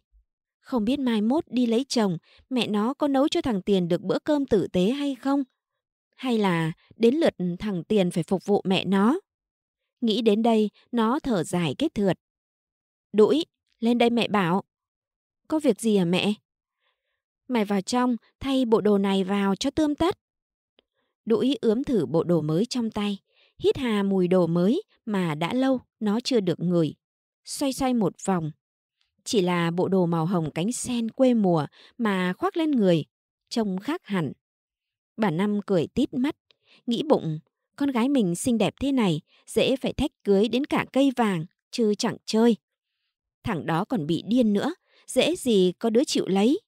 không biết mai mốt đi lấy chồng, mẹ nó có nấu cho thằng Tiền được bữa cơm tử tế hay không? Hay là đến lượt ừ, thằng Tiền phải phục vụ mẹ nó? Nghĩ đến đây, nó thở dài kết thượt. Đũi, lên đây mẹ bảo. Có việc gì hả à mẹ? Mày vào trong, thay bộ đồ này vào cho tươm tất. Đũi ướm thử bộ đồ mới trong tay, hít hà mùi đồ mới mà đã lâu nó chưa được ngửi. Xoay xoay một vòng, chỉ là bộ đồ màu hồng cánh sen quê mùa mà khoác lên người, trông khác hẳn. Bà Năm cười tít mắt, nghĩ bụng, con gái mình xinh đẹp thế này, dễ phải thách cưới đến cả cây vàng, chứ chẳng chơi. Thằng đó còn bị điên nữa, dễ gì có đứa chịu lấy.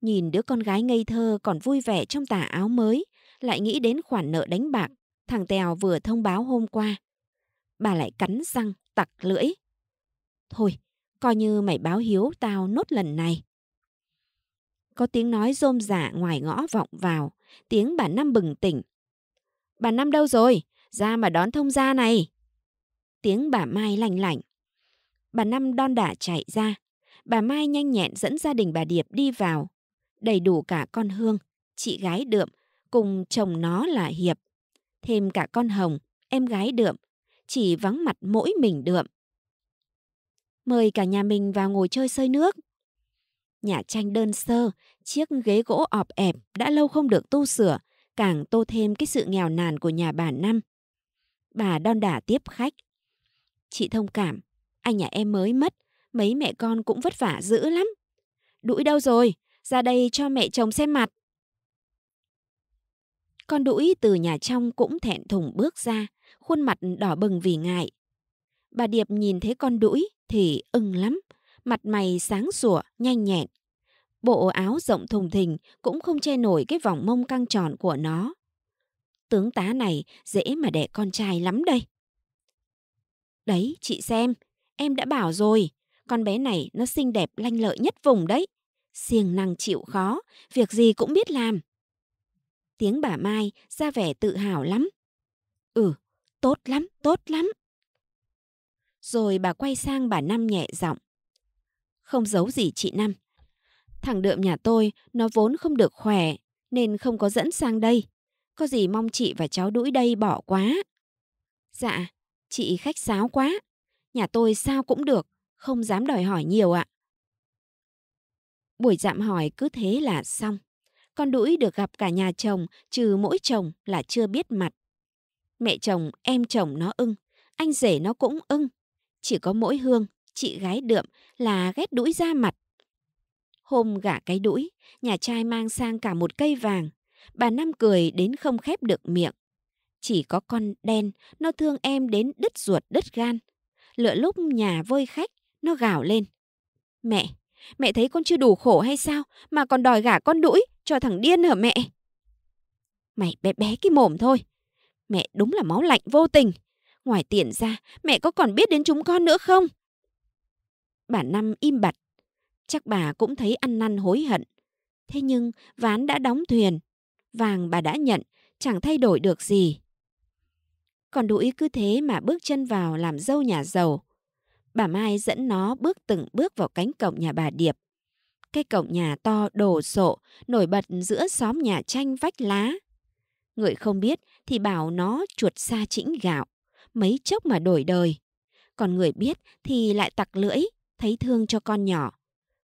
Nhìn đứa con gái ngây thơ còn vui vẻ trong tà áo mới, lại nghĩ đến khoản nợ đánh bạc thằng Tèo vừa thông báo hôm qua. Bà lại cắn răng, tặc lưỡi. Thôi, coi như mày báo hiếu tao nốt lần này. Có tiếng nói rôm rả ngoài ngõ vọng vào, tiếng bà Năm bừng tỉnh. Bà Năm đâu rồi? Ra mà đón thông gia này. Tiếng bà Mai lành lạnh. Bà Năm đon đả chạy ra. Bà Mai nhanh nhẹn dẫn gia đình bà Điệp đi vào. Đầy đủ cả con Hương, chị gái Đượm, cùng chồng nó là Hiệp. Thêm cả con Hồng, em gái Đượm. Chỉ vắng mặt mỗi mình Đượm mời cả nhà mình vào ngồi chơi sơi nước. Nhà tranh đơn sơ, chiếc ghế gỗ ọp ẹp đã lâu không được tu sửa, càng tô thêm cái sự nghèo nàn của nhà bà Năm. Bà đon đả tiếp khách. Chị thông cảm, anh nhà em mới mất, mấy mẹ con cũng vất vả dữ lắm. Đũi đâu rồi? Ra đây cho mẹ chồng xem mặt. Con đũi từ nhà trong cũng thẹn thùng bước ra, khuôn mặt đỏ bừng vì ngại. Bà Điệp nhìn thấy con đũi thì ưng lắm, mặt mày sáng sủa, nhanh nhẹn. Bộ áo rộng thùng thình cũng không che nổi cái vòng mông căng tròn của nó. Tướng tá này dễ mà đẻ con trai lắm đây. Đấy, chị xem, em đã bảo rồi, con bé này nó xinh đẹp lanh lợi nhất vùng đấy. Siêng năng chịu khó, việc gì cũng biết làm. Tiếng bà Mai ra vẻ tự hào lắm. Ừ, tốt lắm, tốt lắm. Rồi bà quay sang bà Năm nhẹ giọng. Không giấu gì chị Năm. Thằng đượm nhà tôi nó vốn không được khỏe nên không có dẫn sang đây. Có gì mong chị và cháu đũi đây bỏ quá. Dạ, chị khách sáo quá. Nhà tôi sao cũng được, không dám đòi hỏi nhiều ạ. Buổi dạm hỏi cứ thế là xong. Con đũi được gặp cả nhà chồng, trừ mỗi chồng là chưa biết mặt. Mẹ chồng, em chồng nó ưng, anh rể nó cũng ưng. Chỉ có mỗi Hương, chị gái đượm là ghét đũi ra mặt. Hôm gả cái đũi, nhà trai mang sang cả một cây vàng. Bà Năm cười đến không khép được miệng. Chỉ có con đen, nó thương em đến đứt ruột đứt gan. Lựa lúc nhà vơi khách, nó gào lên. Mẹ, mẹ thấy con chưa đủ khổ hay sao mà còn đòi gả con đũi cho thằng điên hả mẹ? Mày bé bé cái mồm thôi. Mẹ đúng là máu lạnh vô tình. Ngoài tiền ra, mẹ có còn biết đến chúng con nữa không? Bà Năm im bặt. Chắc bà cũng thấy ăn năn hối hận. Thế nhưng ván đã đóng thuyền. Vàng bà đã nhận, chẳng thay đổi được gì. Còn đũi cứ thế mà bước chân vào làm dâu nhà giàu. Bà Mai dẫn nó bước từng bước vào cánh cổng nhà bà Điệp. Cái cổng nhà to đồ sộ, nổi bật giữa xóm nhà tranh vách lá. Người không biết thì bảo nó chuột xa chĩnh gạo mấy chốc mà đổi đời. Còn người biết thì lại tặc lưỡi, thấy thương cho con nhỏ.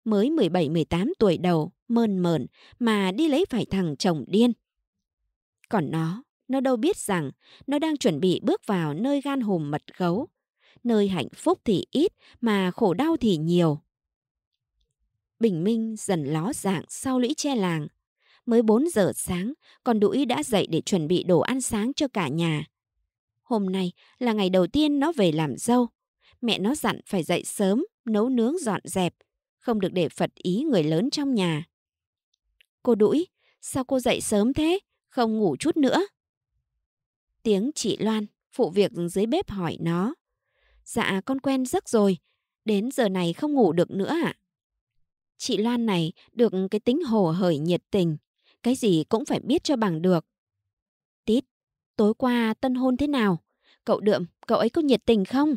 Mới 17-18 tuổi đầu, mơn mờn mà đi lấy phải thằng chồng điên. Còn nó, nó đâu biết rằng nó đang chuẩn bị bước vào nơi gan hùm mật gấu, nơi hạnh phúc thì ít mà khổ đau thì nhiều. Bình minh dần ló dạng sau lũy che làng. Mới 4 giờ sáng, con đũi đã dậy để chuẩn bị đồ ăn sáng cho cả nhà. Hôm nay là ngày đầu tiên nó về làm dâu. Mẹ nó dặn phải dậy sớm, nấu nướng dọn dẹp, không được để phật ý người lớn trong nhà. Cô đũi, sao cô dậy sớm thế, không ngủ chút nữa? Tiếng chị Loan, phụ việc dưới bếp hỏi nó. Dạ con quen giấc rồi, đến giờ này không ngủ được nữa ạ. À? Chị Loan này được cái tính hồ hởi nhiệt tình, cái gì cũng phải biết cho bằng được. Tối qua tân hôn thế nào? Cậu đượm, cậu ấy có nhiệt tình không?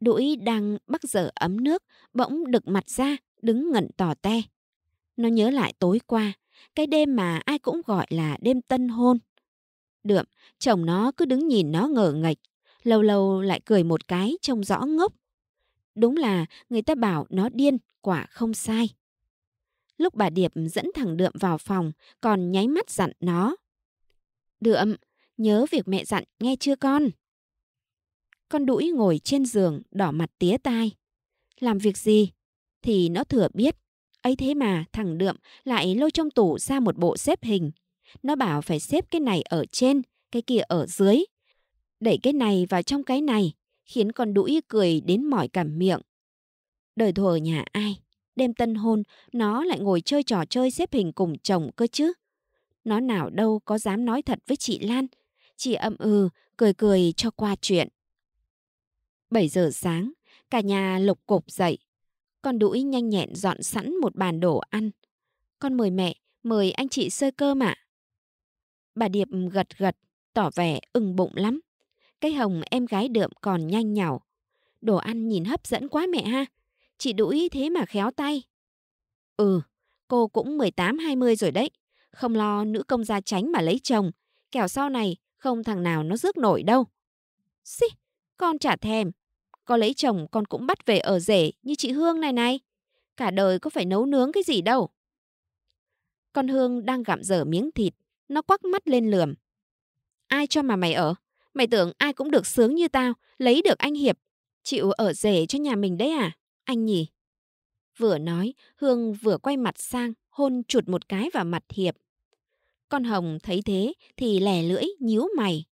Đũi đang bắt dở ấm nước, bỗng đực mặt ra, đứng ngẩn tỏ te. Nó nhớ lại tối qua, cái đêm mà ai cũng gọi là đêm tân hôn. Đượm, chồng nó cứ đứng nhìn nó ngờ nghệch, lâu lâu lại cười một cái trông rõ ngốc. Đúng là người ta bảo nó điên, quả không sai. Lúc bà Điệp dẫn thằng Đượm vào phòng, còn nháy mắt dặn nó. Đượm, Nhớ việc mẹ dặn nghe chưa con? Con đũi ngồi trên giường đỏ mặt tía tai. Làm việc gì? Thì nó thừa biết. ấy thế mà thằng Đượm lại lôi trong tủ ra một bộ xếp hình. Nó bảo phải xếp cái này ở trên, cái kia ở dưới. Đẩy cái này vào trong cái này, khiến con đũi cười đến mỏi cả miệng. Đời thù nhà ai? Đêm tân hôn, nó lại ngồi chơi trò chơi xếp hình cùng chồng cơ chứ. Nó nào đâu có dám nói thật với chị Lan chỉ âm ừ, cười cười cho qua chuyện. 7 giờ sáng, cả nhà lục cục dậy. Con đũi nhanh nhẹn dọn sẵn một bàn đồ ăn. Con mời mẹ, mời anh chị sơi cơm ạ. Bà Điệp gật gật, tỏ vẻ ưng bụng lắm. Cây hồng em gái đượm còn nhanh nhảu. Đồ ăn nhìn hấp dẫn quá mẹ ha. Chị đũi thế mà khéo tay. Ừ, cô cũng 18-20 rồi đấy. Không lo nữ công gia tránh mà lấy chồng. Kẻo sau này không thằng nào nó rước nổi đâu. Xì, con chả thèm. Có lấy chồng con cũng bắt về ở rể như chị Hương này này. Cả đời có phải nấu nướng cái gì đâu. Con Hương đang gặm dở miếng thịt. Nó quắc mắt lên lườm. Ai cho mà mày ở? Mày tưởng ai cũng được sướng như tao, lấy được anh Hiệp. Chịu ở rể cho nhà mình đấy à? Anh nhỉ? Vừa nói, Hương vừa quay mặt sang, hôn chuột một cái vào mặt Hiệp. Con Hồng thấy thế thì lẻ lưỡi nhíu mày.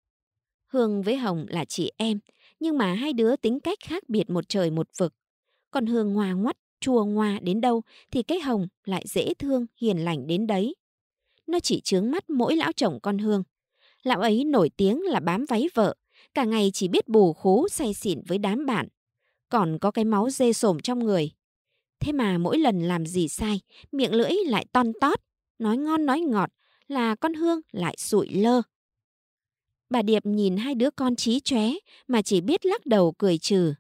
Hương với Hồng là chị em, nhưng mà hai đứa tính cách khác biệt một trời một vực. Còn Hương ngoa ngoắt, chua ngoa đến đâu thì cái Hồng lại dễ thương, hiền lành đến đấy. Nó chỉ chướng mắt mỗi lão chồng con Hương. Lão ấy nổi tiếng là bám váy vợ, cả ngày chỉ biết bù khố say xỉn với đám bạn. Còn có cái máu dê sổm trong người. Thế mà mỗi lần làm gì sai, miệng lưỡi lại ton tót, nói ngon nói ngọt, là con Hương lại sụi lơ. Bà Điệp nhìn hai đứa con trí chóe mà chỉ biết lắc đầu cười trừ.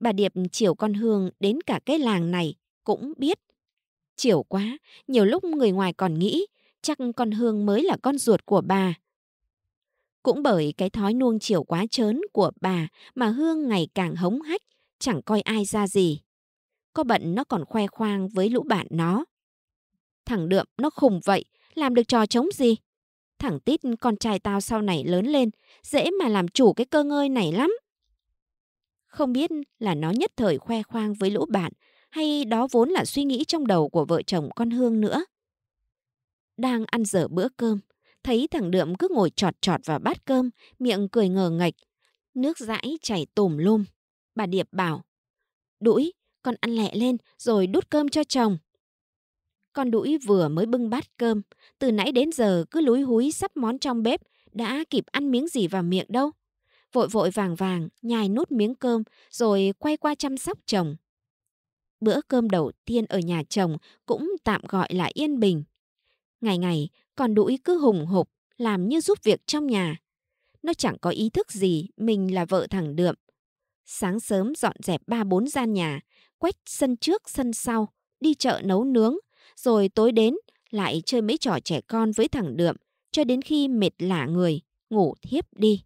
Bà Điệp chiều con Hương đến cả cái làng này cũng biết. Chiều quá, nhiều lúc người ngoài còn nghĩ chắc con Hương mới là con ruột của bà. Cũng bởi cái thói nuông chiều quá trớn của bà mà Hương ngày càng hống hách, chẳng coi ai ra gì. Có bận nó còn khoe khoang với lũ bạn nó. Thằng Đượm nó khùng vậy làm được trò chống gì. Thẳng tít con trai tao sau này lớn lên, dễ mà làm chủ cái cơ ngơi này lắm. Không biết là nó nhất thời khoe khoang với lũ bạn hay đó vốn là suy nghĩ trong đầu của vợ chồng con Hương nữa. Đang ăn dở bữa cơm, thấy thằng Đượm cứ ngồi trọt trọt vào bát cơm, miệng cười ngờ ngạch. Nước dãi chảy tùm lum. Bà Điệp bảo, đũi, con ăn lẹ lên rồi đút cơm cho chồng. Con đũi vừa mới bưng bát cơm, từ nãy đến giờ cứ lúi húi sắp món trong bếp, đã kịp ăn miếng gì vào miệng đâu. Vội vội vàng vàng, nhai nốt miếng cơm, rồi quay qua chăm sóc chồng. Bữa cơm đầu tiên ở nhà chồng cũng tạm gọi là yên bình. Ngày ngày, con đũi cứ hùng hục, làm như giúp việc trong nhà. Nó chẳng có ý thức gì mình là vợ thằng Đượm. Sáng sớm dọn dẹp ba bốn gian nhà, quét sân trước sân sau, đi chợ nấu nướng, rồi tối đến lại chơi mấy trò trẻ con với thằng Đượm cho đến khi mệt lạ người, ngủ thiếp đi.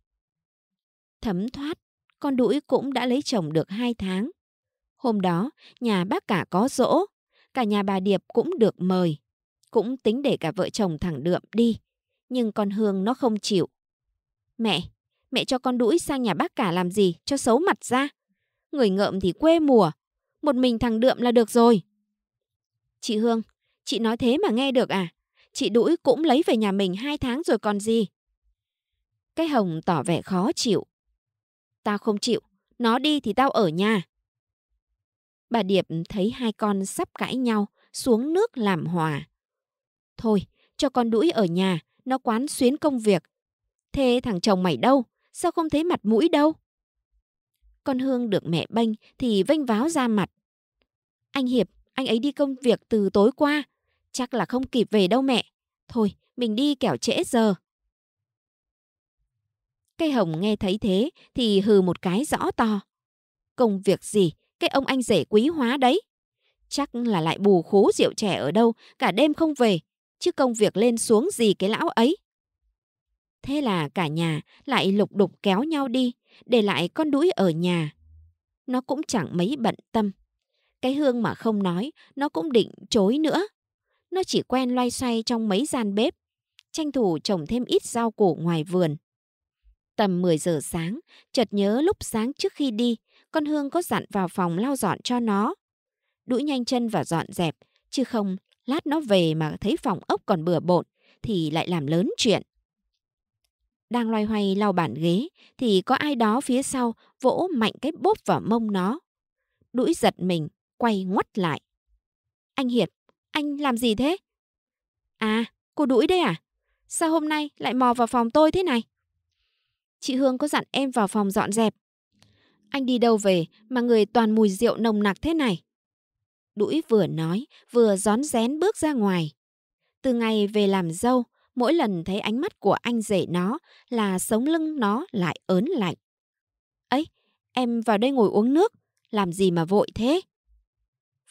Thấm thoát, con đũi cũng đã lấy chồng được hai tháng. Hôm đó, nhà bác cả có rỗ cả nhà bà Điệp cũng được mời. Cũng tính để cả vợ chồng thằng Đượm đi, nhưng con Hương nó không chịu. Mẹ, mẹ cho con đũi sang nhà bác cả làm gì cho xấu mặt ra. Người ngợm thì quê mùa, một mình thằng Đượm là được rồi. Chị Hương, Chị nói thế mà nghe được à? Chị đũi cũng lấy về nhà mình hai tháng rồi còn gì? Cái hồng tỏ vẻ khó chịu. Tao không chịu, nó đi thì tao ở nhà. Bà Điệp thấy hai con sắp cãi nhau, xuống nước làm hòa. Thôi, cho con đũi ở nhà, nó quán xuyến công việc. Thế thằng chồng mày đâu? Sao không thấy mặt mũi đâu? Con Hương được mẹ bênh thì vênh váo ra mặt. Anh Hiệp, anh ấy đi công việc từ tối qua, Chắc là không kịp về đâu mẹ. Thôi, mình đi kẻo trễ giờ. Cây hồng nghe thấy thế thì hừ một cái rõ to. Công việc gì, cái ông anh rể quý hóa đấy. Chắc là lại bù khố rượu trẻ ở đâu, cả đêm không về. Chứ công việc lên xuống gì cái lão ấy. Thế là cả nhà lại lục đục kéo nhau đi, để lại con đũi ở nhà. Nó cũng chẳng mấy bận tâm. Cái hương mà không nói, nó cũng định chối nữa. Nó chỉ quen loay xoay trong mấy gian bếp, tranh thủ trồng thêm ít rau củ ngoài vườn. Tầm 10 giờ sáng, chợt nhớ lúc sáng trước khi đi, con Hương có dặn vào phòng lau dọn cho nó. Đũi nhanh chân và dọn dẹp, chứ không lát nó về mà thấy phòng ốc còn bừa bộn thì lại làm lớn chuyện. Đang loay hoay lau bản ghế thì có ai đó phía sau vỗ mạnh cái bốp vào mông nó. Đũi giật mình, quay ngoắt lại. Anh Hiệt anh làm gì thế? À, cô đuổi đây à? Sao hôm nay lại mò vào phòng tôi thế này? Chị Hương có dặn em vào phòng dọn dẹp. Anh đi đâu về mà người toàn mùi rượu nồng nặc thế này? Đũi vừa nói, vừa gión rén bước ra ngoài. Từ ngày về làm dâu, mỗi lần thấy ánh mắt của anh rể nó là sống lưng nó lại ớn lạnh. Ấy, em vào đây ngồi uống nước, làm gì mà vội thế?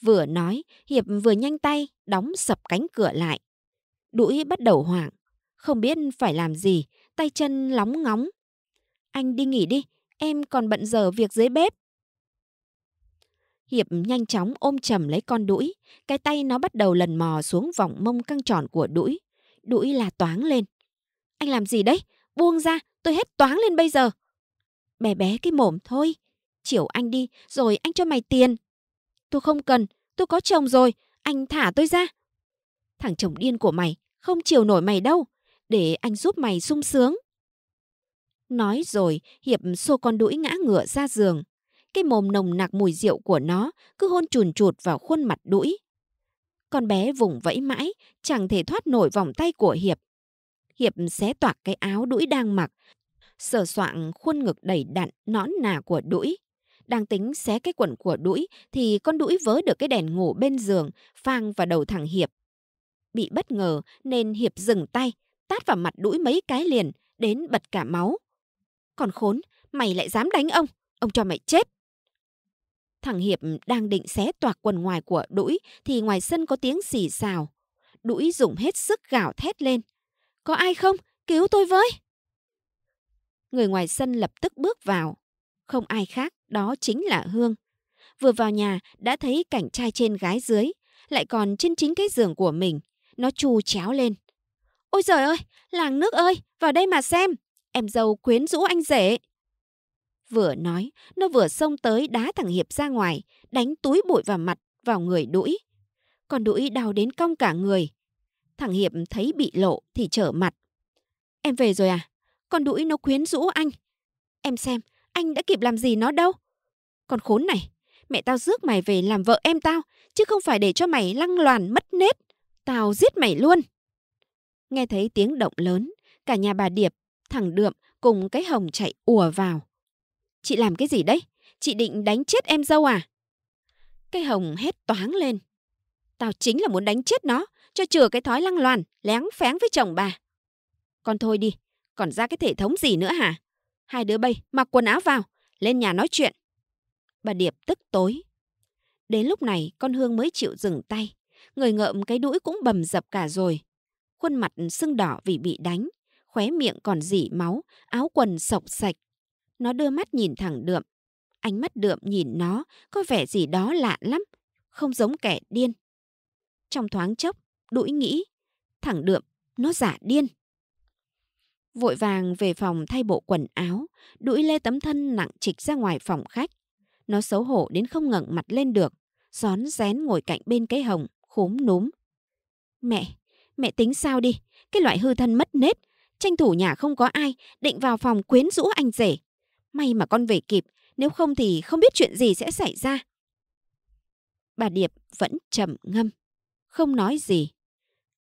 Vừa nói, Hiệp vừa nhanh tay, đóng sập cánh cửa lại. Đũi bắt đầu hoảng, không biết phải làm gì, tay chân lóng ngóng. Anh đi nghỉ đi, em còn bận giờ việc dưới bếp. Hiệp nhanh chóng ôm chầm lấy con đũi, cái tay nó bắt đầu lần mò xuống vòng mông căng tròn của đũi. Đũi là toáng lên. Anh làm gì đấy? Buông ra, tôi hết toáng lên bây giờ. Bé bé cái mồm thôi. Chiều anh đi, rồi anh cho mày tiền, Tôi không cần, tôi có chồng rồi, anh thả tôi ra. Thằng chồng điên của mày, không chiều nổi mày đâu, để anh giúp mày sung sướng. Nói rồi, Hiệp xô con đũi ngã ngựa ra giường. Cái mồm nồng nặc mùi rượu của nó cứ hôn chùn chụt vào khuôn mặt đũi. Con bé vùng vẫy mãi, chẳng thể thoát nổi vòng tay của Hiệp. Hiệp xé toạc cái áo đũi đang mặc, sờ soạng khuôn ngực đầy đặn, nõn nà của đũi. Đang tính xé cái quần của đũi thì con đũi vớ được cái đèn ngủ bên giường, phang vào đầu thằng Hiệp. Bị bất ngờ nên Hiệp dừng tay, tát vào mặt đũi mấy cái liền, đến bật cả máu. Còn khốn, mày lại dám đánh ông, ông cho mày chết. Thằng Hiệp đang định xé toạc quần ngoài của đũi thì ngoài sân có tiếng xì xào. Đũi dùng hết sức gào thét lên. Có ai không? Cứu tôi với! Người ngoài sân lập tức bước vào. Không ai khác đó chính là Hương. Vừa vào nhà đã thấy cảnh trai trên gái dưới, lại còn trên chính cái giường của mình. Nó chu chéo lên. Ôi trời ơi, làng nước ơi, vào đây mà xem. Em dâu quyến rũ anh rể. Vừa nói, nó vừa xông tới đá thằng Hiệp ra ngoài, đánh túi bụi vào mặt, vào người đũi. Còn đũi đau đến cong cả người. Thằng Hiệp thấy bị lộ thì trở mặt. Em về rồi à? Con đũi nó quyến rũ anh. Em xem, anh đã kịp làm gì nó đâu. Còn khốn này, mẹ tao rước mày về làm vợ em tao, chứ không phải để cho mày lăng loàn mất nết. Tao giết mày luôn. Nghe thấy tiếng động lớn, cả nhà bà Điệp, thằng Đượm cùng cái hồng chạy ùa vào. Chị làm cái gì đấy? Chị định đánh chết em dâu à? Cái hồng hét toáng lên. Tao chính là muốn đánh chết nó, cho chừa cái thói lăng loàn, lén phén với chồng bà. Con thôi đi, còn ra cái thể thống gì nữa hả? Hai đứa bay mặc quần áo vào, lên nhà nói chuyện. Bà Điệp tức tối. Đến lúc này con Hương mới chịu dừng tay. Người ngợm cái đũi cũng bầm dập cả rồi. Khuôn mặt sưng đỏ vì bị đánh. Khóe miệng còn dỉ máu, áo quần sọc sạch. Nó đưa mắt nhìn thẳng đượm. Ánh mắt đượm nhìn nó có vẻ gì đó lạ lắm. Không giống kẻ điên. Trong thoáng chốc, đũi nghĩ. Thẳng đượm, nó giả điên. Vội vàng về phòng thay bộ quần áo, đuổi lê tấm thân nặng trịch ra ngoài phòng khách. Nó xấu hổ đến không ngẩng mặt lên được, gión rén ngồi cạnh bên cái hồng, khúm núm. Mẹ, mẹ tính sao đi, cái loại hư thân mất nết, tranh thủ nhà không có ai, định vào phòng quyến rũ anh rể. May mà con về kịp, nếu không thì không biết chuyện gì sẽ xảy ra. Bà Điệp vẫn trầm ngâm, không nói gì.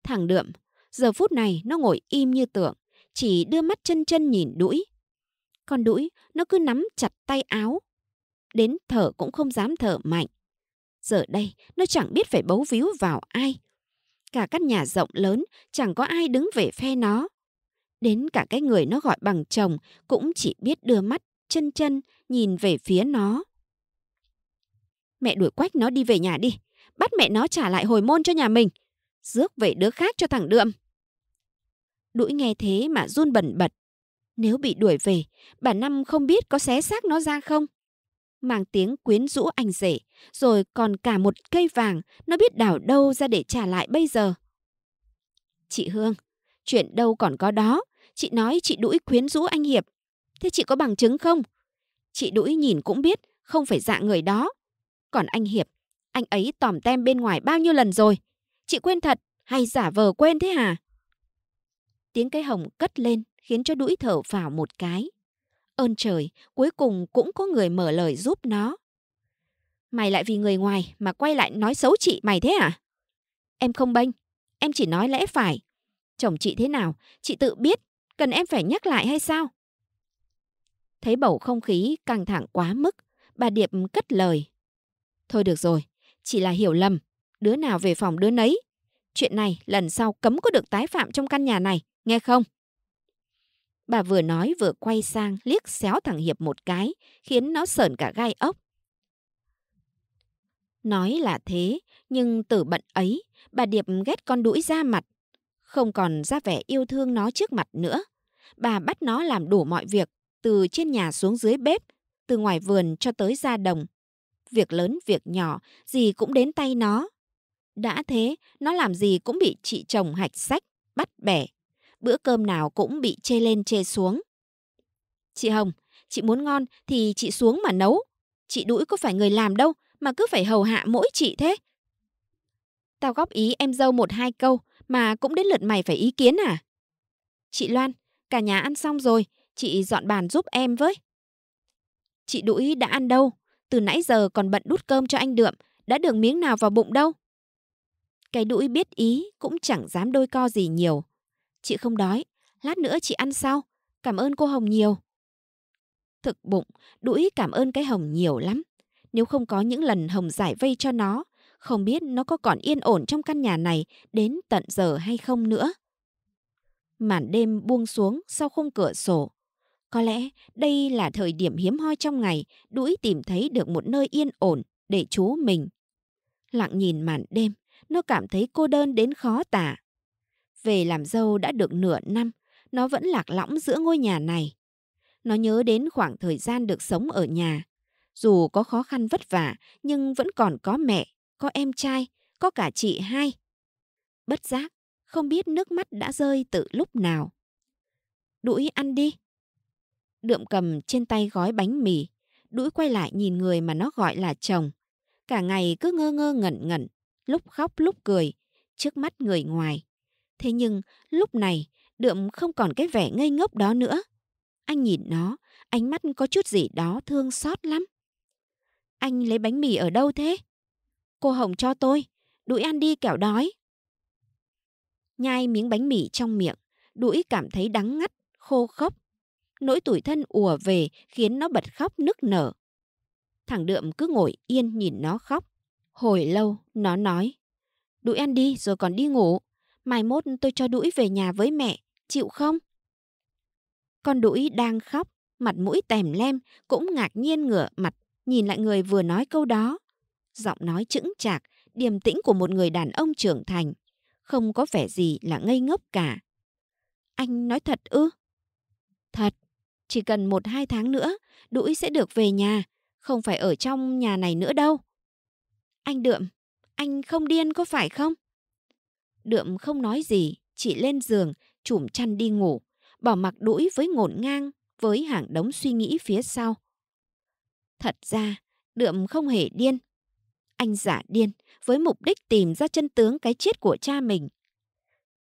Thằng Đượm, giờ phút này nó ngồi im như tượng, chỉ đưa mắt chân chân nhìn đũi. con đũi, nó cứ nắm chặt tay áo. Đến thở cũng không dám thở mạnh. Giờ đây, nó chẳng biết phải bấu víu vào ai. Cả căn nhà rộng lớn, chẳng có ai đứng về phe nó. Đến cả cái người nó gọi bằng chồng cũng chỉ biết đưa mắt, chân chân, nhìn về phía nó. Mẹ đuổi quách nó đi về nhà đi. Bắt mẹ nó trả lại hồi môn cho nhà mình. Rước về đứa khác cho thằng Đượm. Đũi nghe thế mà run bẩn bật. Nếu bị đuổi về, bà Năm không biết có xé xác nó ra không? Mang tiếng quyến rũ anh rể, rồi còn cả một cây vàng nó biết đảo đâu ra để trả lại bây giờ. Chị Hương, chuyện đâu còn có đó. Chị nói chị đũi quyến rũ anh Hiệp. Thế chị có bằng chứng không? Chị đũi nhìn cũng biết, không phải dạng người đó. Còn anh Hiệp, anh ấy tòm tem bên ngoài bao nhiêu lần rồi? Chị quên thật hay giả vờ quên thế hả? tiếng cái hồng cất lên khiến cho đũi thở vào một cái. Ơn trời, cuối cùng cũng có người mở lời giúp nó. Mày lại vì người ngoài mà quay lại nói xấu chị mày thế à? Em không bênh, em chỉ nói lẽ phải. Chồng chị thế nào, chị tự biết, cần em phải nhắc lại hay sao? Thấy bầu không khí căng thẳng quá mức, bà Điệp cất lời. Thôi được rồi, chỉ là hiểu lầm, đứa nào về phòng đứa nấy, chuyện này lần sau cấm có được tái phạm trong căn nhà này, nghe không? Bà vừa nói vừa quay sang liếc xéo thằng Hiệp một cái, khiến nó sờn cả gai ốc. Nói là thế, nhưng từ bận ấy, bà Điệp ghét con đuổi ra mặt, không còn ra vẻ yêu thương nó trước mặt nữa. Bà bắt nó làm đủ mọi việc, từ trên nhà xuống dưới bếp, từ ngoài vườn cho tới ra đồng. Việc lớn, việc nhỏ, gì cũng đến tay nó. Đã thế, nó làm gì cũng bị chị chồng hạch sách, bắt bẻ. Bữa cơm nào cũng bị chê lên chê xuống. Chị Hồng, chị muốn ngon thì chị xuống mà nấu. Chị đũi có phải người làm đâu mà cứ phải hầu hạ mỗi chị thế. Tao góp ý em dâu một hai câu mà cũng đến lượt mày phải ý kiến à? Chị Loan, cả nhà ăn xong rồi, chị dọn bàn giúp em với. Chị đũi đã ăn đâu, từ nãy giờ còn bận đút cơm cho anh Đượm, đã được miếng nào vào bụng đâu. Cái đũi biết ý cũng chẳng dám đôi co gì nhiều. Chị không đói, lát nữa chị ăn sau. Cảm ơn cô Hồng nhiều. Thực bụng, đũi cảm ơn cái Hồng nhiều lắm. Nếu không có những lần Hồng giải vây cho nó, không biết nó có còn yên ổn trong căn nhà này đến tận giờ hay không nữa. Màn đêm buông xuống sau khung cửa sổ. Có lẽ đây là thời điểm hiếm hoi trong ngày đũi tìm thấy được một nơi yên ổn để trú mình. Lặng nhìn màn đêm, nó cảm thấy cô đơn đến khó tả. Về làm dâu đã được nửa năm, nó vẫn lạc lõng giữa ngôi nhà này. Nó nhớ đến khoảng thời gian được sống ở nhà. Dù có khó khăn vất vả, nhưng vẫn còn có mẹ, có em trai, có cả chị hai. Bất giác, không biết nước mắt đã rơi từ lúc nào. Đũi ăn đi. Đượm cầm trên tay gói bánh mì, đũi quay lại nhìn người mà nó gọi là chồng. Cả ngày cứ ngơ ngơ ngẩn ngẩn, lúc khóc lúc cười, trước mắt người ngoài. Thế nhưng, lúc này, đượm không còn cái vẻ ngây ngốc đó nữa. Anh nhìn nó, ánh mắt có chút gì đó thương xót lắm. Anh lấy bánh mì ở đâu thế? Cô Hồng cho tôi, đuổi ăn đi kẻo đói. Nhai miếng bánh mì trong miệng, đuổi cảm thấy đắng ngắt, khô khốc. Nỗi tủi thân ùa về khiến nó bật khóc nức nở. Thằng đượm cứ ngồi yên nhìn nó khóc. Hồi lâu, nó nói. Đuổi ăn đi rồi còn đi ngủ. Mai mốt tôi cho đuổi về nhà với mẹ, chịu không? Con đuổi đang khóc, mặt mũi tèm lem, cũng ngạc nhiên ngửa mặt, nhìn lại người vừa nói câu đó. Giọng nói chững chạc, điềm tĩnh của một người đàn ông trưởng thành. Không có vẻ gì là ngây ngốc cả. Anh nói thật ư? Thật, chỉ cần một hai tháng nữa, đuổi sẽ được về nhà, không phải ở trong nhà này nữa đâu. Anh Đượm, anh không điên có phải không? Đượm không nói gì, chỉ lên giường, chùm chăn đi ngủ, bỏ mặc đũi với ngổn ngang, với hàng đống suy nghĩ phía sau. Thật ra, Đượm không hề điên. Anh giả điên với mục đích tìm ra chân tướng cái chết của cha mình.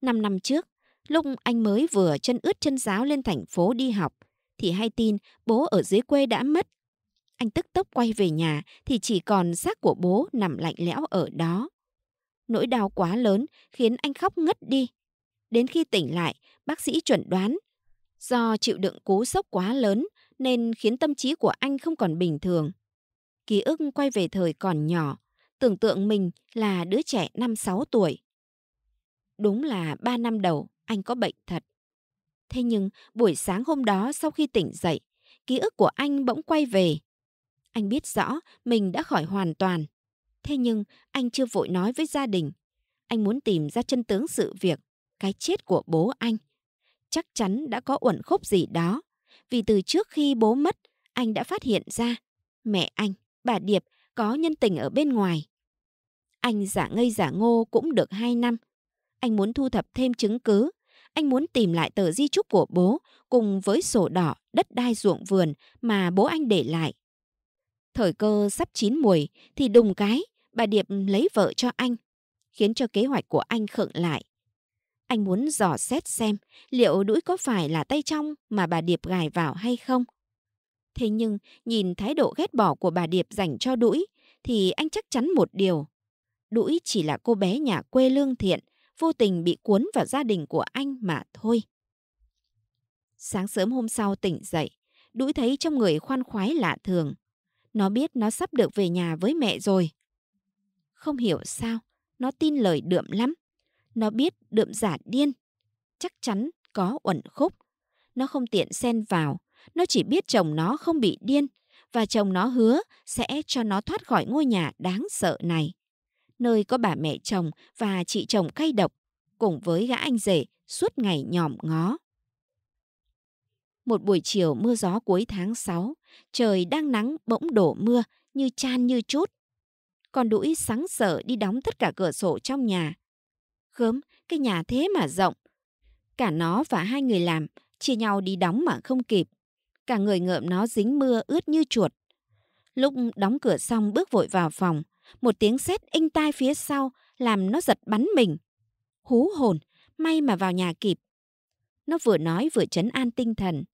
Năm năm trước, lúc anh mới vừa chân ướt chân giáo lên thành phố đi học, thì hay tin bố ở dưới quê đã mất. Anh tức tốc quay về nhà thì chỉ còn xác của bố nằm lạnh lẽo ở đó. Nỗi đau quá lớn khiến anh khóc ngất đi. Đến khi tỉnh lại, bác sĩ chuẩn đoán do chịu đựng cú sốc quá lớn nên khiến tâm trí của anh không còn bình thường. Ký ức quay về thời còn nhỏ, tưởng tượng mình là đứa trẻ 5-6 tuổi. Đúng là 3 năm đầu anh có bệnh thật. Thế nhưng buổi sáng hôm đó sau khi tỉnh dậy, ký ức của anh bỗng quay về. Anh biết rõ mình đã khỏi hoàn toàn. Thế nhưng anh chưa vội nói với gia đình. Anh muốn tìm ra chân tướng sự việc, cái chết của bố anh. Chắc chắn đã có uẩn khúc gì đó. Vì từ trước khi bố mất, anh đã phát hiện ra mẹ anh, bà Điệp có nhân tình ở bên ngoài. Anh giả ngây giả ngô cũng được 2 năm. Anh muốn thu thập thêm chứng cứ. Anh muốn tìm lại tờ di trúc của bố cùng với sổ đỏ, đất đai ruộng vườn mà bố anh để lại Thời cơ sắp chín mùi thì đùng cái, bà Điệp lấy vợ cho anh, khiến cho kế hoạch của anh khựng lại. Anh muốn dò xét xem liệu đũi có phải là tay trong mà bà Điệp gài vào hay không. Thế nhưng nhìn thái độ ghét bỏ của bà Điệp dành cho đũi thì anh chắc chắn một điều. Đũi chỉ là cô bé nhà quê lương thiện, vô tình bị cuốn vào gia đình của anh mà thôi. Sáng sớm hôm sau tỉnh dậy, đũi thấy trong người khoan khoái lạ thường. Nó biết nó sắp được về nhà với mẹ rồi. Không hiểu sao, nó tin lời đượm lắm. Nó biết đượm giả điên. Chắc chắn có uẩn khúc. Nó không tiện xen vào. Nó chỉ biết chồng nó không bị điên và chồng nó hứa sẽ cho nó thoát khỏi ngôi nhà đáng sợ này. Nơi có bà mẹ chồng và chị chồng cay độc cùng với gã anh rể suốt ngày nhòm ngó. Một buổi chiều mưa gió cuối tháng 6, trời đang nắng bỗng đổ mưa như chan như chút. Con đũi sáng sở đi đóng tất cả cửa sổ trong nhà. Gớm, cái nhà thế mà rộng. Cả nó và hai người làm chia nhau đi đóng mà không kịp. Cả người ngợm nó dính mưa ướt như chuột. Lúc đóng cửa xong bước vội vào phòng, một tiếng sét inh tai phía sau làm nó giật bắn mình. Hú hồn, may mà vào nhà kịp, nó vừa nói vừa chấn an tinh thần.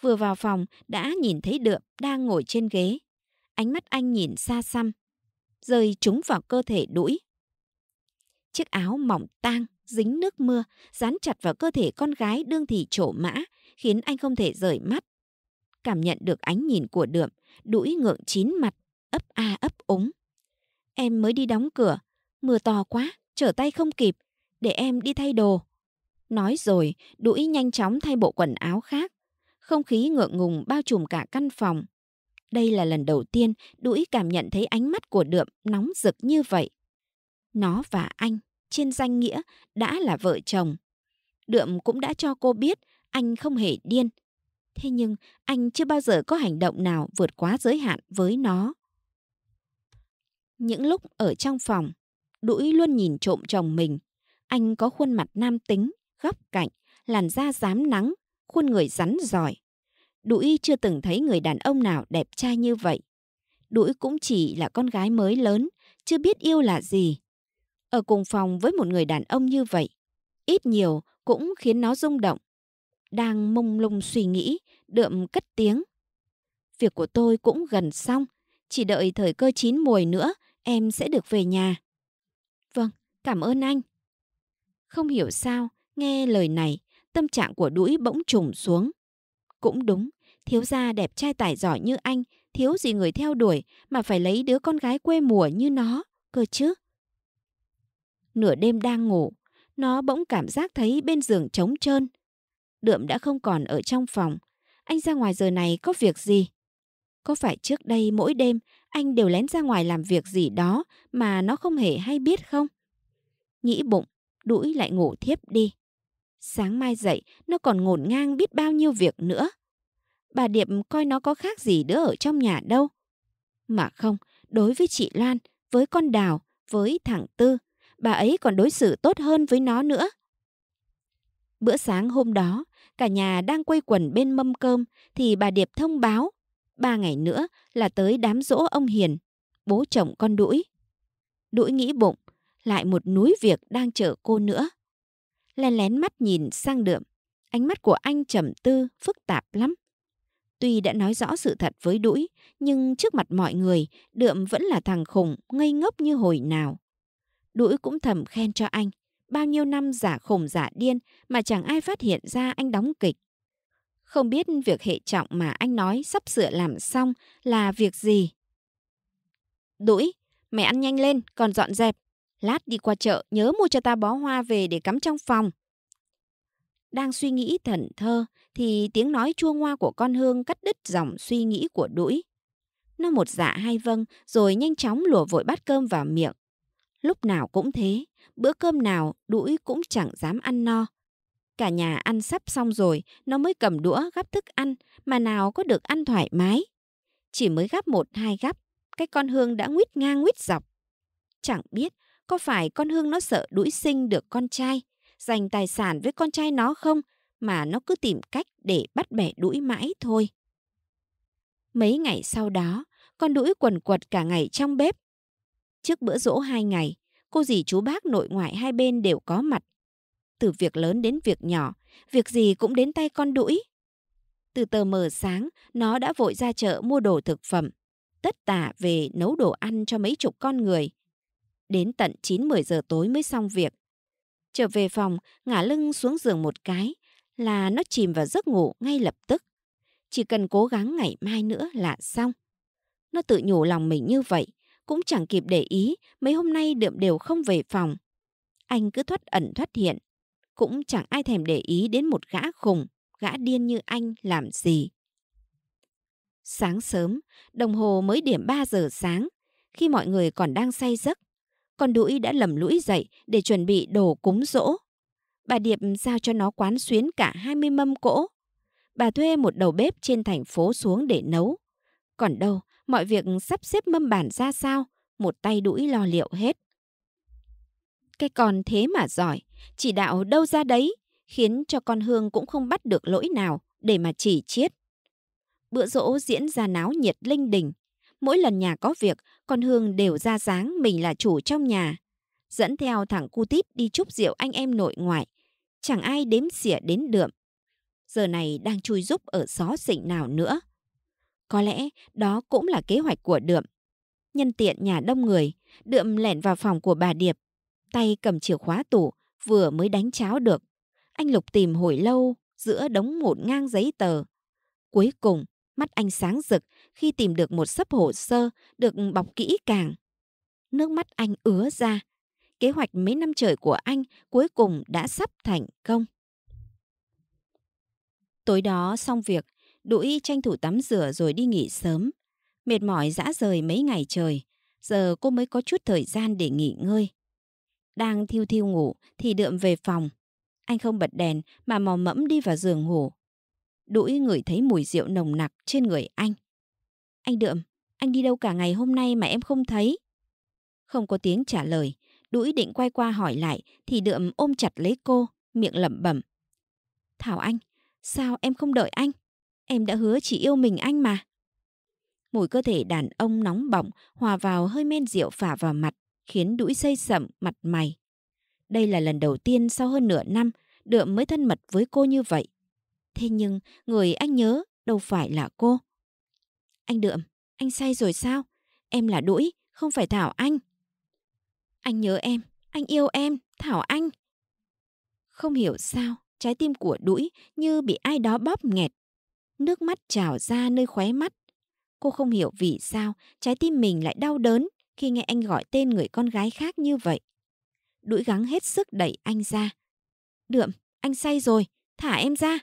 Vừa vào phòng đã nhìn thấy đượm đang ngồi trên ghế. Ánh mắt anh nhìn xa xăm, rơi trúng vào cơ thể đuổi Chiếc áo mỏng tang, dính nước mưa, dán chặt vào cơ thể con gái đương thị trổ mã, khiến anh không thể rời mắt. Cảm nhận được ánh nhìn của đượm, đuổi ngượng chín mặt, ấp a ấp úng. Em mới đi đóng cửa, mưa to quá, trở tay không kịp, để em đi thay đồ. Nói rồi, đuổi nhanh chóng thay bộ quần áo khác. Không khí ngượng ngùng bao trùm cả căn phòng. Đây là lần đầu tiên đuổi cảm nhận thấy ánh mắt của đượm nóng rực như vậy. Nó và anh, trên danh nghĩa, đã là vợ chồng. Đượm cũng đã cho cô biết anh không hề điên. Thế nhưng anh chưa bao giờ có hành động nào vượt quá giới hạn với nó. Những lúc ở trong phòng, đuổi luôn nhìn trộm chồng mình. Anh có khuôn mặt nam tính, góc cạnh, làn da rám nắng, khuôn người rắn giỏi. Đũi chưa từng thấy người đàn ông nào đẹp trai như vậy. Đũi cũng chỉ là con gái mới lớn, chưa biết yêu là gì. Ở cùng phòng với một người đàn ông như vậy, ít nhiều cũng khiến nó rung động. Đang mông lung suy nghĩ, đượm cất tiếng. Việc của tôi cũng gần xong, chỉ đợi thời cơ chín mùi nữa em sẽ được về nhà. Vâng, cảm ơn anh. Không hiểu sao, Nghe lời này, tâm trạng của đũi bỗng trùng xuống. Cũng đúng, thiếu gia đẹp trai tài giỏi như anh, thiếu gì người theo đuổi mà phải lấy đứa con gái quê mùa như nó, cơ chứ. Nửa đêm đang ngủ, nó bỗng cảm giác thấy bên giường trống trơn. Đượm đã không còn ở trong phòng. Anh ra ngoài giờ này có việc gì? Có phải trước đây mỗi đêm anh đều lén ra ngoài làm việc gì đó mà nó không hề hay biết không? Nghĩ bụng, đũi lại ngủ thiếp đi. Sáng mai dậy, nó còn ngổn ngang biết bao nhiêu việc nữa. Bà Điệp coi nó có khác gì đứa ở trong nhà đâu. Mà không, đối với chị Loan, với con Đào, với thằng Tư, bà ấy còn đối xử tốt hơn với nó nữa. Bữa sáng hôm đó, cả nhà đang quây quần bên mâm cơm thì bà Điệp thông báo ba ngày nữa là tới đám rỗ ông Hiền, bố chồng con Đũi. Đũi nghĩ bụng, lại một núi việc đang chờ cô nữa lén lén mắt nhìn sang đượm. Ánh mắt của anh trầm tư, phức tạp lắm. Tuy đã nói rõ sự thật với đũi, nhưng trước mặt mọi người, đượm vẫn là thằng khùng, ngây ngốc như hồi nào. Đũi cũng thầm khen cho anh. Bao nhiêu năm giả khùng giả điên mà chẳng ai phát hiện ra anh đóng kịch. Không biết việc hệ trọng mà anh nói sắp sửa làm xong là việc gì. Đũi, mẹ ăn nhanh lên, còn dọn dẹp. Lát đi qua chợ nhớ mua cho ta bó hoa về để cắm trong phòng. Đang suy nghĩ thần thơ thì tiếng nói chua ngoa của con Hương cắt đứt dòng suy nghĩ của đũi. Nó một dạ hai vâng rồi nhanh chóng lùa vội bát cơm vào miệng. Lúc nào cũng thế, bữa cơm nào đũi cũng chẳng dám ăn no. Cả nhà ăn sắp xong rồi, nó mới cầm đũa gắp thức ăn, mà nào có được ăn thoải mái. Chỉ mới gắp một hai gắp, cái con hương đã nguyết ngang nguyết dọc. Chẳng biết có phải con Hương nó sợ đuổi sinh được con trai, giành tài sản với con trai nó không mà nó cứ tìm cách để bắt bẻ đuổi mãi thôi. Mấy ngày sau đó, con đuổi quần quật cả ngày trong bếp. Trước bữa rỗ hai ngày, cô dì chú bác nội ngoại hai bên đều có mặt. Từ việc lớn đến việc nhỏ, việc gì cũng đến tay con đuổi. Từ tờ mờ sáng, nó đã vội ra chợ mua đồ thực phẩm, tất tả về nấu đồ ăn cho mấy chục con người. Đến tận 9-10 giờ tối mới xong việc. Trở về phòng, ngả lưng xuống giường một cái là nó chìm vào giấc ngủ ngay lập tức. Chỉ cần cố gắng ngày mai nữa là xong. Nó tự nhủ lòng mình như vậy, cũng chẳng kịp để ý mấy hôm nay đượm đều không về phòng. Anh cứ thoát ẩn thoát hiện, cũng chẳng ai thèm để ý đến một gã khùng, gã điên như anh làm gì. Sáng sớm, đồng hồ mới điểm 3 giờ sáng, khi mọi người còn đang say giấc, con đũi đã lầm lũi dậy để chuẩn bị đồ cúng dỗ. Bà Điệp giao cho nó quán xuyến cả 20 mâm cỗ. Bà thuê một đầu bếp trên thành phố xuống để nấu. Còn đâu, mọi việc sắp xếp mâm bàn ra sao, một tay đũi lo liệu hết. Cái con thế mà giỏi, chỉ đạo đâu ra đấy, khiến cho con Hương cũng không bắt được lỗi nào để mà chỉ chiết. Bữa dỗ diễn ra náo nhiệt linh đình. Mỗi lần nhà có việc, con Hương đều ra dáng mình là chủ trong nhà, dẫn theo thằng cu tít đi chúc rượu anh em nội ngoại. Chẳng ai đếm xỉa đến đượm. Giờ này đang chui rúc ở xó xỉnh nào nữa. Có lẽ đó cũng là kế hoạch của đượm. Nhân tiện nhà đông người, đượm lẻn vào phòng của bà Điệp. Tay cầm chìa khóa tủ, vừa mới đánh cháo được. Anh Lục tìm hồi lâu giữa đống một ngang giấy tờ. Cuối cùng, mắt anh sáng rực khi tìm được một sấp hồ sơ được bọc kỹ càng. Nước mắt anh ứa ra. Kế hoạch mấy năm trời của anh cuối cùng đã sắp thành công. Tối đó xong việc, Đũi tranh thủ tắm rửa rồi đi nghỉ sớm. Mệt mỏi dã rời mấy ngày trời, giờ cô mới có chút thời gian để nghỉ ngơi. Đang thiêu thiêu ngủ thì đượm về phòng. Anh không bật đèn mà mò mẫm đi vào giường ngủ. Đũi ngửi thấy mùi rượu nồng nặc trên người anh. Anh Đượm, anh đi đâu cả ngày hôm nay mà em không thấy? Không có tiếng trả lời, đũi định quay qua hỏi lại thì Đượm ôm chặt lấy cô, miệng lẩm bẩm. Thảo Anh, sao em không đợi anh? Em đã hứa chỉ yêu mình anh mà. Mùi cơ thể đàn ông nóng bỏng hòa vào hơi men rượu phả vào mặt, khiến đũi xây sậm mặt mày. Đây là lần đầu tiên sau hơn nửa năm, Đượm mới thân mật với cô như vậy. Thế nhưng, người anh nhớ đâu phải là cô. Anh Đượm, anh say rồi sao? Em là đũi, không phải Thảo Anh. Anh nhớ em, anh yêu em, Thảo Anh. Không hiểu sao, trái tim của đũi như bị ai đó bóp nghẹt. Nước mắt trào ra nơi khóe mắt. Cô không hiểu vì sao trái tim mình lại đau đớn khi nghe anh gọi tên người con gái khác như vậy. Đũi gắng hết sức đẩy anh ra. Đượm, anh say rồi, thả em ra.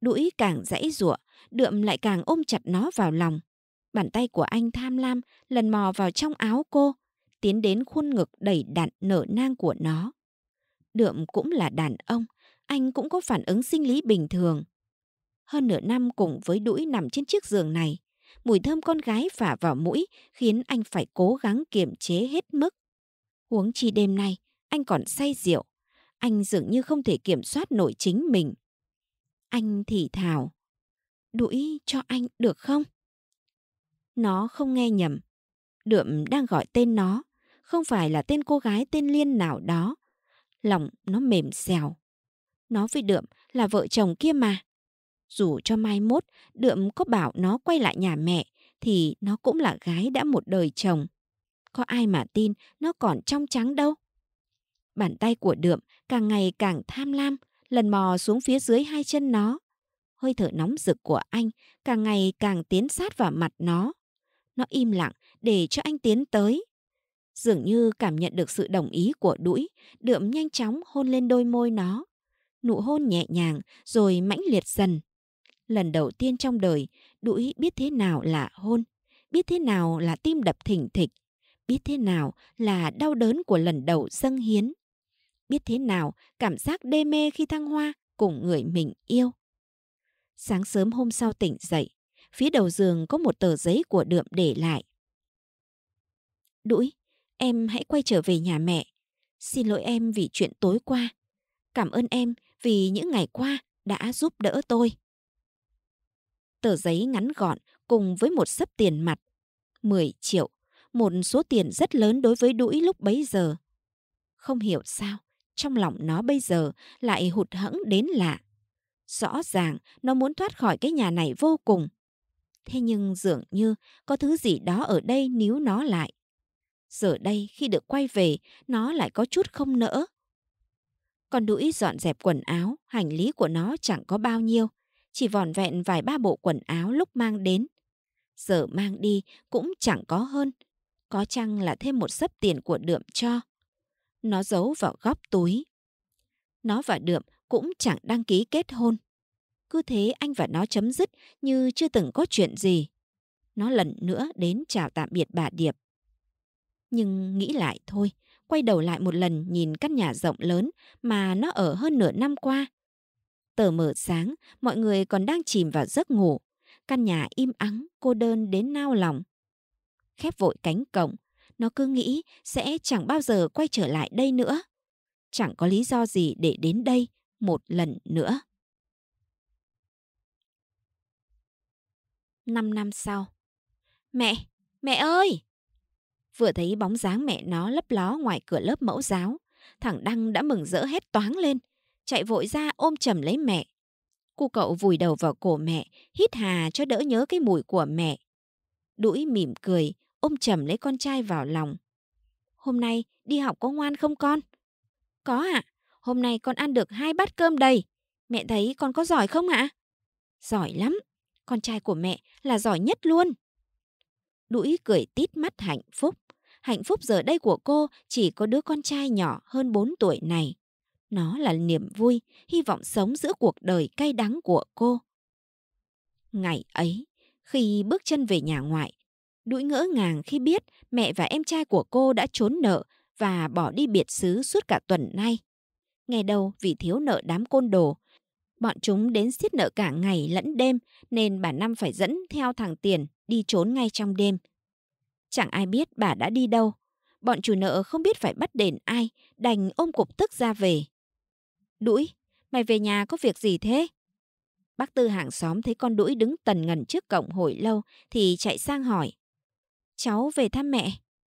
Đũi càng dãy rủa đượm lại càng ôm chặt nó vào lòng. Bàn tay của anh tham lam lần mò vào trong áo cô, tiến đến khuôn ngực đầy đặn nở nang của nó. Đượm cũng là đàn ông, anh cũng có phản ứng sinh lý bình thường. Hơn nửa năm cùng với đũi nằm trên chiếc giường này, mùi thơm con gái phả vào mũi khiến anh phải cố gắng kiềm chế hết mức. Huống chi đêm nay, anh còn say rượu. Anh dường như không thể kiểm soát nội chính mình. Anh thì thào đũi cho anh được không? Nó không nghe nhầm. Đượm đang gọi tên nó, không phải là tên cô gái tên Liên nào đó. Lòng nó mềm xèo. Nó với Đượm là vợ chồng kia mà. Dù cho mai mốt Đượm có bảo nó quay lại nhà mẹ thì nó cũng là gái đã một đời chồng. Có ai mà tin nó còn trong trắng đâu. Bàn tay của Đượm càng ngày càng tham lam, lần mò xuống phía dưới hai chân nó. Hơi thở nóng rực của anh càng ngày càng tiến sát vào mặt nó. Nó im lặng để cho anh tiến tới. Dường như cảm nhận được sự đồng ý của đũi, đượm nhanh chóng hôn lên đôi môi nó. Nụ hôn nhẹ nhàng rồi mãnh liệt dần. Lần đầu tiên trong đời, đũi biết thế nào là hôn, biết thế nào là tim đập thỉnh thịch, biết thế nào là đau đớn của lần đầu dâng hiến biết thế nào cảm giác đê mê khi thăng hoa cùng người mình yêu. Sáng sớm hôm sau tỉnh dậy, phía đầu giường có một tờ giấy của đượm để lại. Đũi, em hãy quay trở về nhà mẹ. Xin lỗi em vì chuyện tối qua. Cảm ơn em vì những ngày qua đã giúp đỡ tôi. Tờ giấy ngắn gọn cùng với một sấp tiền mặt. 10 triệu, một số tiền rất lớn đối với đũi lúc bấy giờ. Không hiểu sao, trong lòng nó bây giờ lại hụt hẫng đến lạ. Rõ ràng nó muốn thoát khỏi cái nhà này vô cùng. Thế nhưng dường như có thứ gì đó ở đây níu nó lại. Giờ đây khi được quay về, nó lại có chút không nỡ. Còn đũi dọn dẹp quần áo, hành lý của nó chẳng có bao nhiêu, chỉ vòn vẹn vài ba bộ quần áo lúc mang đến. Giờ mang đi cũng chẳng có hơn, có chăng là thêm một sấp tiền của đượm cho. Nó giấu vào góc túi. Nó và đượm cũng chẳng đăng ký kết hôn. Cứ thế anh và nó chấm dứt như chưa từng có chuyện gì. Nó lần nữa đến chào tạm biệt bà Điệp. Nhưng nghĩ lại thôi, quay đầu lại một lần nhìn căn nhà rộng lớn mà nó ở hơn nửa năm qua. Tờ mở sáng, mọi người còn đang chìm vào giấc ngủ. Căn nhà im ắng, cô đơn đến nao lòng. Khép vội cánh cổng, nó cứ nghĩ sẽ chẳng bao giờ quay trở lại đây nữa. Chẳng có lý do gì để đến đây, một lần nữa. 5 năm sau Mẹ! Mẹ ơi! Vừa thấy bóng dáng mẹ nó lấp ló ngoài cửa lớp mẫu giáo, thằng Đăng đã mừng rỡ hết toáng lên, chạy vội ra ôm chầm lấy mẹ. Cô cậu vùi đầu vào cổ mẹ, hít hà cho đỡ nhớ cái mùi của mẹ. Đũi mỉm cười, ôm chầm lấy con trai vào lòng. Hôm nay đi học có ngoan không con? Có ạ. À? Hôm nay con ăn được hai bát cơm đầy. Mẹ thấy con có giỏi không ạ? Giỏi lắm. Con trai của mẹ là giỏi nhất luôn. Đũi cười tít mắt hạnh phúc. Hạnh phúc giờ đây của cô chỉ có đứa con trai nhỏ hơn 4 tuổi này. Nó là niềm vui, hy vọng sống giữa cuộc đời cay đắng của cô. Ngày ấy, khi bước chân về nhà ngoại, đũi ngỡ ngàng khi biết mẹ và em trai của cô đã trốn nợ và bỏ đi biệt xứ suốt cả tuần nay nghe đâu vì thiếu nợ đám côn đồ, bọn chúng đến xiết nợ cả ngày lẫn đêm nên bà Năm phải dẫn theo thằng Tiền đi trốn ngay trong đêm. Chẳng ai biết bà đã đi đâu. Bọn chủ nợ không biết phải bắt đền ai, đành ôm cục tức ra về. Đũi, mày về nhà có việc gì thế? Bác Tư hàng xóm thấy con đũi đứng tần ngần trước cổng hồi lâu thì chạy sang hỏi. Cháu về thăm mẹ.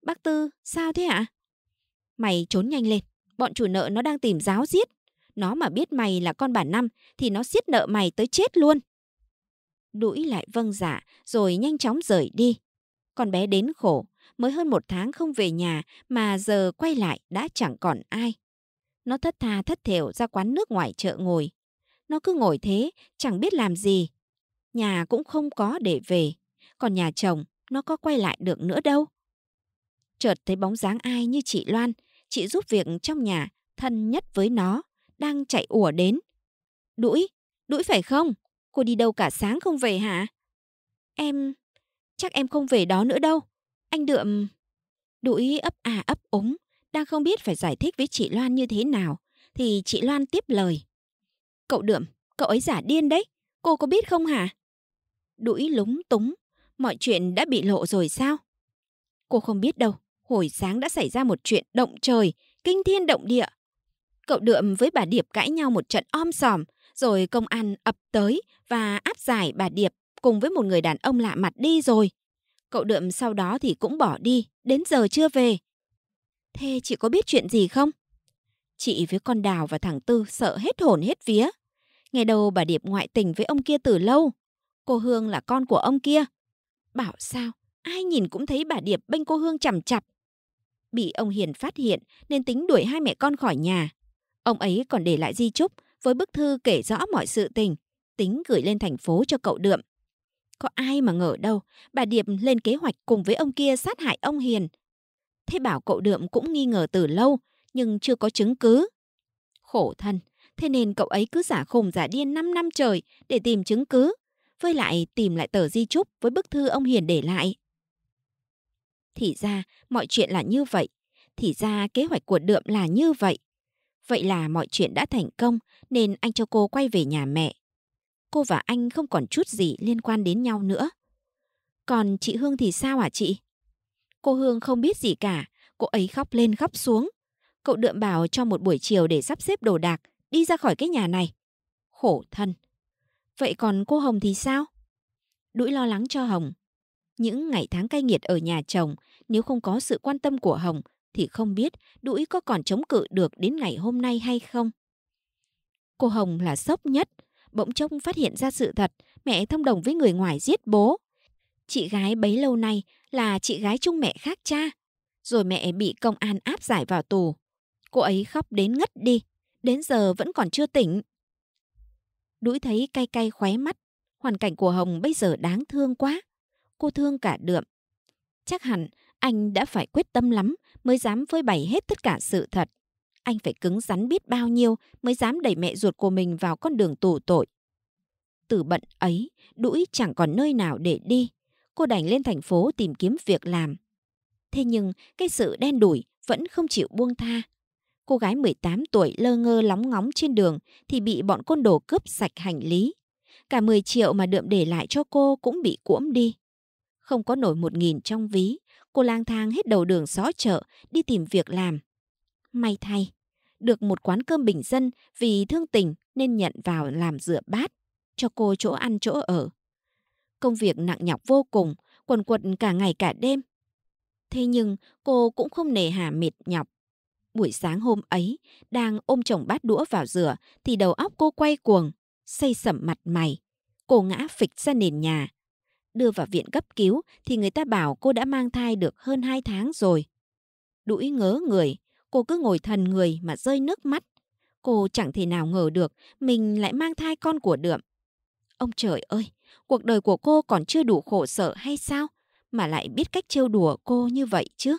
Bác Tư, sao thế ạ? Mày trốn nhanh lên, Bọn chủ nợ nó đang tìm giáo giết. Nó mà biết mày là con bà năm thì nó giết nợ mày tới chết luôn. Đũi lại vâng dạ rồi nhanh chóng rời đi. Con bé đến khổ, mới hơn một tháng không về nhà mà giờ quay lại đã chẳng còn ai. Nó thất tha thất thểu ra quán nước ngoài chợ ngồi. Nó cứ ngồi thế, chẳng biết làm gì. Nhà cũng không có để về, còn nhà chồng nó có quay lại được nữa đâu. Chợt thấy bóng dáng ai như chị Loan chị giúp việc trong nhà, thân nhất với nó, đang chạy ủa đến. Đũi, đũi phải không? Cô đi đâu cả sáng không về hả? Em, chắc em không về đó nữa đâu. Anh đượm... Đũi ấp à ấp úng, đang không biết phải giải thích với chị Loan như thế nào, thì chị Loan tiếp lời. Cậu đượm, cậu ấy giả điên đấy, cô có biết không hả? Đũi lúng túng, mọi chuyện đã bị lộ rồi sao? Cô không biết đâu, Hồi sáng đã xảy ra một chuyện động trời, kinh thiên động địa. Cậu đượm với bà Điệp cãi nhau một trận om sòm, rồi công an ập tới và áp giải bà Điệp cùng với một người đàn ông lạ mặt đi rồi. Cậu đượm sau đó thì cũng bỏ đi, đến giờ chưa về. Thế chị có biết chuyện gì không? Chị với con Đào và thằng Tư sợ hết hồn hết vía. Ngày đầu bà Điệp ngoại tình với ông kia từ lâu. Cô Hương là con của ông kia. Bảo sao, ai nhìn cũng thấy bà Điệp bên cô Hương chằm chặp. Bị ông Hiền phát hiện nên tính đuổi hai mẹ con khỏi nhà. Ông ấy còn để lại di chúc với bức thư kể rõ mọi sự tình, tính gửi lên thành phố cho cậu Đượm. Có ai mà ngờ đâu, bà Điệp lên kế hoạch cùng với ông kia sát hại ông Hiền. Thế bảo cậu Đượm cũng nghi ngờ từ lâu, nhưng chưa có chứng cứ. Khổ thân, thế nên cậu ấy cứ giả khùng giả điên 5 năm trời để tìm chứng cứ. Với lại tìm lại tờ di chúc với bức thư ông Hiền để lại. Thì ra mọi chuyện là như vậy. Thì ra kế hoạch của Đượm là như vậy. Vậy là mọi chuyện đã thành công nên anh cho cô quay về nhà mẹ. Cô và anh không còn chút gì liên quan đến nhau nữa. Còn chị Hương thì sao hả chị? Cô Hương không biết gì cả, cô ấy khóc lên khóc xuống. Cậu đượm bảo cho một buổi chiều để sắp xếp đồ đạc, đi ra khỏi cái nhà này. Khổ thân. Vậy còn cô Hồng thì sao? Đũi lo lắng cho Hồng, những ngày tháng cay nghiệt ở nhà chồng, nếu không có sự quan tâm của Hồng thì không biết đũi có còn chống cự được đến ngày hôm nay hay không. Cô Hồng là sốc nhất, bỗng trông phát hiện ra sự thật, mẹ thông đồng với người ngoài giết bố. Chị gái bấy lâu nay là chị gái chung mẹ khác cha, rồi mẹ bị công an áp giải vào tù. Cô ấy khóc đến ngất đi, đến giờ vẫn còn chưa tỉnh. Đũi thấy cay cay khóe mắt, hoàn cảnh của Hồng bây giờ đáng thương quá cô thương cả đượm. Chắc hẳn anh đã phải quyết tâm lắm mới dám phơi bày hết tất cả sự thật. Anh phải cứng rắn biết bao nhiêu mới dám đẩy mẹ ruột của mình vào con đường tù tội. Từ bận ấy, đũi chẳng còn nơi nào để đi. Cô đành lên thành phố tìm kiếm việc làm. Thế nhưng cái sự đen đủi vẫn không chịu buông tha. Cô gái 18 tuổi lơ ngơ lóng ngóng trên đường thì bị bọn côn đồ cướp sạch hành lý. Cả 10 triệu mà đượm để lại cho cô cũng bị cuỗm đi không có nổi một nghìn trong ví. Cô lang thang hết đầu đường xó chợ, đi tìm việc làm. May thay, được một quán cơm bình dân vì thương tình nên nhận vào làm rửa bát, cho cô chỗ ăn chỗ ở. Công việc nặng nhọc vô cùng, quần quật cả ngày cả đêm. Thế nhưng cô cũng không nề hà mệt nhọc. Buổi sáng hôm ấy, đang ôm chồng bát đũa vào rửa thì đầu óc cô quay cuồng, say sẩm mặt mày. Cô ngã phịch ra nền nhà, đưa vào viện cấp cứu thì người ta bảo cô đã mang thai được hơn 2 tháng rồi. Đũi ngớ người, cô cứ ngồi thần người mà rơi nước mắt. Cô chẳng thể nào ngờ được mình lại mang thai con của đượm. Ông trời ơi, cuộc đời của cô còn chưa đủ khổ sở hay sao? Mà lại biết cách trêu đùa cô như vậy chứ?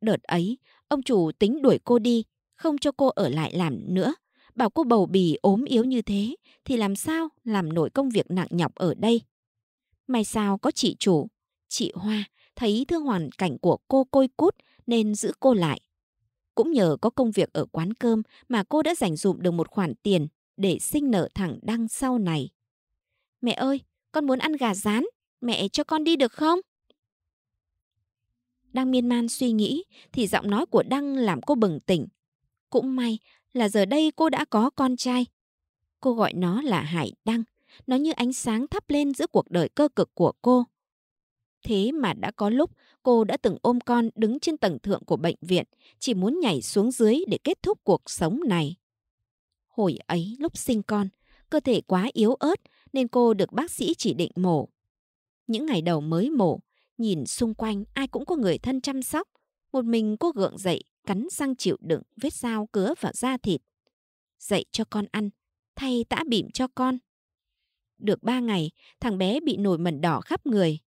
Đợt ấy, ông chủ tính đuổi cô đi, không cho cô ở lại làm nữa. Bảo cô bầu bì ốm yếu như thế thì làm sao làm nổi công việc nặng nhọc ở đây. May sao có chị chủ, chị Hoa thấy thương hoàn cảnh của cô côi cút nên giữ cô lại. Cũng nhờ có công việc ở quán cơm mà cô đã dành dụm được một khoản tiền để sinh nợ thẳng đăng sau này. Mẹ ơi, con muốn ăn gà rán, mẹ cho con đi được không? Đang miên man suy nghĩ thì giọng nói của Đăng làm cô bừng tỉnh. Cũng may là giờ đây cô đã có con trai. Cô gọi nó là Hải Đăng nó như ánh sáng thắp lên giữa cuộc đời cơ cực của cô. Thế mà đã có lúc cô đã từng ôm con đứng trên tầng thượng của bệnh viện, chỉ muốn nhảy xuống dưới để kết thúc cuộc sống này. Hồi ấy lúc sinh con, cơ thể quá yếu ớt nên cô được bác sĩ chỉ định mổ. Những ngày đầu mới mổ, nhìn xung quanh ai cũng có người thân chăm sóc. Một mình cô gượng dậy, cắn răng chịu đựng vết dao cứa vào da thịt. Dậy cho con ăn, thay tã bỉm cho con. Được ba ngày, thằng bé bị nổi mẩn đỏ khắp người.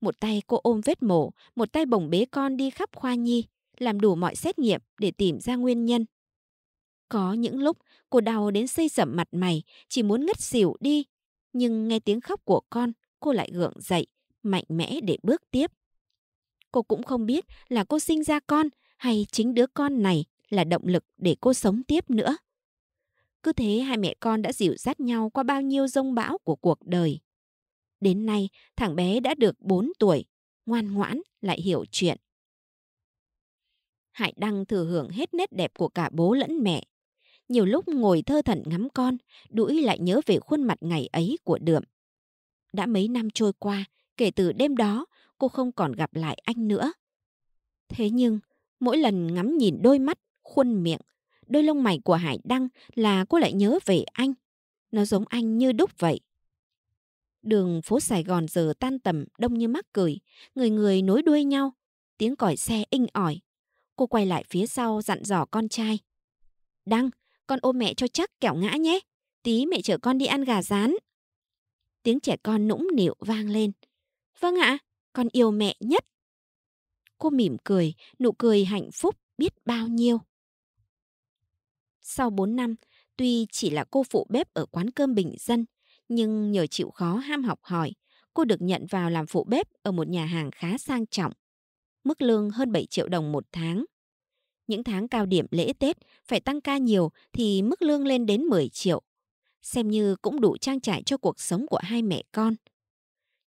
Một tay cô ôm vết mổ, một tay bồng bế con đi khắp khoa nhi, làm đủ mọi xét nghiệm để tìm ra nguyên nhân. Có những lúc cô đau đến xây sẩm mặt mày, chỉ muốn ngất xỉu đi. Nhưng nghe tiếng khóc của con, cô lại gượng dậy, mạnh mẽ để bước tiếp. Cô cũng không biết là cô sinh ra con hay chính đứa con này là động lực để cô sống tiếp nữa. Cứ thế hai mẹ con đã dịu dắt nhau qua bao nhiêu rông bão của cuộc đời. Đến nay, thằng bé đã được 4 tuổi, ngoan ngoãn lại hiểu chuyện. Hải Đăng thừa hưởng hết nét đẹp của cả bố lẫn mẹ. Nhiều lúc ngồi thơ thẩn ngắm con, đũi lại nhớ về khuôn mặt ngày ấy của đượm. Đã mấy năm trôi qua, kể từ đêm đó, cô không còn gặp lại anh nữa. Thế nhưng, mỗi lần ngắm nhìn đôi mắt, khuôn miệng, Đôi lông mày của Hải Đăng là cô lại nhớ về anh. Nó giống anh như đúc vậy. Đường phố Sài Gòn giờ tan tầm đông như mắc cười, người người nối đuôi nhau, tiếng còi xe inh ỏi. Cô quay lại phía sau dặn dò con trai. Đăng, con ôm mẹ cho chắc kẻo ngã nhé. Tí mẹ chở con đi ăn gà rán. Tiếng trẻ con nũng nịu vang lên. Vâng ạ, con yêu mẹ nhất. Cô mỉm cười, nụ cười hạnh phúc biết bao nhiêu. Sau 4 năm, tuy chỉ là cô phụ bếp ở quán cơm bình dân, nhưng nhờ chịu khó ham học hỏi, cô được nhận vào làm phụ bếp ở một nhà hàng khá sang trọng. Mức lương hơn 7 triệu đồng một tháng. Những tháng cao điểm lễ Tết phải tăng ca nhiều thì mức lương lên đến 10 triệu. Xem như cũng đủ trang trải cho cuộc sống của hai mẹ con.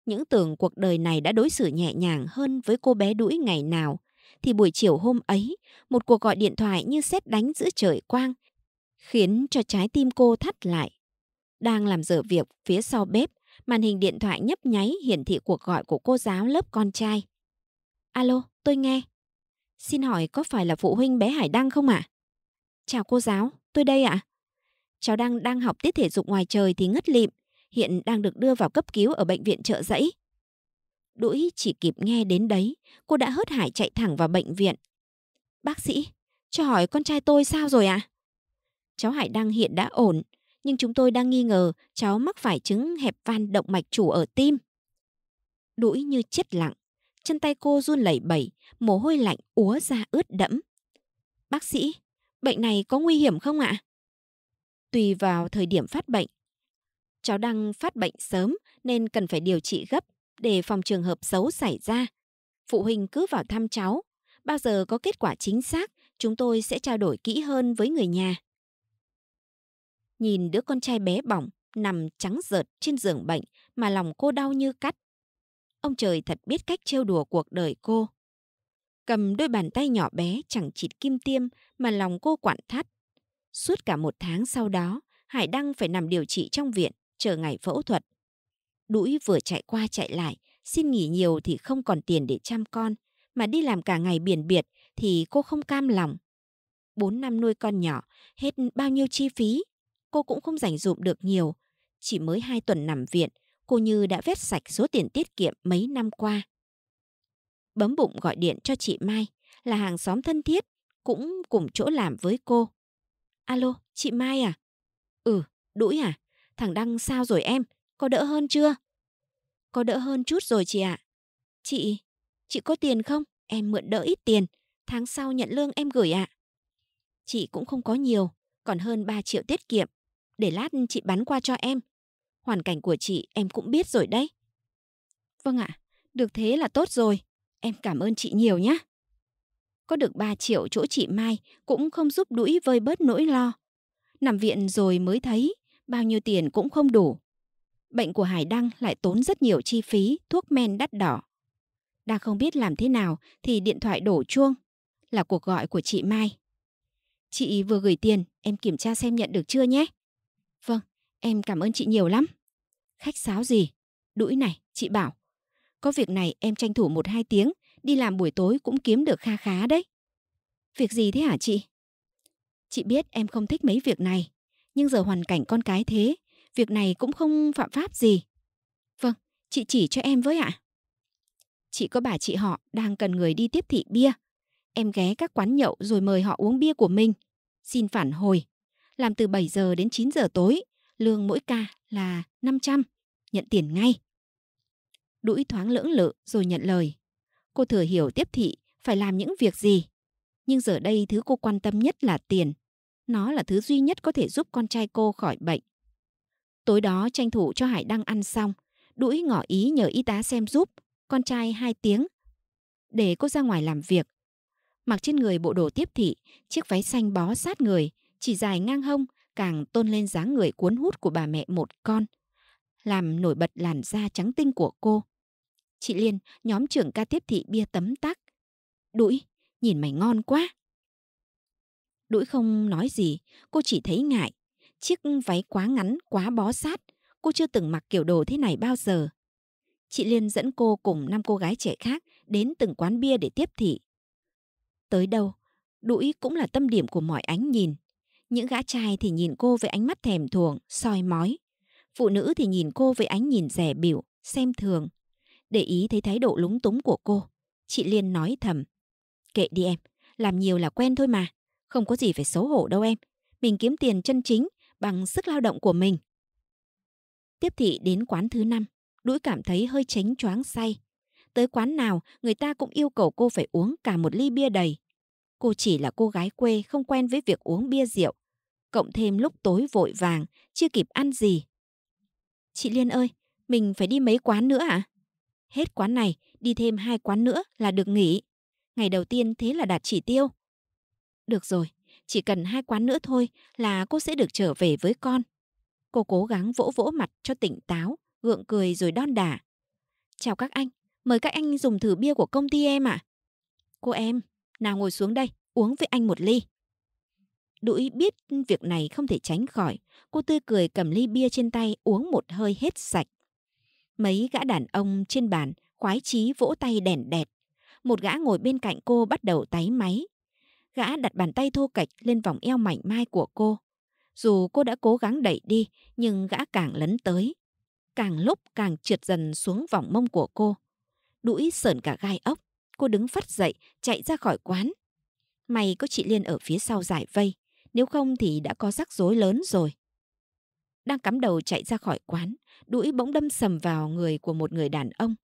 Những tưởng cuộc đời này đã đối xử nhẹ nhàng hơn với cô bé đuổi ngày nào, thì buổi chiều hôm ấy, một cuộc gọi điện thoại như sét đánh giữa trời quang khiến cho trái tim cô thắt lại. Đang làm dở việc phía sau bếp, màn hình điện thoại nhấp nháy hiển thị cuộc gọi của cô giáo lớp con trai. Alo, tôi nghe. Xin hỏi có phải là phụ huynh bé Hải Đăng không ạ? À? Chào cô giáo, tôi đây ạ. À? Cháu Đăng đang học tiết thể dục ngoài trời thì ngất lịm, hiện đang được đưa vào cấp cứu ở bệnh viện trợ giấy. Đũi chỉ kịp nghe đến đấy, cô đã hớt hải chạy thẳng vào bệnh viện. Bác sĩ, cho hỏi con trai tôi sao rồi ạ? À? cháu Hải đang hiện đã ổn, nhưng chúng tôi đang nghi ngờ cháu mắc phải chứng hẹp van động mạch chủ ở tim. Đũi như chết lặng, chân tay cô run lẩy bẩy, mồ hôi lạnh úa ra ướt đẫm. Bác sĩ, bệnh này có nguy hiểm không ạ? Tùy vào thời điểm phát bệnh. Cháu đang phát bệnh sớm nên cần phải điều trị gấp để phòng trường hợp xấu xảy ra. Phụ huynh cứ vào thăm cháu, bao giờ có kết quả chính xác chúng tôi sẽ trao đổi kỹ hơn với người nhà nhìn đứa con trai bé bỏng nằm trắng rợt trên giường bệnh mà lòng cô đau như cắt. Ông trời thật biết cách trêu đùa cuộc đời cô. Cầm đôi bàn tay nhỏ bé chẳng chịt kim tiêm mà lòng cô quặn thắt. Suốt cả một tháng sau đó, Hải Đăng phải nằm điều trị trong viện, chờ ngày phẫu thuật. Đũi vừa chạy qua chạy lại, xin nghỉ nhiều thì không còn tiền để chăm con, mà đi làm cả ngày biển biệt thì cô không cam lòng. bốn năm nuôi con nhỏ, hết bao nhiêu chi phí, cô cũng không dành dụm được nhiều. Chỉ mới 2 tuần nằm viện, cô như đã vét sạch số tiền tiết kiệm mấy năm qua. Bấm bụng gọi điện cho chị Mai, là hàng xóm thân thiết, cũng cùng chỗ làm với cô. Alo, chị Mai à? Ừ, đũi à? Thằng Đăng sao rồi em? Có đỡ hơn chưa? Có đỡ hơn chút rồi chị ạ. À. Chị, chị có tiền không? Em mượn đỡ ít tiền. Tháng sau nhận lương em gửi ạ. À. Chị cũng không có nhiều, còn hơn 3 triệu tiết kiệm để lát chị bắn qua cho em. Hoàn cảnh của chị em cũng biết rồi đấy. Vâng ạ, được thế là tốt rồi. Em cảm ơn chị nhiều nhé. Có được 3 triệu chỗ chị Mai cũng không giúp đũi vơi bớt nỗi lo. Nằm viện rồi mới thấy bao nhiêu tiền cũng không đủ. Bệnh của Hải Đăng lại tốn rất nhiều chi phí, thuốc men đắt đỏ. Đang không biết làm thế nào thì điện thoại đổ chuông. Là cuộc gọi của chị Mai. Chị vừa gửi tiền, em kiểm tra xem nhận được chưa nhé. Vâng, em cảm ơn chị nhiều lắm. Khách sáo gì? Đũi này, chị bảo. Có việc này em tranh thủ một hai tiếng, đi làm buổi tối cũng kiếm được kha khá đấy. Việc gì thế hả chị? Chị biết em không thích mấy việc này, nhưng giờ hoàn cảnh con cái thế, việc này cũng không phạm pháp gì. Vâng, chị chỉ cho em với ạ. Chị có bà chị họ đang cần người đi tiếp thị bia. Em ghé các quán nhậu rồi mời họ uống bia của mình. Xin phản hồi, làm từ 7 giờ đến 9 giờ tối, lương mỗi ca là 500, nhận tiền ngay. Đũi thoáng lưỡng lự rồi nhận lời. Cô thừa hiểu tiếp thị phải làm những việc gì. Nhưng giờ đây thứ cô quan tâm nhất là tiền. Nó là thứ duy nhất có thể giúp con trai cô khỏi bệnh. Tối đó tranh thủ cho Hải Đăng ăn xong, Đũi ngỏ ý nhờ y tá xem giúp, con trai hai tiếng, để cô ra ngoài làm việc. Mặc trên người bộ đồ tiếp thị, chiếc váy xanh bó sát người, chỉ dài ngang hông càng tôn lên dáng người cuốn hút của bà mẹ một con, làm nổi bật làn da trắng tinh của cô. Chị Liên, nhóm trưởng ca tiếp thị bia tấm tắc. Đũi, nhìn mày ngon quá. Đũi không nói gì, cô chỉ thấy ngại. Chiếc váy quá ngắn, quá bó sát. Cô chưa từng mặc kiểu đồ thế này bao giờ. Chị Liên dẫn cô cùng năm cô gái trẻ khác đến từng quán bia để tiếp thị. Tới đâu, đũi cũng là tâm điểm của mọi ánh nhìn. Những gã trai thì nhìn cô với ánh mắt thèm thuồng, soi mói. Phụ nữ thì nhìn cô với ánh nhìn rẻ biểu, xem thường. Để ý thấy thái độ lúng túng của cô, chị Liên nói thầm. Kệ đi em, làm nhiều là quen thôi mà. Không có gì phải xấu hổ đâu em. Mình kiếm tiền chân chính bằng sức lao động của mình. Tiếp thị đến quán thứ năm, đũi cảm thấy hơi tránh choáng say. Tới quán nào, người ta cũng yêu cầu cô phải uống cả một ly bia đầy. Cô chỉ là cô gái quê không quen với việc uống bia rượu. Cộng thêm lúc tối vội vàng, chưa kịp ăn gì. Chị Liên ơi, mình phải đi mấy quán nữa à? Hết quán này, đi thêm hai quán nữa là được nghỉ. Ngày đầu tiên thế là đạt chỉ tiêu. Được rồi, chỉ cần hai quán nữa thôi là cô sẽ được trở về với con. Cô cố gắng vỗ vỗ mặt cho tỉnh táo, gượng cười rồi đon đả. Chào các anh, mời các anh dùng thử bia của công ty em ạ. À? Cô em, nào ngồi xuống đây, uống với anh một ly. Đũi biết việc này không thể tránh khỏi. Cô tươi cười cầm ly bia trên tay uống một hơi hết sạch. Mấy gã đàn ông trên bàn khoái chí vỗ tay đèn đẹt. Một gã ngồi bên cạnh cô bắt đầu táy máy. Gã đặt bàn tay thô kệch lên vòng eo mảnh mai của cô. Dù cô đã cố gắng đẩy đi, nhưng gã càng lấn tới. Càng lúc càng trượt dần xuống vòng mông của cô. Đũi sờn cả gai ốc cô đứng phát dậy, chạy ra khỏi quán. May có chị Liên ở phía sau giải vây, nếu không thì đã có rắc rối lớn rồi. Đang cắm đầu chạy ra khỏi quán, đuổi bỗng đâm sầm vào người của một người đàn ông.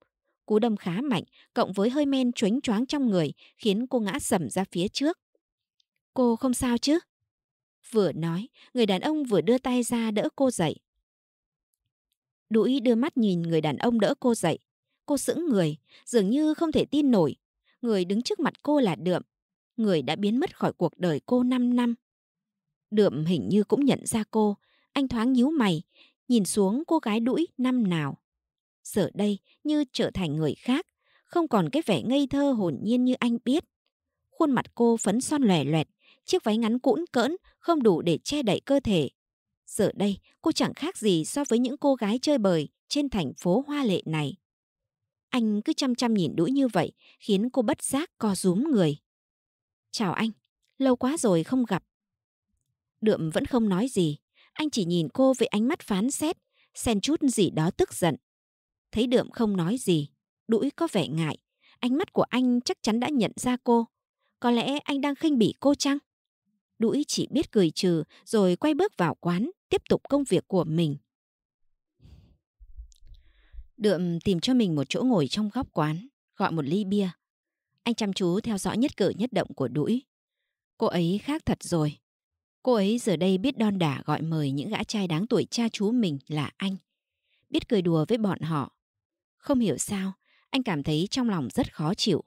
Cú đâm khá mạnh, cộng với hơi men chuánh choáng trong người, khiến cô ngã sầm ra phía trước. Cô không sao chứ? Vừa nói, người đàn ông vừa đưa tay ra đỡ cô dậy. đuổi đưa mắt nhìn người đàn ông đỡ cô dậy. Cô sững người, dường như không thể tin nổi người đứng trước mặt cô là Đượm, người đã biến mất khỏi cuộc đời cô 5 năm. Đượm hình như cũng nhận ra cô, anh thoáng nhíu mày, nhìn xuống cô gái đũi năm nào. Giờ đây như trở thành người khác, không còn cái vẻ ngây thơ hồn nhiên như anh biết. Khuôn mặt cô phấn son lòe loẹt, chiếc váy ngắn cũn cỡn không đủ để che đậy cơ thể. Giờ đây cô chẳng khác gì so với những cô gái chơi bời trên thành phố hoa lệ này. Anh cứ chăm chăm nhìn đũi như vậy khiến cô bất giác co rúm người. Chào anh, lâu quá rồi không gặp. Đượm vẫn không nói gì, anh chỉ nhìn cô với ánh mắt phán xét, xen chút gì đó tức giận. Thấy đượm không nói gì, đũi có vẻ ngại, ánh mắt của anh chắc chắn đã nhận ra cô. Có lẽ anh đang khinh bỉ cô chăng? Đũi chỉ biết cười trừ rồi quay bước vào quán, tiếp tục công việc của mình. Đượm tìm cho mình một chỗ ngồi trong góc quán, gọi một ly bia. Anh chăm chú theo dõi nhất cử nhất động của đũi. Cô ấy khác thật rồi. Cô ấy giờ đây biết đon đả gọi mời những gã trai đáng tuổi cha chú mình là anh. Biết cười đùa với bọn họ. Không hiểu sao, anh cảm thấy trong lòng rất khó chịu.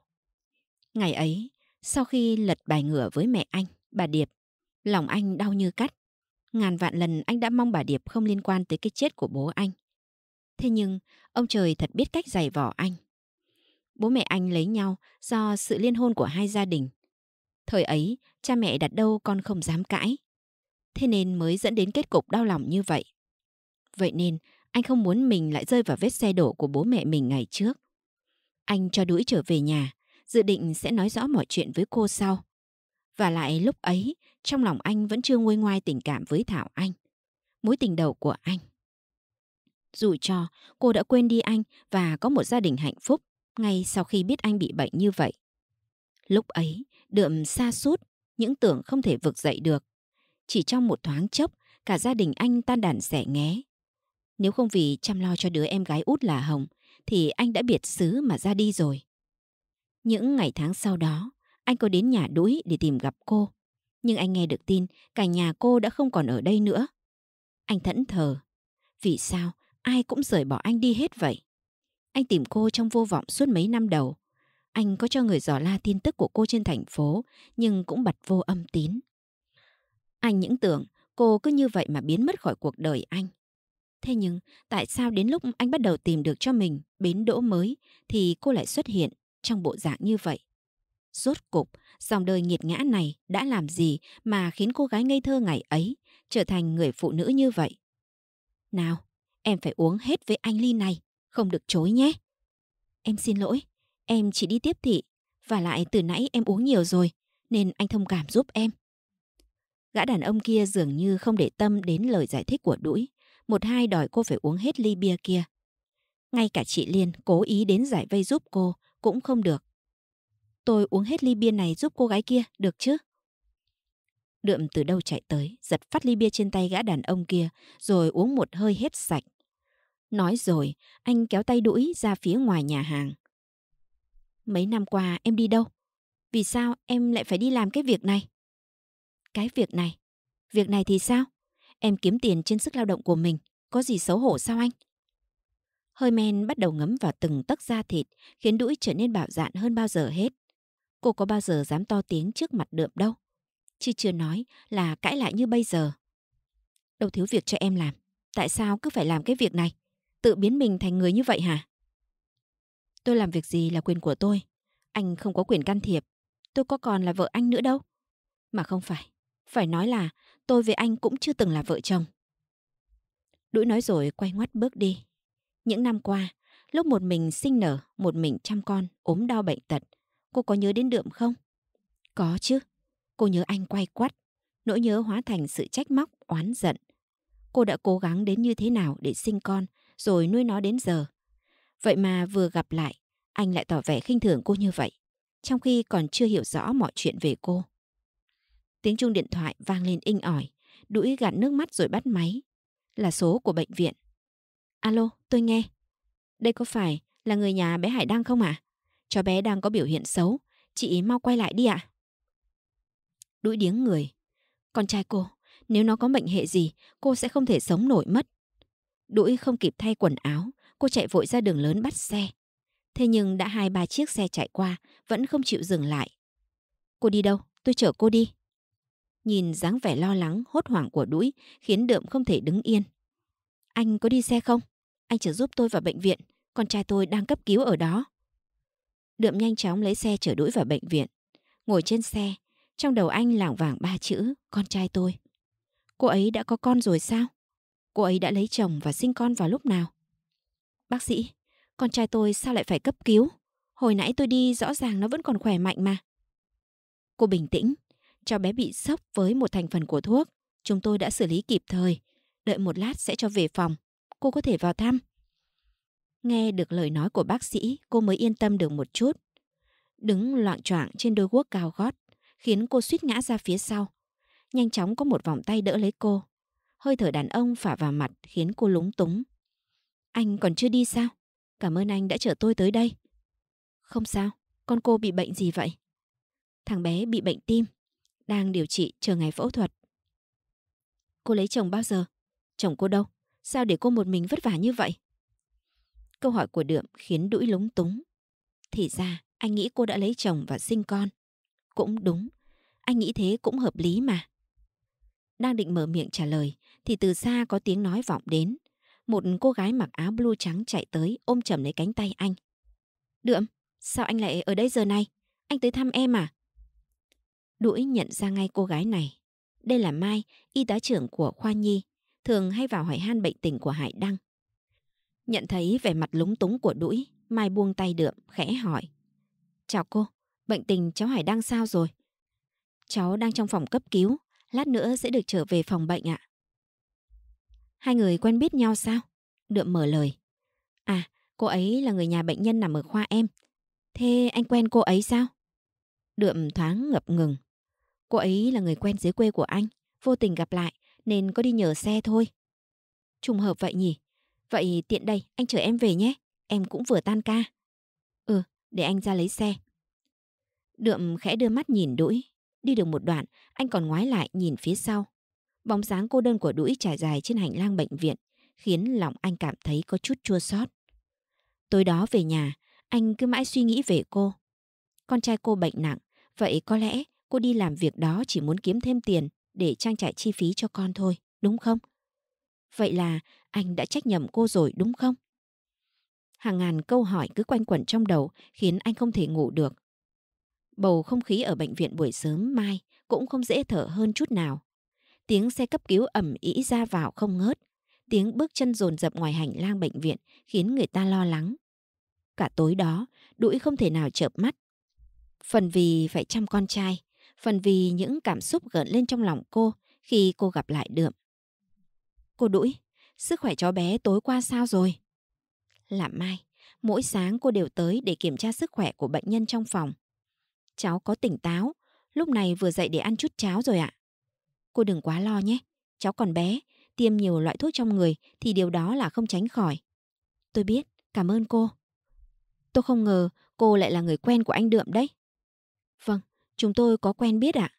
Ngày ấy, sau khi lật bài ngửa với mẹ anh, bà Điệp, lòng anh đau như cắt. Ngàn vạn lần anh đã mong bà Điệp không liên quan tới cái chết của bố anh. Thế nhưng, ông trời thật biết cách giày vò anh. Bố mẹ anh lấy nhau do sự liên hôn của hai gia đình. Thời ấy, cha mẹ đặt đâu con không dám cãi. Thế nên mới dẫn đến kết cục đau lòng như vậy. Vậy nên, anh không muốn mình lại rơi vào vết xe đổ của bố mẹ mình ngày trước. Anh cho đuổi trở về nhà, dự định sẽ nói rõ mọi chuyện với cô sau. Và lại lúc ấy, trong lòng anh vẫn chưa nguôi ngoai tình cảm với Thảo Anh. Mối tình đầu của anh dù cho cô đã quên đi anh và có một gia đình hạnh phúc ngay sau khi biết anh bị bệnh như vậy. Lúc ấy, đượm xa suốt những tưởng không thể vực dậy được. Chỉ trong một thoáng chốc, cả gia đình anh tan đàn rẻ nghé. Nếu không vì chăm lo cho đứa em gái út là Hồng, thì anh đã biệt xứ mà ra đi rồi. Những ngày tháng sau đó, anh có đến nhà đuổi để tìm gặp cô. Nhưng anh nghe được tin cả nhà cô đã không còn ở đây nữa. Anh thẫn thờ. Vì sao ai cũng rời bỏ anh đi hết vậy. Anh tìm cô trong vô vọng suốt mấy năm đầu. Anh có cho người dò la tin tức của cô trên thành phố, nhưng cũng bật vô âm tín. Anh những tưởng cô cứ như vậy mà biến mất khỏi cuộc đời anh. Thế nhưng, tại sao đến lúc anh bắt đầu tìm được cho mình bến đỗ mới thì cô lại xuất hiện trong bộ dạng như vậy? Rốt cục, dòng đời nghiệt ngã này đã làm gì mà khiến cô gái ngây thơ ngày ấy trở thành người phụ nữ như vậy? Nào, Em phải uống hết với anh ly này, không được chối nhé. Em xin lỗi, em chỉ đi tiếp thị. Và lại từ nãy em uống nhiều rồi, nên anh thông cảm giúp em. Gã đàn ông kia dường như không để tâm đến lời giải thích của đũi. Một hai đòi cô phải uống hết ly bia kia. Ngay cả chị Liên cố ý đến giải vây giúp cô cũng không được. Tôi uống hết ly bia này giúp cô gái kia, được chứ? Đượm từ đâu chạy tới, giật phát ly bia trên tay gã đàn ông kia, rồi uống một hơi hết sạch. Nói rồi, anh kéo tay đũi ra phía ngoài nhà hàng. Mấy năm qua em đi đâu? Vì sao em lại phải đi làm cái việc này? Cái việc này? Việc này thì sao? Em kiếm tiền trên sức lao động của mình, có gì xấu hổ sao anh? Hơi men bắt đầu ngấm vào từng tấc da thịt, khiến đũi trở nên bạo dạn hơn bao giờ hết. Cô có bao giờ dám to tiếng trước mặt đượm đâu. Chứ chưa nói là cãi lại như bây giờ. Đâu thiếu việc cho em làm. Tại sao cứ phải làm cái việc này? tự biến mình thành người như vậy hả? Tôi làm việc gì là quyền của tôi. Anh không có quyền can thiệp. Tôi có còn là vợ anh nữa đâu. Mà không phải. Phải nói là tôi với anh cũng chưa từng là vợ chồng. Đũi nói rồi quay ngoắt bước đi. Những năm qua, lúc một mình sinh nở, một mình chăm con, ốm đau bệnh tật, cô có nhớ đến Đượm không? Có chứ. Cô nhớ anh quay quắt. Nỗi nhớ hóa thành sự trách móc, oán giận. Cô đã cố gắng đến như thế nào để sinh con, rồi nuôi nó đến giờ. Vậy mà vừa gặp lại, anh lại tỏ vẻ khinh thường cô như vậy, trong khi còn chưa hiểu rõ mọi chuyện về cô. Tiếng chuông điện thoại vang lên inh ỏi, đũi gạt nước mắt rồi bắt máy. Là số của bệnh viện. Alo, tôi nghe. Đây có phải là người nhà bé Hải Đăng không ạ? À? Cho bé đang có biểu hiện xấu, chị mau quay lại đi ạ. À? Đũi điếng người. Con trai cô, nếu nó có bệnh hệ gì, cô sẽ không thể sống nổi mất. Đuổi không kịp thay quần áo, cô chạy vội ra đường lớn bắt xe. Thế nhưng đã hai ba chiếc xe chạy qua, vẫn không chịu dừng lại. Cô đi đâu? Tôi chở cô đi. Nhìn dáng vẻ lo lắng, hốt hoảng của đuổi khiến đượm không thể đứng yên. Anh có đi xe không? Anh chở giúp tôi vào bệnh viện, con trai tôi đang cấp cứu ở đó. Đượm nhanh chóng lấy xe chở đuổi vào bệnh viện. Ngồi trên xe, trong đầu anh lảng vảng ba chữ, con trai tôi. Cô ấy đã có con rồi sao? cô ấy đã lấy chồng và sinh con vào lúc nào? Bác sĩ, con trai tôi sao lại phải cấp cứu? Hồi nãy tôi đi rõ ràng nó vẫn còn khỏe mạnh mà. Cô bình tĩnh, cho bé bị sốc với một thành phần của thuốc. Chúng tôi đã xử lý kịp thời. Đợi một lát sẽ cho về phòng. Cô có thể vào thăm. Nghe được lời nói của bác sĩ, cô mới yên tâm được một chút. Đứng loạn choạng trên đôi guốc cao gót, khiến cô suýt ngã ra phía sau. Nhanh chóng có một vòng tay đỡ lấy cô Hơi thở đàn ông phả vào mặt khiến cô lúng túng. Anh còn chưa đi sao? Cảm ơn anh đã chở tôi tới đây. Không sao, con cô bị bệnh gì vậy? Thằng bé bị bệnh tim, đang điều trị chờ ngày phẫu thuật. Cô lấy chồng bao giờ? Chồng cô đâu? Sao để cô một mình vất vả như vậy? Câu hỏi của Đượm khiến đũi lúng túng. Thì ra, anh nghĩ cô đã lấy chồng và sinh con. Cũng đúng, anh nghĩ thế cũng hợp lý mà. Đang định mở miệng trả lời thì từ xa có tiếng nói vọng đến. Một cô gái mặc áo blue trắng chạy tới ôm chầm lấy cánh tay anh. Đượm, sao anh lại ở đây giờ này? Anh tới thăm em à? Đũi nhận ra ngay cô gái này. Đây là Mai, y tá trưởng của Khoa Nhi, thường hay vào hỏi han bệnh tình của Hải Đăng. Nhận thấy vẻ mặt lúng túng của Đũi, Mai buông tay đượm, khẽ hỏi. Chào cô, bệnh tình cháu Hải Đăng sao rồi? Cháu đang trong phòng cấp cứu, lát nữa sẽ được trở về phòng bệnh ạ. Hai người quen biết nhau sao? Đượm mở lời. À, cô ấy là người nhà bệnh nhân nằm ở khoa em. Thế anh quen cô ấy sao? Đượm thoáng ngập ngừng. Cô ấy là người quen dưới quê của anh, vô tình gặp lại nên có đi nhờ xe thôi. Trùng hợp vậy nhỉ? Vậy tiện đây, anh chở em về nhé. Em cũng vừa tan ca. Ừ, để anh ra lấy xe. Đượm khẽ đưa mắt nhìn đũi. Đi được một đoạn, anh còn ngoái lại nhìn phía sau. Bóng dáng cô đơn của đũi trải dài trên hành lang bệnh viện khiến lòng anh cảm thấy có chút chua xót. Tối đó về nhà, anh cứ mãi suy nghĩ về cô. Con trai cô bệnh nặng, vậy có lẽ cô đi làm việc đó chỉ muốn kiếm thêm tiền để trang trải chi phí cho con thôi, đúng không? Vậy là anh đã trách nhầm cô rồi đúng không? Hàng ngàn câu hỏi cứ quanh quẩn trong đầu khiến anh không thể ngủ được. Bầu không khí ở bệnh viện buổi sớm mai cũng không dễ thở hơn chút nào. Tiếng xe cấp cứu ẩm ý ra vào không ngớt. Tiếng bước chân dồn dập ngoài hành lang bệnh viện khiến người ta lo lắng. Cả tối đó, đũi không thể nào chợp mắt. Phần vì phải chăm con trai, phần vì những cảm xúc gợn lên trong lòng cô khi cô gặp lại đượm. Cô đũi, sức khỏe cháu bé tối qua sao rồi? Là mai, mỗi sáng cô đều tới để kiểm tra sức khỏe của bệnh nhân trong phòng. Cháu có tỉnh táo, lúc này vừa dậy để ăn chút cháo rồi ạ. À. Cô đừng quá lo nhé, cháu còn bé, tiêm nhiều loại thuốc trong người thì điều đó là không tránh khỏi. Tôi biết, cảm ơn cô. Tôi không ngờ cô lại là người quen của anh Đượm đấy. Vâng, chúng tôi có quen biết ạ.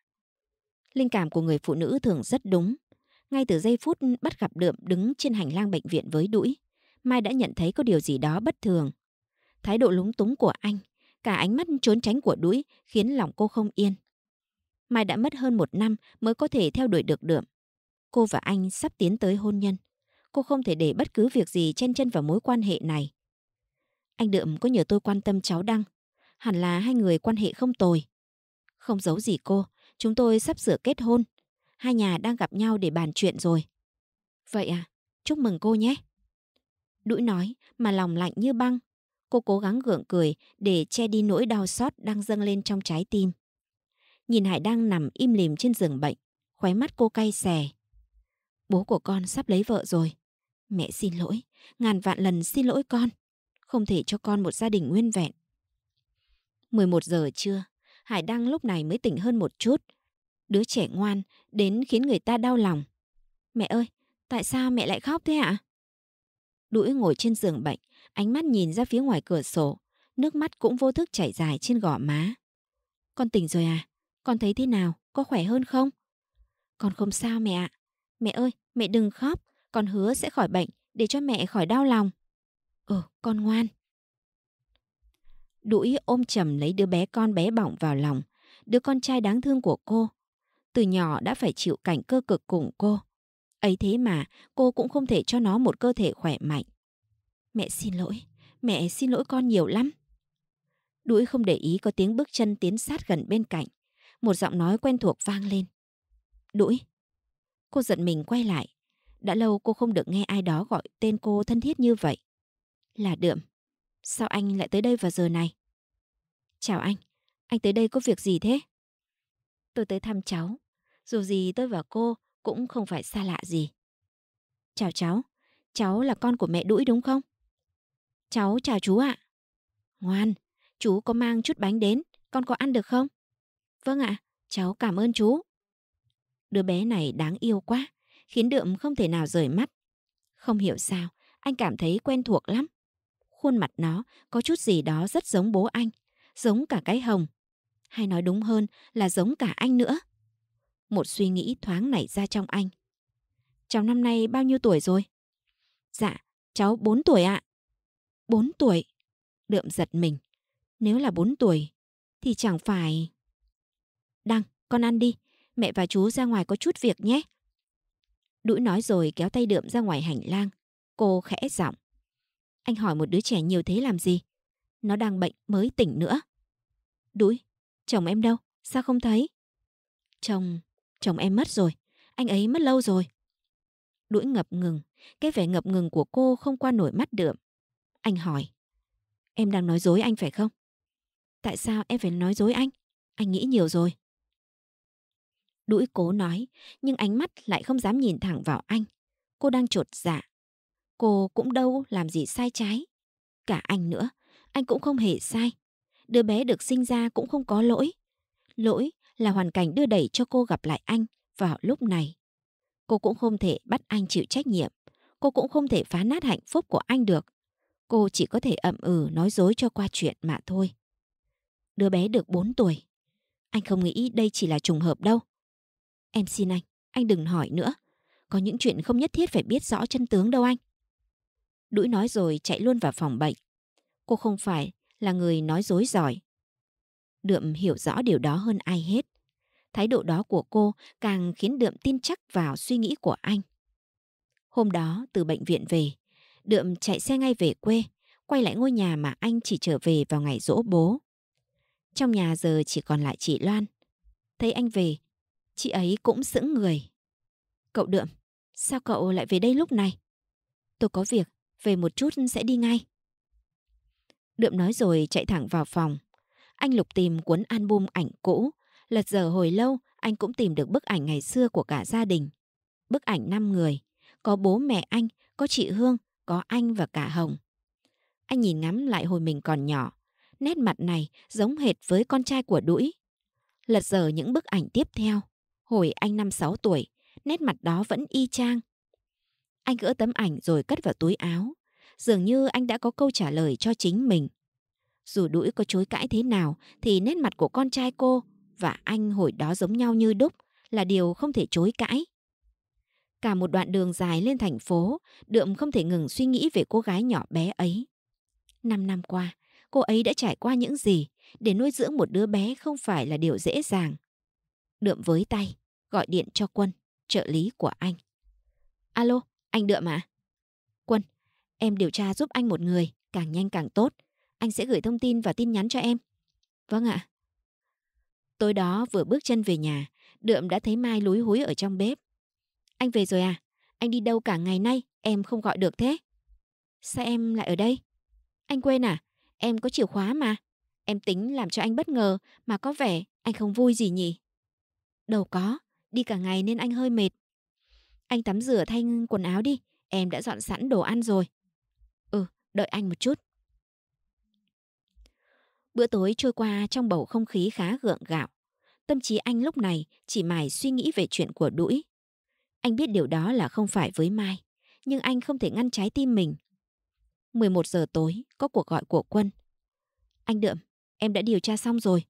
Linh cảm của người phụ nữ thường rất đúng. Ngay từ giây phút bắt gặp Đượm đứng trên hành lang bệnh viện với đũi, Mai đã nhận thấy có điều gì đó bất thường. Thái độ lúng túng của anh, cả ánh mắt trốn tránh của đũi khiến lòng cô không yên. Mai đã mất hơn một năm mới có thể theo đuổi được đượm. Cô và anh sắp tiến tới hôn nhân. Cô không thể để bất cứ việc gì chen chân vào mối quan hệ này. Anh Đượm có nhờ tôi quan tâm cháu Đăng. Hẳn là hai người quan hệ không tồi. Không giấu gì cô, chúng tôi sắp sửa kết hôn. Hai nhà đang gặp nhau để bàn chuyện rồi. Vậy à, chúc mừng cô nhé. Đũi nói mà lòng lạnh như băng. Cô cố gắng gượng cười để che đi nỗi đau xót đang dâng lên trong trái tim nhìn Hải đang nằm im lìm trên giường bệnh, khóe mắt cô cay xè. Bố của con sắp lấy vợ rồi. Mẹ xin lỗi, ngàn vạn lần xin lỗi con. Không thể cho con một gia đình nguyên vẹn. 11 giờ trưa, Hải Đăng lúc này mới tỉnh hơn một chút. Đứa trẻ ngoan đến khiến người ta đau lòng. Mẹ ơi, tại sao mẹ lại khóc thế ạ? Đũi ngồi trên giường bệnh, ánh mắt nhìn ra phía ngoài cửa sổ. Nước mắt cũng vô thức chảy dài trên gò má. Con tỉnh rồi à? Con thấy thế nào? Có khỏe hơn không? Con không sao mẹ ạ. Mẹ ơi, mẹ đừng khóc. Con hứa sẽ khỏi bệnh để cho mẹ khỏi đau lòng. Ừ, con ngoan. Đũi ôm chầm lấy đứa bé con bé bỏng vào lòng. Đứa con trai đáng thương của cô. Từ nhỏ đã phải chịu cảnh cơ cực cùng cô. Ấy thế mà cô cũng không thể cho nó một cơ thể khỏe mạnh. Mẹ xin lỗi, mẹ xin lỗi con nhiều lắm. Đũi không để ý có tiếng bước chân tiến sát gần bên cạnh một giọng nói quen thuộc vang lên. Đuổi! Cô giận mình quay lại. Đã lâu cô không được nghe ai đó gọi tên cô thân thiết như vậy. Là Đượm. Sao anh lại tới đây vào giờ này? Chào anh. Anh tới đây có việc gì thế? Tôi tới thăm cháu. Dù gì tôi và cô cũng không phải xa lạ gì. Chào cháu. Cháu là con của mẹ Đũi đúng không? Cháu chào chú ạ. Ngoan, chú có mang chút bánh đến, con có ăn được không? Vâng ạ, cháu cảm ơn chú. Đứa bé này đáng yêu quá, khiến đượm không thể nào rời mắt. Không hiểu sao, anh cảm thấy quen thuộc lắm. Khuôn mặt nó có chút gì đó rất giống bố anh, giống cả cái hồng. Hay nói đúng hơn là giống cả anh nữa. Một suy nghĩ thoáng nảy ra trong anh. Cháu năm nay bao nhiêu tuổi rồi? Dạ, cháu 4 tuổi ạ. À. 4 tuổi? Đượm giật mình. Nếu là 4 tuổi thì chẳng phải... Đăng, con ăn đi. Mẹ và chú ra ngoài có chút việc nhé. Đũi nói rồi kéo tay đượm ra ngoài hành lang. Cô khẽ giọng. Anh hỏi một đứa trẻ nhiều thế làm gì? Nó đang bệnh mới tỉnh nữa. Đũi, chồng em đâu? Sao không thấy? Chồng, chồng em mất rồi. Anh ấy mất lâu rồi. Đũi ngập ngừng. Cái vẻ ngập ngừng của cô không qua nổi mắt đượm. Anh hỏi. Em đang nói dối anh phải không? Tại sao em phải nói dối anh? Anh nghĩ nhiều rồi. Đũi cố nói, nhưng ánh mắt lại không dám nhìn thẳng vào anh. Cô đang trột dạ. Cô cũng đâu làm gì sai trái. Cả anh nữa, anh cũng không hề sai. Đứa bé được sinh ra cũng không có lỗi. Lỗi là hoàn cảnh đưa đẩy cho cô gặp lại anh vào lúc này. Cô cũng không thể bắt anh chịu trách nhiệm. Cô cũng không thể phá nát hạnh phúc của anh được. Cô chỉ có thể ậm ừ nói dối cho qua chuyện mà thôi. Đứa bé được 4 tuổi. Anh không nghĩ đây chỉ là trùng hợp đâu. Em xin anh, anh đừng hỏi nữa. Có những chuyện không nhất thiết phải biết rõ chân tướng đâu anh. Đũi nói rồi chạy luôn vào phòng bệnh. Cô không phải là người nói dối giỏi. Đượm hiểu rõ điều đó hơn ai hết. Thái độ đó của cô càng khiến Đượm tin chắc vào suy nghĩ của anh. Hôm đó từ bệnh viện về, Đượm chạy xe ngay về quê, quay lại ngôi nhà mà anh chỉ trở về vào ngày dỗ bố. Trong nhà giờ chỉ còn lại chị Loan. Thấy anh về, Chị ấy cũng sững người. Cậu Đượm, sao cậu lại về đây lúc này? Tôi có việc, về một chút sẽ đi ngay. Đượm nói rồi chạy thẳng vào phòng. Anh lục tìm cuốn album ảnh cũ. Lật giờ hồi lâu, anh cũng tìm được bức ảnh ngày xưa của cả gia đình. Bức ảnh 5 người. Có bố mẹ anh, có chị Hương, có anh và cả Hồng. Anh nhìn ngắm lại hồi mình còn nhỏ. Nét mặt này giống hệt với con trai của đũi. Lật giờ những bức ảnh tiếp theo. Hồi anh năm sáu tuổi, nét mặt đó vẫn y chang. Anh gỡ tấm ảnh rồi cất vào túi áo. Dường như anh đã có câu trả lời cho chính mình. Dù đuổi có chối cãi thế nào thì nét mặt của con trai cô và anh hồi đó giống nhau như đúc là điều không thể chối cãi. Cả một đoạn đường dài lên thành phố, Đượm không thể ngừng suy nghĩ về cô gái nhỏ bé ấy. Năm năm qua, cô ấy đã trải qua những gì để nuôi dưỡng một đứa bé không phải là điều dễ dàng. Đượm với tay, gọi điện cho Quân, trợ lý của anh. Alo, anh Đượm à? Quân, em điều tra giúp anh một người, càng nhanh càng tốt. Anh sẽ gửi thông tin và tin nhắn cho em. Vâng ạ. Tối đó vừa bước chân về nhà, Đượm đã thấy Mai lúi húi ở trong bếp. Anh về rồi à? Anh đi đâu cả ngày nay, em không gọi được thế. Sao em lại ở đây? Anh quên à? Em có chìa khóa mà. Em tính làm cho anh bất ngờ mà có vẻ anh không vui gì nhỉ? Đâu có, đi cả ngày nên anh hơi mệt. Anh tắm rửa thay quần áo đi, em đã dọn sẵn đồ ăn rồi. Ừ, đợi anh một chút. Bữa tối trôi qua trong bầu không khí khá gượng gạo. Tâm trí anh lúc này chỉ mải suy nghĩ về chuyện của đũi. Anh biết điều đó là không phải với Mai, nhưng anh không thể ngăn trái tim mình. 11 giờ tối, có cuộc gọi của Quân. Anh Đượm, em đã điều tra xong rồi,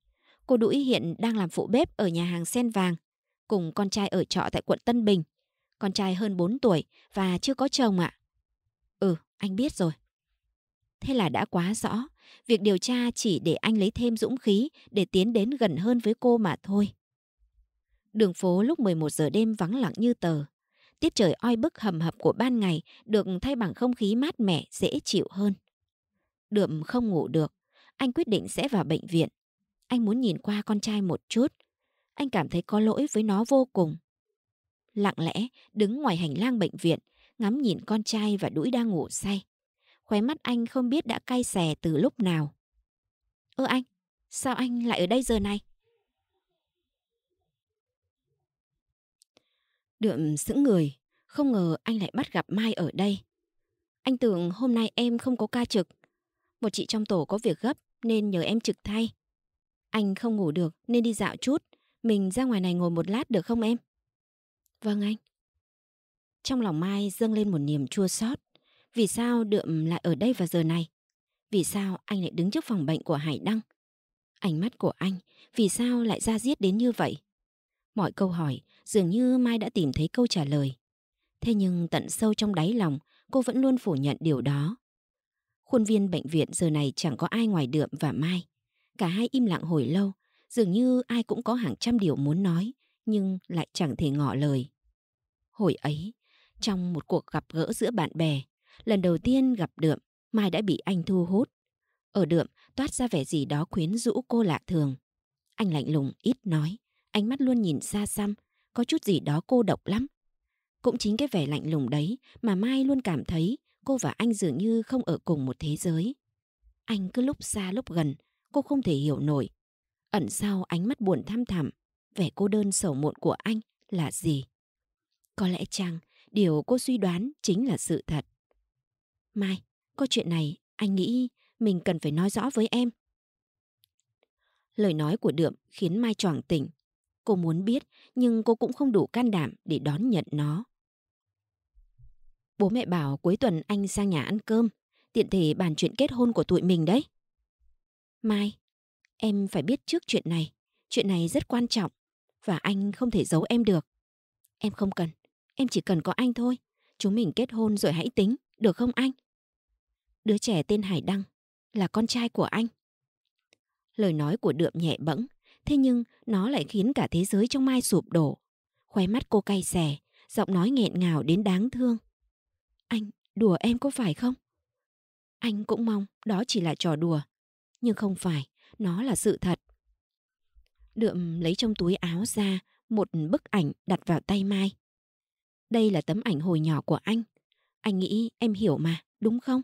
Cô Đũi hiện đang làm phụ bếp ở nhà hàng Sen Vàng, cùng con trai ở trọ tại quận Tân Bình. Con trai hơn 4 tuổi và chưa có chồng ạ. À. Ừ, anh biết rồi. Thế là đã quá rõ, việc điều tra chỉ để anh lấy thêm dũng khí để tiến đến gần hơn với cô mà thôi. Đường phố lúc 11 giờ đêm vắng lặng như tờ. Tiết trời oi bức hầm hập của ban ngày được thay bằng không khí mát mẻ, dễ chịu hơn. Đượm không ngủ được, anh quyết định sẽ vào bệnh viện anh muốn nhìn qua con trai một chút. Anh cảm thấy có lỗi với nó vô cùng. Lặng lẽ đứng ngoài hành lang bệnh viện, ngắm nhìn con trai và đũi đang ngủ say. Khóe mắt anh không biết đã cay xè từ lúc nào. Ơ anh, sao anh lại ở đây giờ này? Đượm sững người, không ngờ anh lại bắt gặp Mai ở đây. Anh tưởng hôm nay em không có ca trực. Một chị trong tổ có việc gấp nên nhờ em trực thay. Anh không ngủ được nên đi dạo chút. Mình ra ngoài này ngồi một lát được không em? Vâng anh. Trong lòng Mai dâng lên một niềm chua xót. Vì sao Đượm lại ở đây vào giờ này? Vì sao anh lại đứng trước phòng bệnh của Hải Đăng? Ánh mắt của anh vì sao lại ra giết đến như vậy? Mọi câu hỏi dường như Mai đã tìm thấy câu trả lời. Thế nhưng tận sâu trong đáy lòng cô vẫn luôn phủ nhận điều đó. Khuôn viên bệnh viện giờ này chẳng có ai ngoài Đượm và Mai. Cả hai im lặng hồi lâu, dường như ai cũng có hàng trăm điều muốn nói, nhưng lại chẳng thể ngỏ lời. Hồi ấy, trong một cuộc gặp gỡ giữa bạn bè, lần đầu tiên gặp Đượm, Mai đã bị anh thu hút. Ở Đượm toát ra vẻ gì đó quyến rũ cô lạ thường. Anh lạnh lùng ít nói, ánh mắt luôn nhìn xa xăm, có chút gì đó cô độc lắm. Cũng chính cái vẻ lạnh lùng đấy mà Mai luôn cảm thấy cô và anh dường như không ở cùng một thế giới. Anh cứ lúc xa lúc gần, cô không thể hiểu nổi. Ẩn sau ánh mắt buồn tham thẳm, vẻ cô đơn sầu muộn của anh là gì? Có lẽ chăng điều cô suy đoán chính là sự thật. Mai, có chuyện này anh nghĩ mình cần phải nói rõ với em. Lời nói của Đượm khiến Mai choàng tỉnh. Cô muốn biết nhưng cô cũng không đủ can đảm để đón nhận nó. Bố mẹ bảo cuối tuần anh sang nhà ăn cơm, tiện thể bàn chuyện kết hôn của tụi mình đấy. Mai, em phải biết trước chuyện này. Chuyện này rất quan trọng và anh không thể giấu em được. Em không cần, em chỉ cần có anh thôi. Chúng mình kết hôn rồi hãy tính, được không anh? Đứa trẻ tên Hải Đăng là con trai của anh. Lời nói của đượm nhẹ bẫng, thế nhưng nó lại khiến cả thế giới trong Mai sụp đổ. Khóe mắt cô cay xè, giọng nói nghẹn ngào đến đáng thương. Anh đùa em có phải không? Anh cũng mong đó chỉ là trò đùa, nhưng không phải, nó là sự thật. Đượm lấy trong túi áo ra một bức ảnh đặt vào tay Mai. Đây là tấm ảnh hồi nhỏ của anh. Anh nghĩ em hiểu mà, đúng không?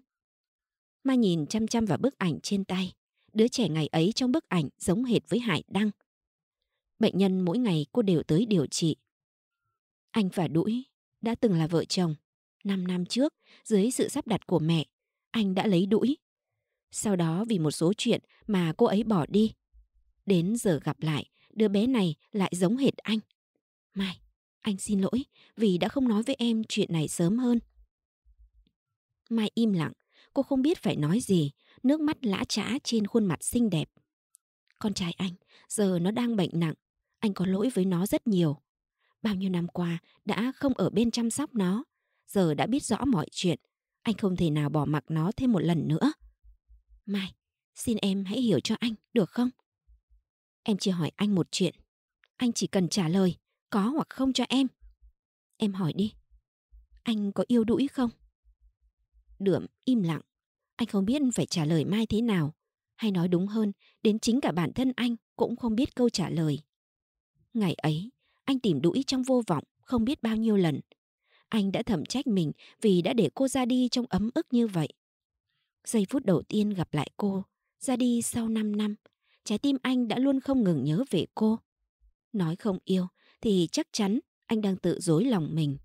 Mai nhìn chăm chăm vào bức ảnh trên tay. Đứa trẻ ngày ấy trong bức ảnh giống hệt với Hải Đăng. Bệnh nhân mỗi ngày cô đều tới điều trị. Anh và Đũi đã từng là vợ chồng. Năm năm trước, dưới sự sắp đặt của mẹ, anh đã lấy Đũi sau đó vì một số chuyện mà cô ấy bỏ đi. Đến giờ gặp lại, đứa bé này lại giống hệt anh. Mai, anh xin lỗi vì đã không nói với em chuyện này sớm hơn. Mai im lặng, cô không biết phải nói gì, nước mắt lã trã trên khuôn mặt xinh đẹp. Con trai anh, giờ nó đang bệnh nặng, anh có lỗi với nó rất nhiều. Bao nhiêu năm qua đã không ở bên chăm sóc nó, giờ đã biết rõ mọi chuyện, anh không thể nào bỏ mặc nó thêm một lần nữa. Mai, xin em hãy hiểu cho anh, được không? Em chỉ hỏi anh một chuyện. Anh chỉ cần trả lời, có hoặc không cho em. Em hỏi đi, anh có yêu đuổi không? Đượm im lặng, anh không biết phải trả lời Mai thế nào. Hay nói đúng hơn, đến chính cả bản thân anh cũng không biết câu trả lời. Ngày ấy, anh tìm đuổi trong vô vọng không biết bao nhiêu lần. Anh đã thầm trách mình vì đã để cô ra đi trong ấm ức như vậy. Giây phút đầu tiên gặp lại cô, ra đi sau 5 năm, trái tim anh đã luôn không ngừng nhớ về cô. Nói không yêu thì chắc chắn anh đang tự dối lòng mình.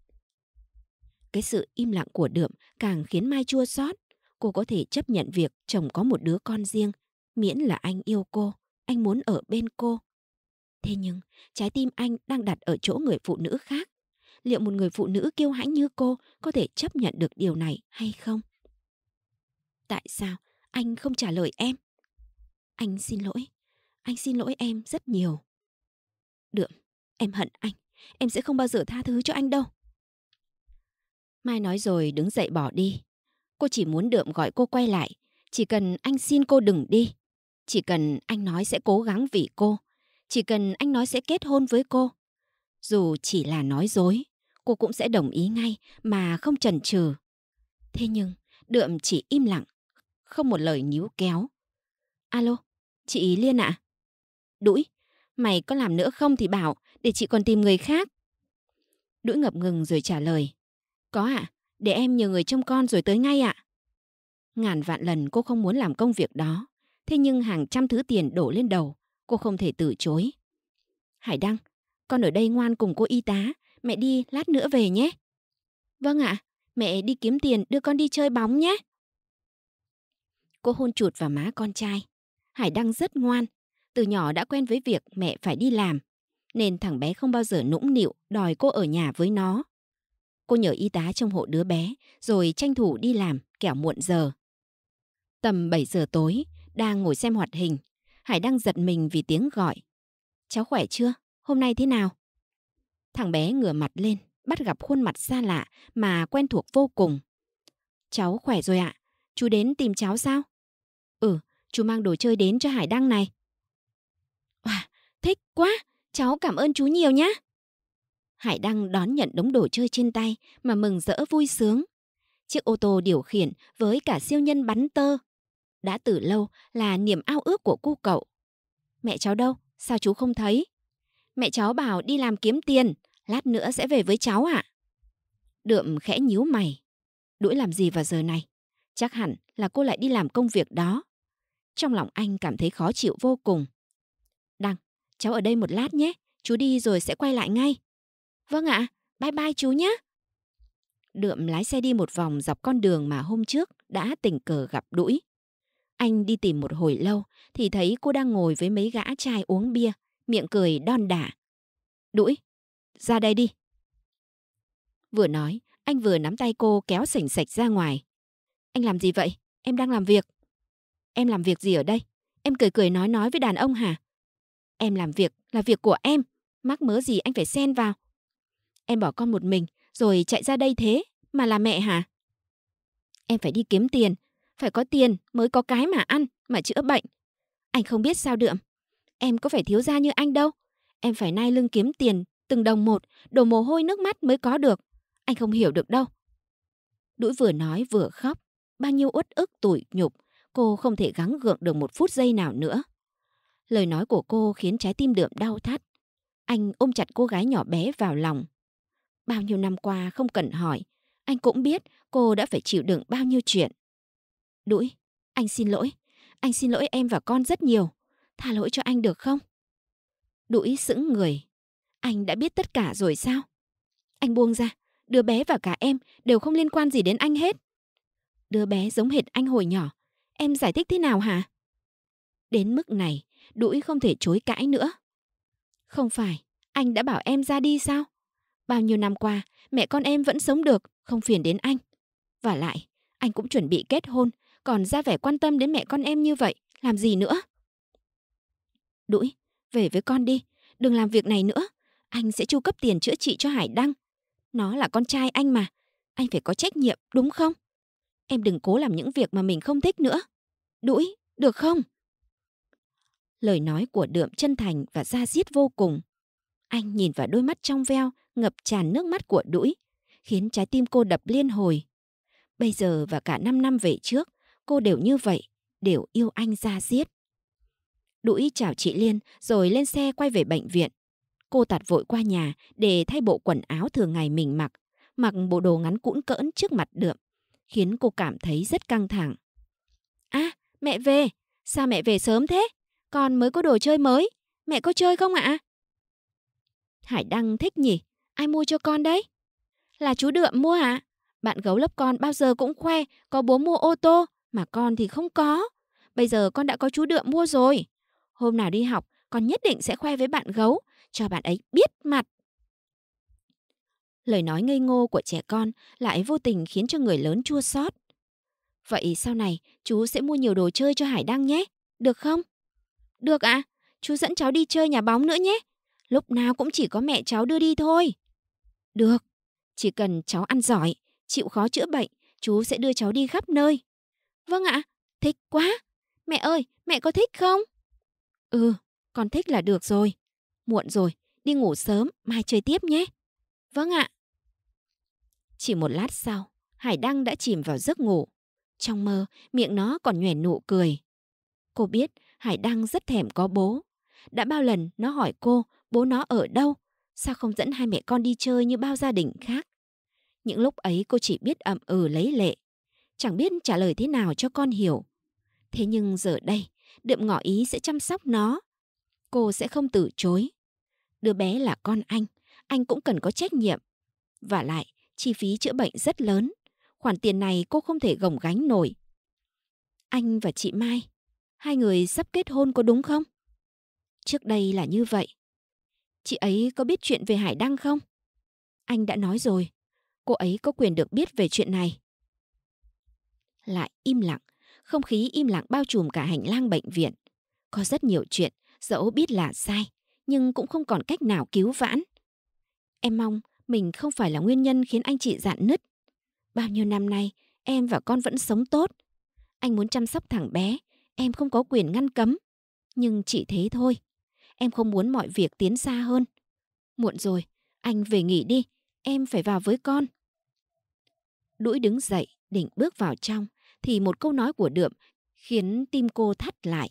Cái sự im lặng của Đượm càng khiến Mai chua xót. Cô có thể chấp nhận việc chồng có một đứa con riêng, miễn là anh yêu cô, anh muốn ở bên cô. Thế nhưng, trái tim anh đang đặt ở chỗ người phụ nữ khác. Liệu một người phụ nữ kiêu hãnh như cô có thể chấp nhận được điều này hay không? Tại sao anh không trả lời em? Anh xin lỗi. Anh xin lỗi em rất nhiều. Được, em hận anh. Em sẽ không bao giờ tha thứ cho anh đâu. Mai nói rồi đứng dậy bỏ đi. Cô chỉ muốn đượm gọi cô quay lại. Chỉ cần anh xin cô đừng đi. Chỉ cần anh nói sẽ cố gắng vì cô. Chỉ cần anh nói sẽ kết hôn với cô. Dù chỉ là nói dối, cô cũng sẽ đồng ý ngay mà không chần chừ. Thế nhưng, đượm chỉ im lặng không một lời níu kéo. Alo, chị Liên ạ? À? Đũi, mày có làm nữa không thì bảo, để chị còn tìm người khác. Đũi ngập ngừng rồi trả lời. Có ạ, à, để em nhờ người trông con rồi tới ngay ạ. À. Ngàn vạn lần cô không muốn làm công việc đó, thế nhưng hàng trăm thứ tiền đổ lên đầu, cô không thể từ chối. Hải Đăng, con ở đây ngoan cùng cô y tá, mẹ đi lát nữa về nhé. Vâng ạ, mẹ đi kiếm tiền đưa con đi chơi bóng nhé. Cô hôn chuột vào má con trai. Hải Đăng rất ngoan, từ nhỏ đã quen với việc mẹ phải đi làm, nên thằng bé không bao giờ nũng nịu đòi cô ở nhà với nó. Cô nhờ y tá trông hộ đứa bé, rồi tranh thủ đi làm, kẻo muộn giờ. Tầm 7 giờ tối, đang ngồi xem hoạt hình, Hải Đăng giật mình vì tiếng gọi. Cháu khỏe chưa? Hôm nay thế nào? Thằng bé ngửa mặt lên, bắt gặp khuôn mặt xa lạ mà quen thuộc vô cùng. Cháu khỏe rồi ạ, à, chú đến tìm cháu sao? Ừ, chú mang đồ chơi đến cho Hải Đăng này. Wow, thích quá, cháu cảm ơn chú nhiều nhé. Hải Đăng đón nhận đống đồ chơi trên tay mà mừng rỡ vui sướng. Chiếc ô tô điều khiển với cả siêu nhân bắn tơ. Đã từ lâu là niềm ao ước của cô cậu. Mẹ cháu đâu? Sao chú không thấy? Mẹ cháu bảo đi làm kiếm tiền, lát nữa sẽ về với cháu ạ. À? Đượm khẽ nhíu mày. Đuổi làm gì vào giờ này? Chắc hẳn là cô lại đi làm công việc đó. Trong lòng anh cảm thấy khó chịu vô cùng. Đăng, cháu ở đây một lát nhé. Chú đi rồi sẽ quay lại ngay. Vâng ạ, bye bye chú nhé. Đượm lái xe đi một vòng dọc con đường mà hôm trước đã tình cờ gặp đũi. Anh đi tìm một hồi lâu thì thấy cô đang ngồi với mấy gã trai uống bia, miệng cười đon đả. Đũi, ra đây đi. Vừa nói, anh vừa nắm tay cô kéo sành sạch ra ngoài. Anh làm gì vậy? Em đang làm việc. Em làm việc gì ở đây? Em cười cười nói nói với đàn ông hả? Em làm việc là việc của em. Mắc mớ gì anh phải xen vào. Em bỏ con một mình rồi chạy ra đây thế mà là mẹ hả? Em phải đi kiếm tiền. Phải có tiền mới có cái mà ăn, mà chữa bệnh. Anh không biết sao đượm. Em có phải thiếu gia như anh đâu. Em phải nai lưng kiếm tiền từng đồng một, đổ mồ hôi nước mắt mới có được. Anh không hiểu được đâu. Đũi vừa nói vừa khóc bao nhiêu uất ức tủi nhục, cô không thể gắng gượng được một phút giây nào nữa. Lời nói của cô khiến trái tim đượm đau thắt. Anh ôm chặt cô gái nhỏ bé vào lòng. Bao nhiêu năm qua không cần hỏi, anh cũng biết cô đã phải chịu đựng bao nhiêu chuyện. Đũi, anh xin lỗi. Anh xin lỗi em và con rất nhiều. Tha lỗi cho anh được không? Đũi sững người. Anh đã biết tất cả rồi sao? Anh buông ra, đứa bé và cả em đều không liên quan gì đến anh hết. Đứa bé giống hệt anh hồi nhỏ. Em giải thích thế nào hả? Đến mức này, đũi không thể chối cãi nữa. Không phải, anh đã bảo em ra đi sao? Bao nhiêu năm qua, mẹ con em vẫn sống được, không phiền đến anh. Và lại, anh cũng chuẩn bị kết hôn, còn ra vẻ quan tâm đến mẹ con em như vậy, làm gì nữa? Đũi, về với con đi, đừng làm việc này nữa. Anh sẽ chu cấp tiền chữa trị cho Hải Đăng. Nó là con trai anh mà, anh phải có trách nhiệm, đúng không? em đừng cố làm những việc mà mình không thích nữa. Đũi, được không? Lời nói của đượm chân thành và ra diết vô cùng. Anh nhìn vào đôi mắt trong veo, ngập tràn nước mắt của đũi, khiến trái tim cô đập liên hồi. Bây giờ và cả 5 năm về trước, cô đều như vậy, đều yêu anh ra diết. Đũi chào chị Liên rồi lên xe quay về bệnh viện. Cô tạt vội qua nhà để thay bộ quần áo thường ngày mình mặc, mặc bộ đồ ngắn cũn cỡn trước mặt đượm khiến cô cảm thấy rất căng thẳng. À, mẹ về, sao mẹ về sớm thế? Con mới có đồ chơi mới, mẹ có chơi không ạ? Hải Đăng thích nhỉ, ai mua cho con đấy? Là chú Đượm mua ạ. À? Bạn gấu lớp con bao giờ cũng khoe có bố mua ô tô, mà con thì không có. Bây giờ con đã có chú Đượm mua rồi. Hôm nào đi học, con nhất định sẽ khoe với bạn gấu, cho bạn ấy biết mặt lời nói ngây ngô của trẻ con lại vô tình khiến cho người lớn chua xót. Vậy sau này chú sẽ mua nhiều đồ chơi cho Hải Đăng nhé, được không? Được ạ, à, chú dẫn cháu đi chơi nhà bóng nữa nhé. Lúc nào cũng chỉ có mẹ cháu đưa đi thôi. Được, chỉ cần cháu ăn giỏi, chịu khó chữa bệnh, chú sẽ đưa cháu đi khắp nơi. Vâng ạ, à, thích quá. Mẹ ơi, mẹ có thích không? Ừ, con thích là được rồi. Muộn rồi, đi ngủ sớm, mai chơi tiếp nhé. Vâng ạ. Chỉ một lát sau, Hải Đăng đã chìm vào giấc ngủ. Trong mơ, miệng nó còn nhoẻn nụ cười. Cô biết Hải Đăng rất thèm có bố. Đã bao lần nó hỏi cô bố nó ở đâu, sao không dẫn hai mẹ con đi chơi như bao gia đình khác. Những lúc ấy cô chỉ biết ậm ừ lấy lệ, chẳng biết trả lời thế nào cho con hiểu. Thế nhưng giờ đây, đượm ngỏ ý sẽ chăm sóc nó. Cô sẽ không từ chối. Đứa bé là con anh, anh cũng cần có trách nhiệm. Và lại, chi phí chữa bệnh rất lớn. Khoản tiền này cô không thể gồng gánh nổi. Anh và chị Mai, hai người sắp kết hôn có đúng không? Trước đây là như vậy. Chị ấy có biết chuyện về Hải Đăng không? Anh đã nói rồi, cô ấy có quyền được biết về chuyện này. Lại im lặng, không khí im lặng bao trùm cả hành lang bệnh viện. Có rất nhiều chuyện, dẫu biết là sai, nhưng cũng không còn cách nào cứu vãn. Em mong mình không phải là nguyên nhân khiến anh chị dạn nứt. Bao nhiêu năm nay, em và con vẫn sống tốt. Anh muốn chăm sóc thằng bé, em không có quyền ngăn cấm. Nhưng chỉ thế thôi. Em không muốn mọi việc tiến xa hơn. Muộn rồi, anh về nghỉ đi, em phải vào với con. Đũi đứng dậy, định bước vào trong, thì một câu nói của Đượm khiến tim cô thắt lại.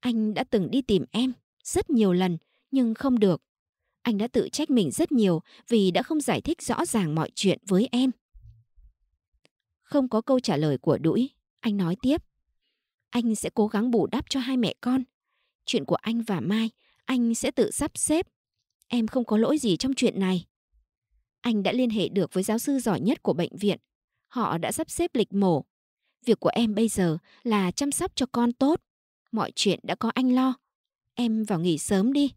Anh đã từng đi tìm em, rất nhiều lần, nhưng không được anh đã tự trách mình rất nhiều vì đã không giải thích rõ ràng mọi chuyện với em. Không có câu trả lời của đũi, anh nói tiếp. Anh sẽ cố gắng bù đắp cho hai mẹ con. Chuyện của anh và Mai, anh sẽ tự sắp xếp. Em không có lỗi gì trong chuyện này. Anh đã liên hệ được với giáo sư giỏi nhất của bệnh viện. Họ đã sắp xếp lịch mổ. Việc của em bây giờ là chăm sóc cho con tốt. Mọi chuyện đã có anh lo. Em vào nghỉ sớm đi.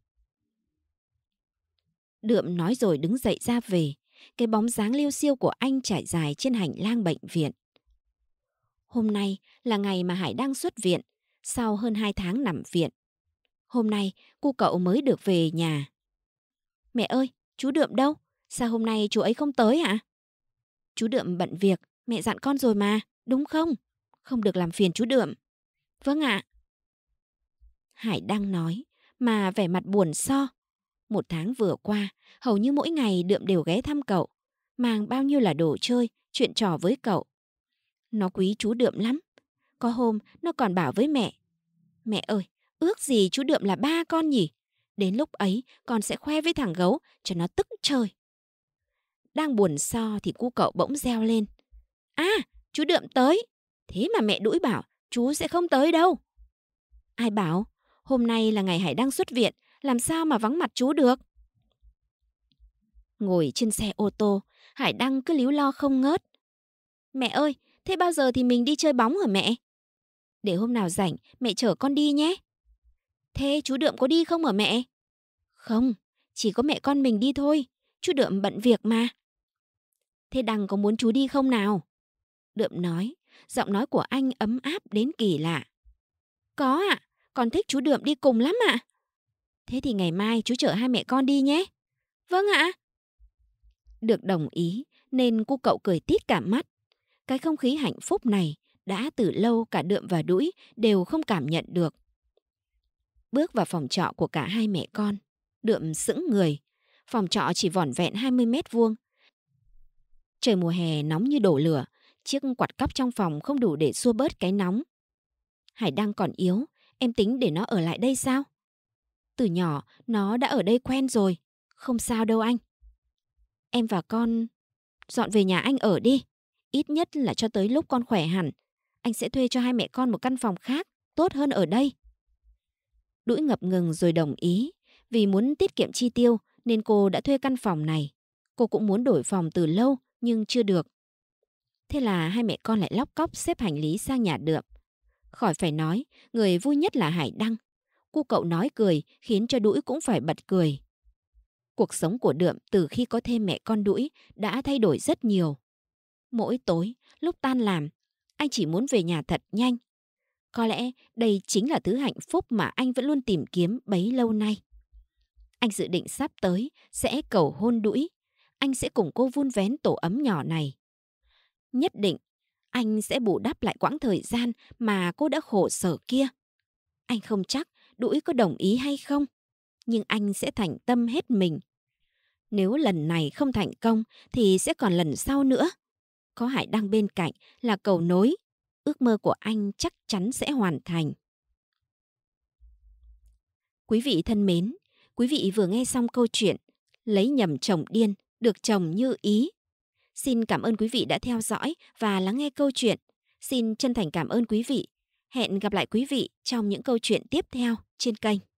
Đượm nói rồi đứng dậy ra về. Cái bóng dáng liêu siêu của anh trải dài trên hành lang bệnh viện. Hôm nay là ngày mà Hải đang xuất viện, sau hơn 2 tháng nằm viện. Hôm nay cô cậu mới được về nhà. Mẹ ơi, chú Đượm đâu? Sao hôm nay chú ấy không tới hả? Chú Đượm bận việc, mẹ dặn con rồi mà, đúng không? Không được làm phiền chú Đượm. Vâng ạ. Hải đang nói, mà vẻ mặt buồn so, một tháng vừa qua, hầu như mỗi ngày Đượm đều ghé thăm cậu, mang bao nhiêu là đồ chơi, chuyện trò với cậu. Nó quý chú Đượm lắm. Có hôm, nó còn bảo với mẹ. Mẹ ơi, ước gì chú Đượm là ba con nhỉ? Đến lúc ấy, con sẽ khoe với thằng gấu cho nó tức trời. Đang buồn so thì cu cậu bỗng reo lên. À, chú Đượm tới. Thế mà mẹ đuổi bảo chú sẽ không tới đâu. Ai bảo, hôm nay là ngày Hải đang xuất viện, làm sao mà vắng mặt chú được? Ngồi trên xe ô tô, Hải Đăng cứ líu lo không ngớt. Mẹ ơi, thế bao giờ thì mình đi chơi bóng hả mẹ? Để hôm nào rảnh, mẹ chở con đi nhé. Thế chú Đượm có đi không hả mẹ? Không, chỉ có mẹ con mình đi thôi. Chú Đượm bận việc mà. Thế Đăng có muốn chú đi không nào? Đượm nói, giọng nói của anh ấm áp đến kỳ lạ. Có ạ, à, con thích chú Đượm đi cùng lắm ạ. À. Thế thì ngày mai chú chở hai mẹ con đi nhé. Vâng ạ. Được đồng ý nên cô cậu cười tít cả mắt. Cái không khí hạnh phúc này đã từ lâu cả đượm và đũi đều không cảm nhận được. Bước vào phòng trọ của cả hai mẹ con, đượm sững người. Phòng trọ chỉ vỏn vẹn 20 mét vuông. Trời mùa hè nóng như đổ lửa, chiếc quạt cắp trong phòng không đủ để xua bớt cái nóng. Hải đang còn yếu, em tính để nó ở lại đây sao? từ nhỏ, nó đã ở đây quen rồi. Không sao đâu anh. Em và con dọn về nhà anh ở đi. Ít nhất là cho tới lúc con khỏe hẳn. Anh sẽ thuê cho hai mẹ con một căn phòng khác, tốt hơn ở đây. Đũi ngập ngừng rồi đồng ý. Vì muốn tiết kiệm chi tiêu nên cô đã thuê căn phòng này. Cô cũng muốn đổi phòng từ lâu nhưng chưa được. Thế là hai mẹ con lại lóc cóc xếp hành lý sang nhà đượm. Khỏi phải nói, người vui nhất là Hải Đăng. Cô cậu nói cười khiến cho đũi cũng phải bật cười. Cuộc sống của Đượm từ khi có thêm mẹ con đũi đã thay đổi rất nhiều. Mỗi tối, lúc tan làm, anh chỉ muốn về nhà thật nhanh. Có lẽ đây chính là thứ hạnh phúc mà anh vẫn luôn tìm kiếm bấy lâu nay. Anh dự định sắp tới sẽ cầu hôn đũi. Anh sẽ cùng cô vun vén tổ ấm nhỏ này. Nhất định, anh sẽ bù đắp lại quãng thời gian mà cô đã khổ sở kia. Anh không chắc đũi có đồng ý hay không, nhưng anh sẽ thành tâm hết mình. Nếu lần này không thành công thì sẽ còn lần sau nữa. Có Hải đang bên cạnh là cầu nối, ước mơ của anh chắc chắn sẽ hoàn thành. Quý vị thân mến, quý vị vừa nghe xong câu chuyện Lấy nhầm chồng điên, được chồng như ý. Xin cảm ơn quý vị đã theo dõi và lắng nghe câu chuyện. Xin chân thành cảm ơn quý vị Hẹn gặp lại quý vị trong những câu chuyện tiếp theo trên kênh.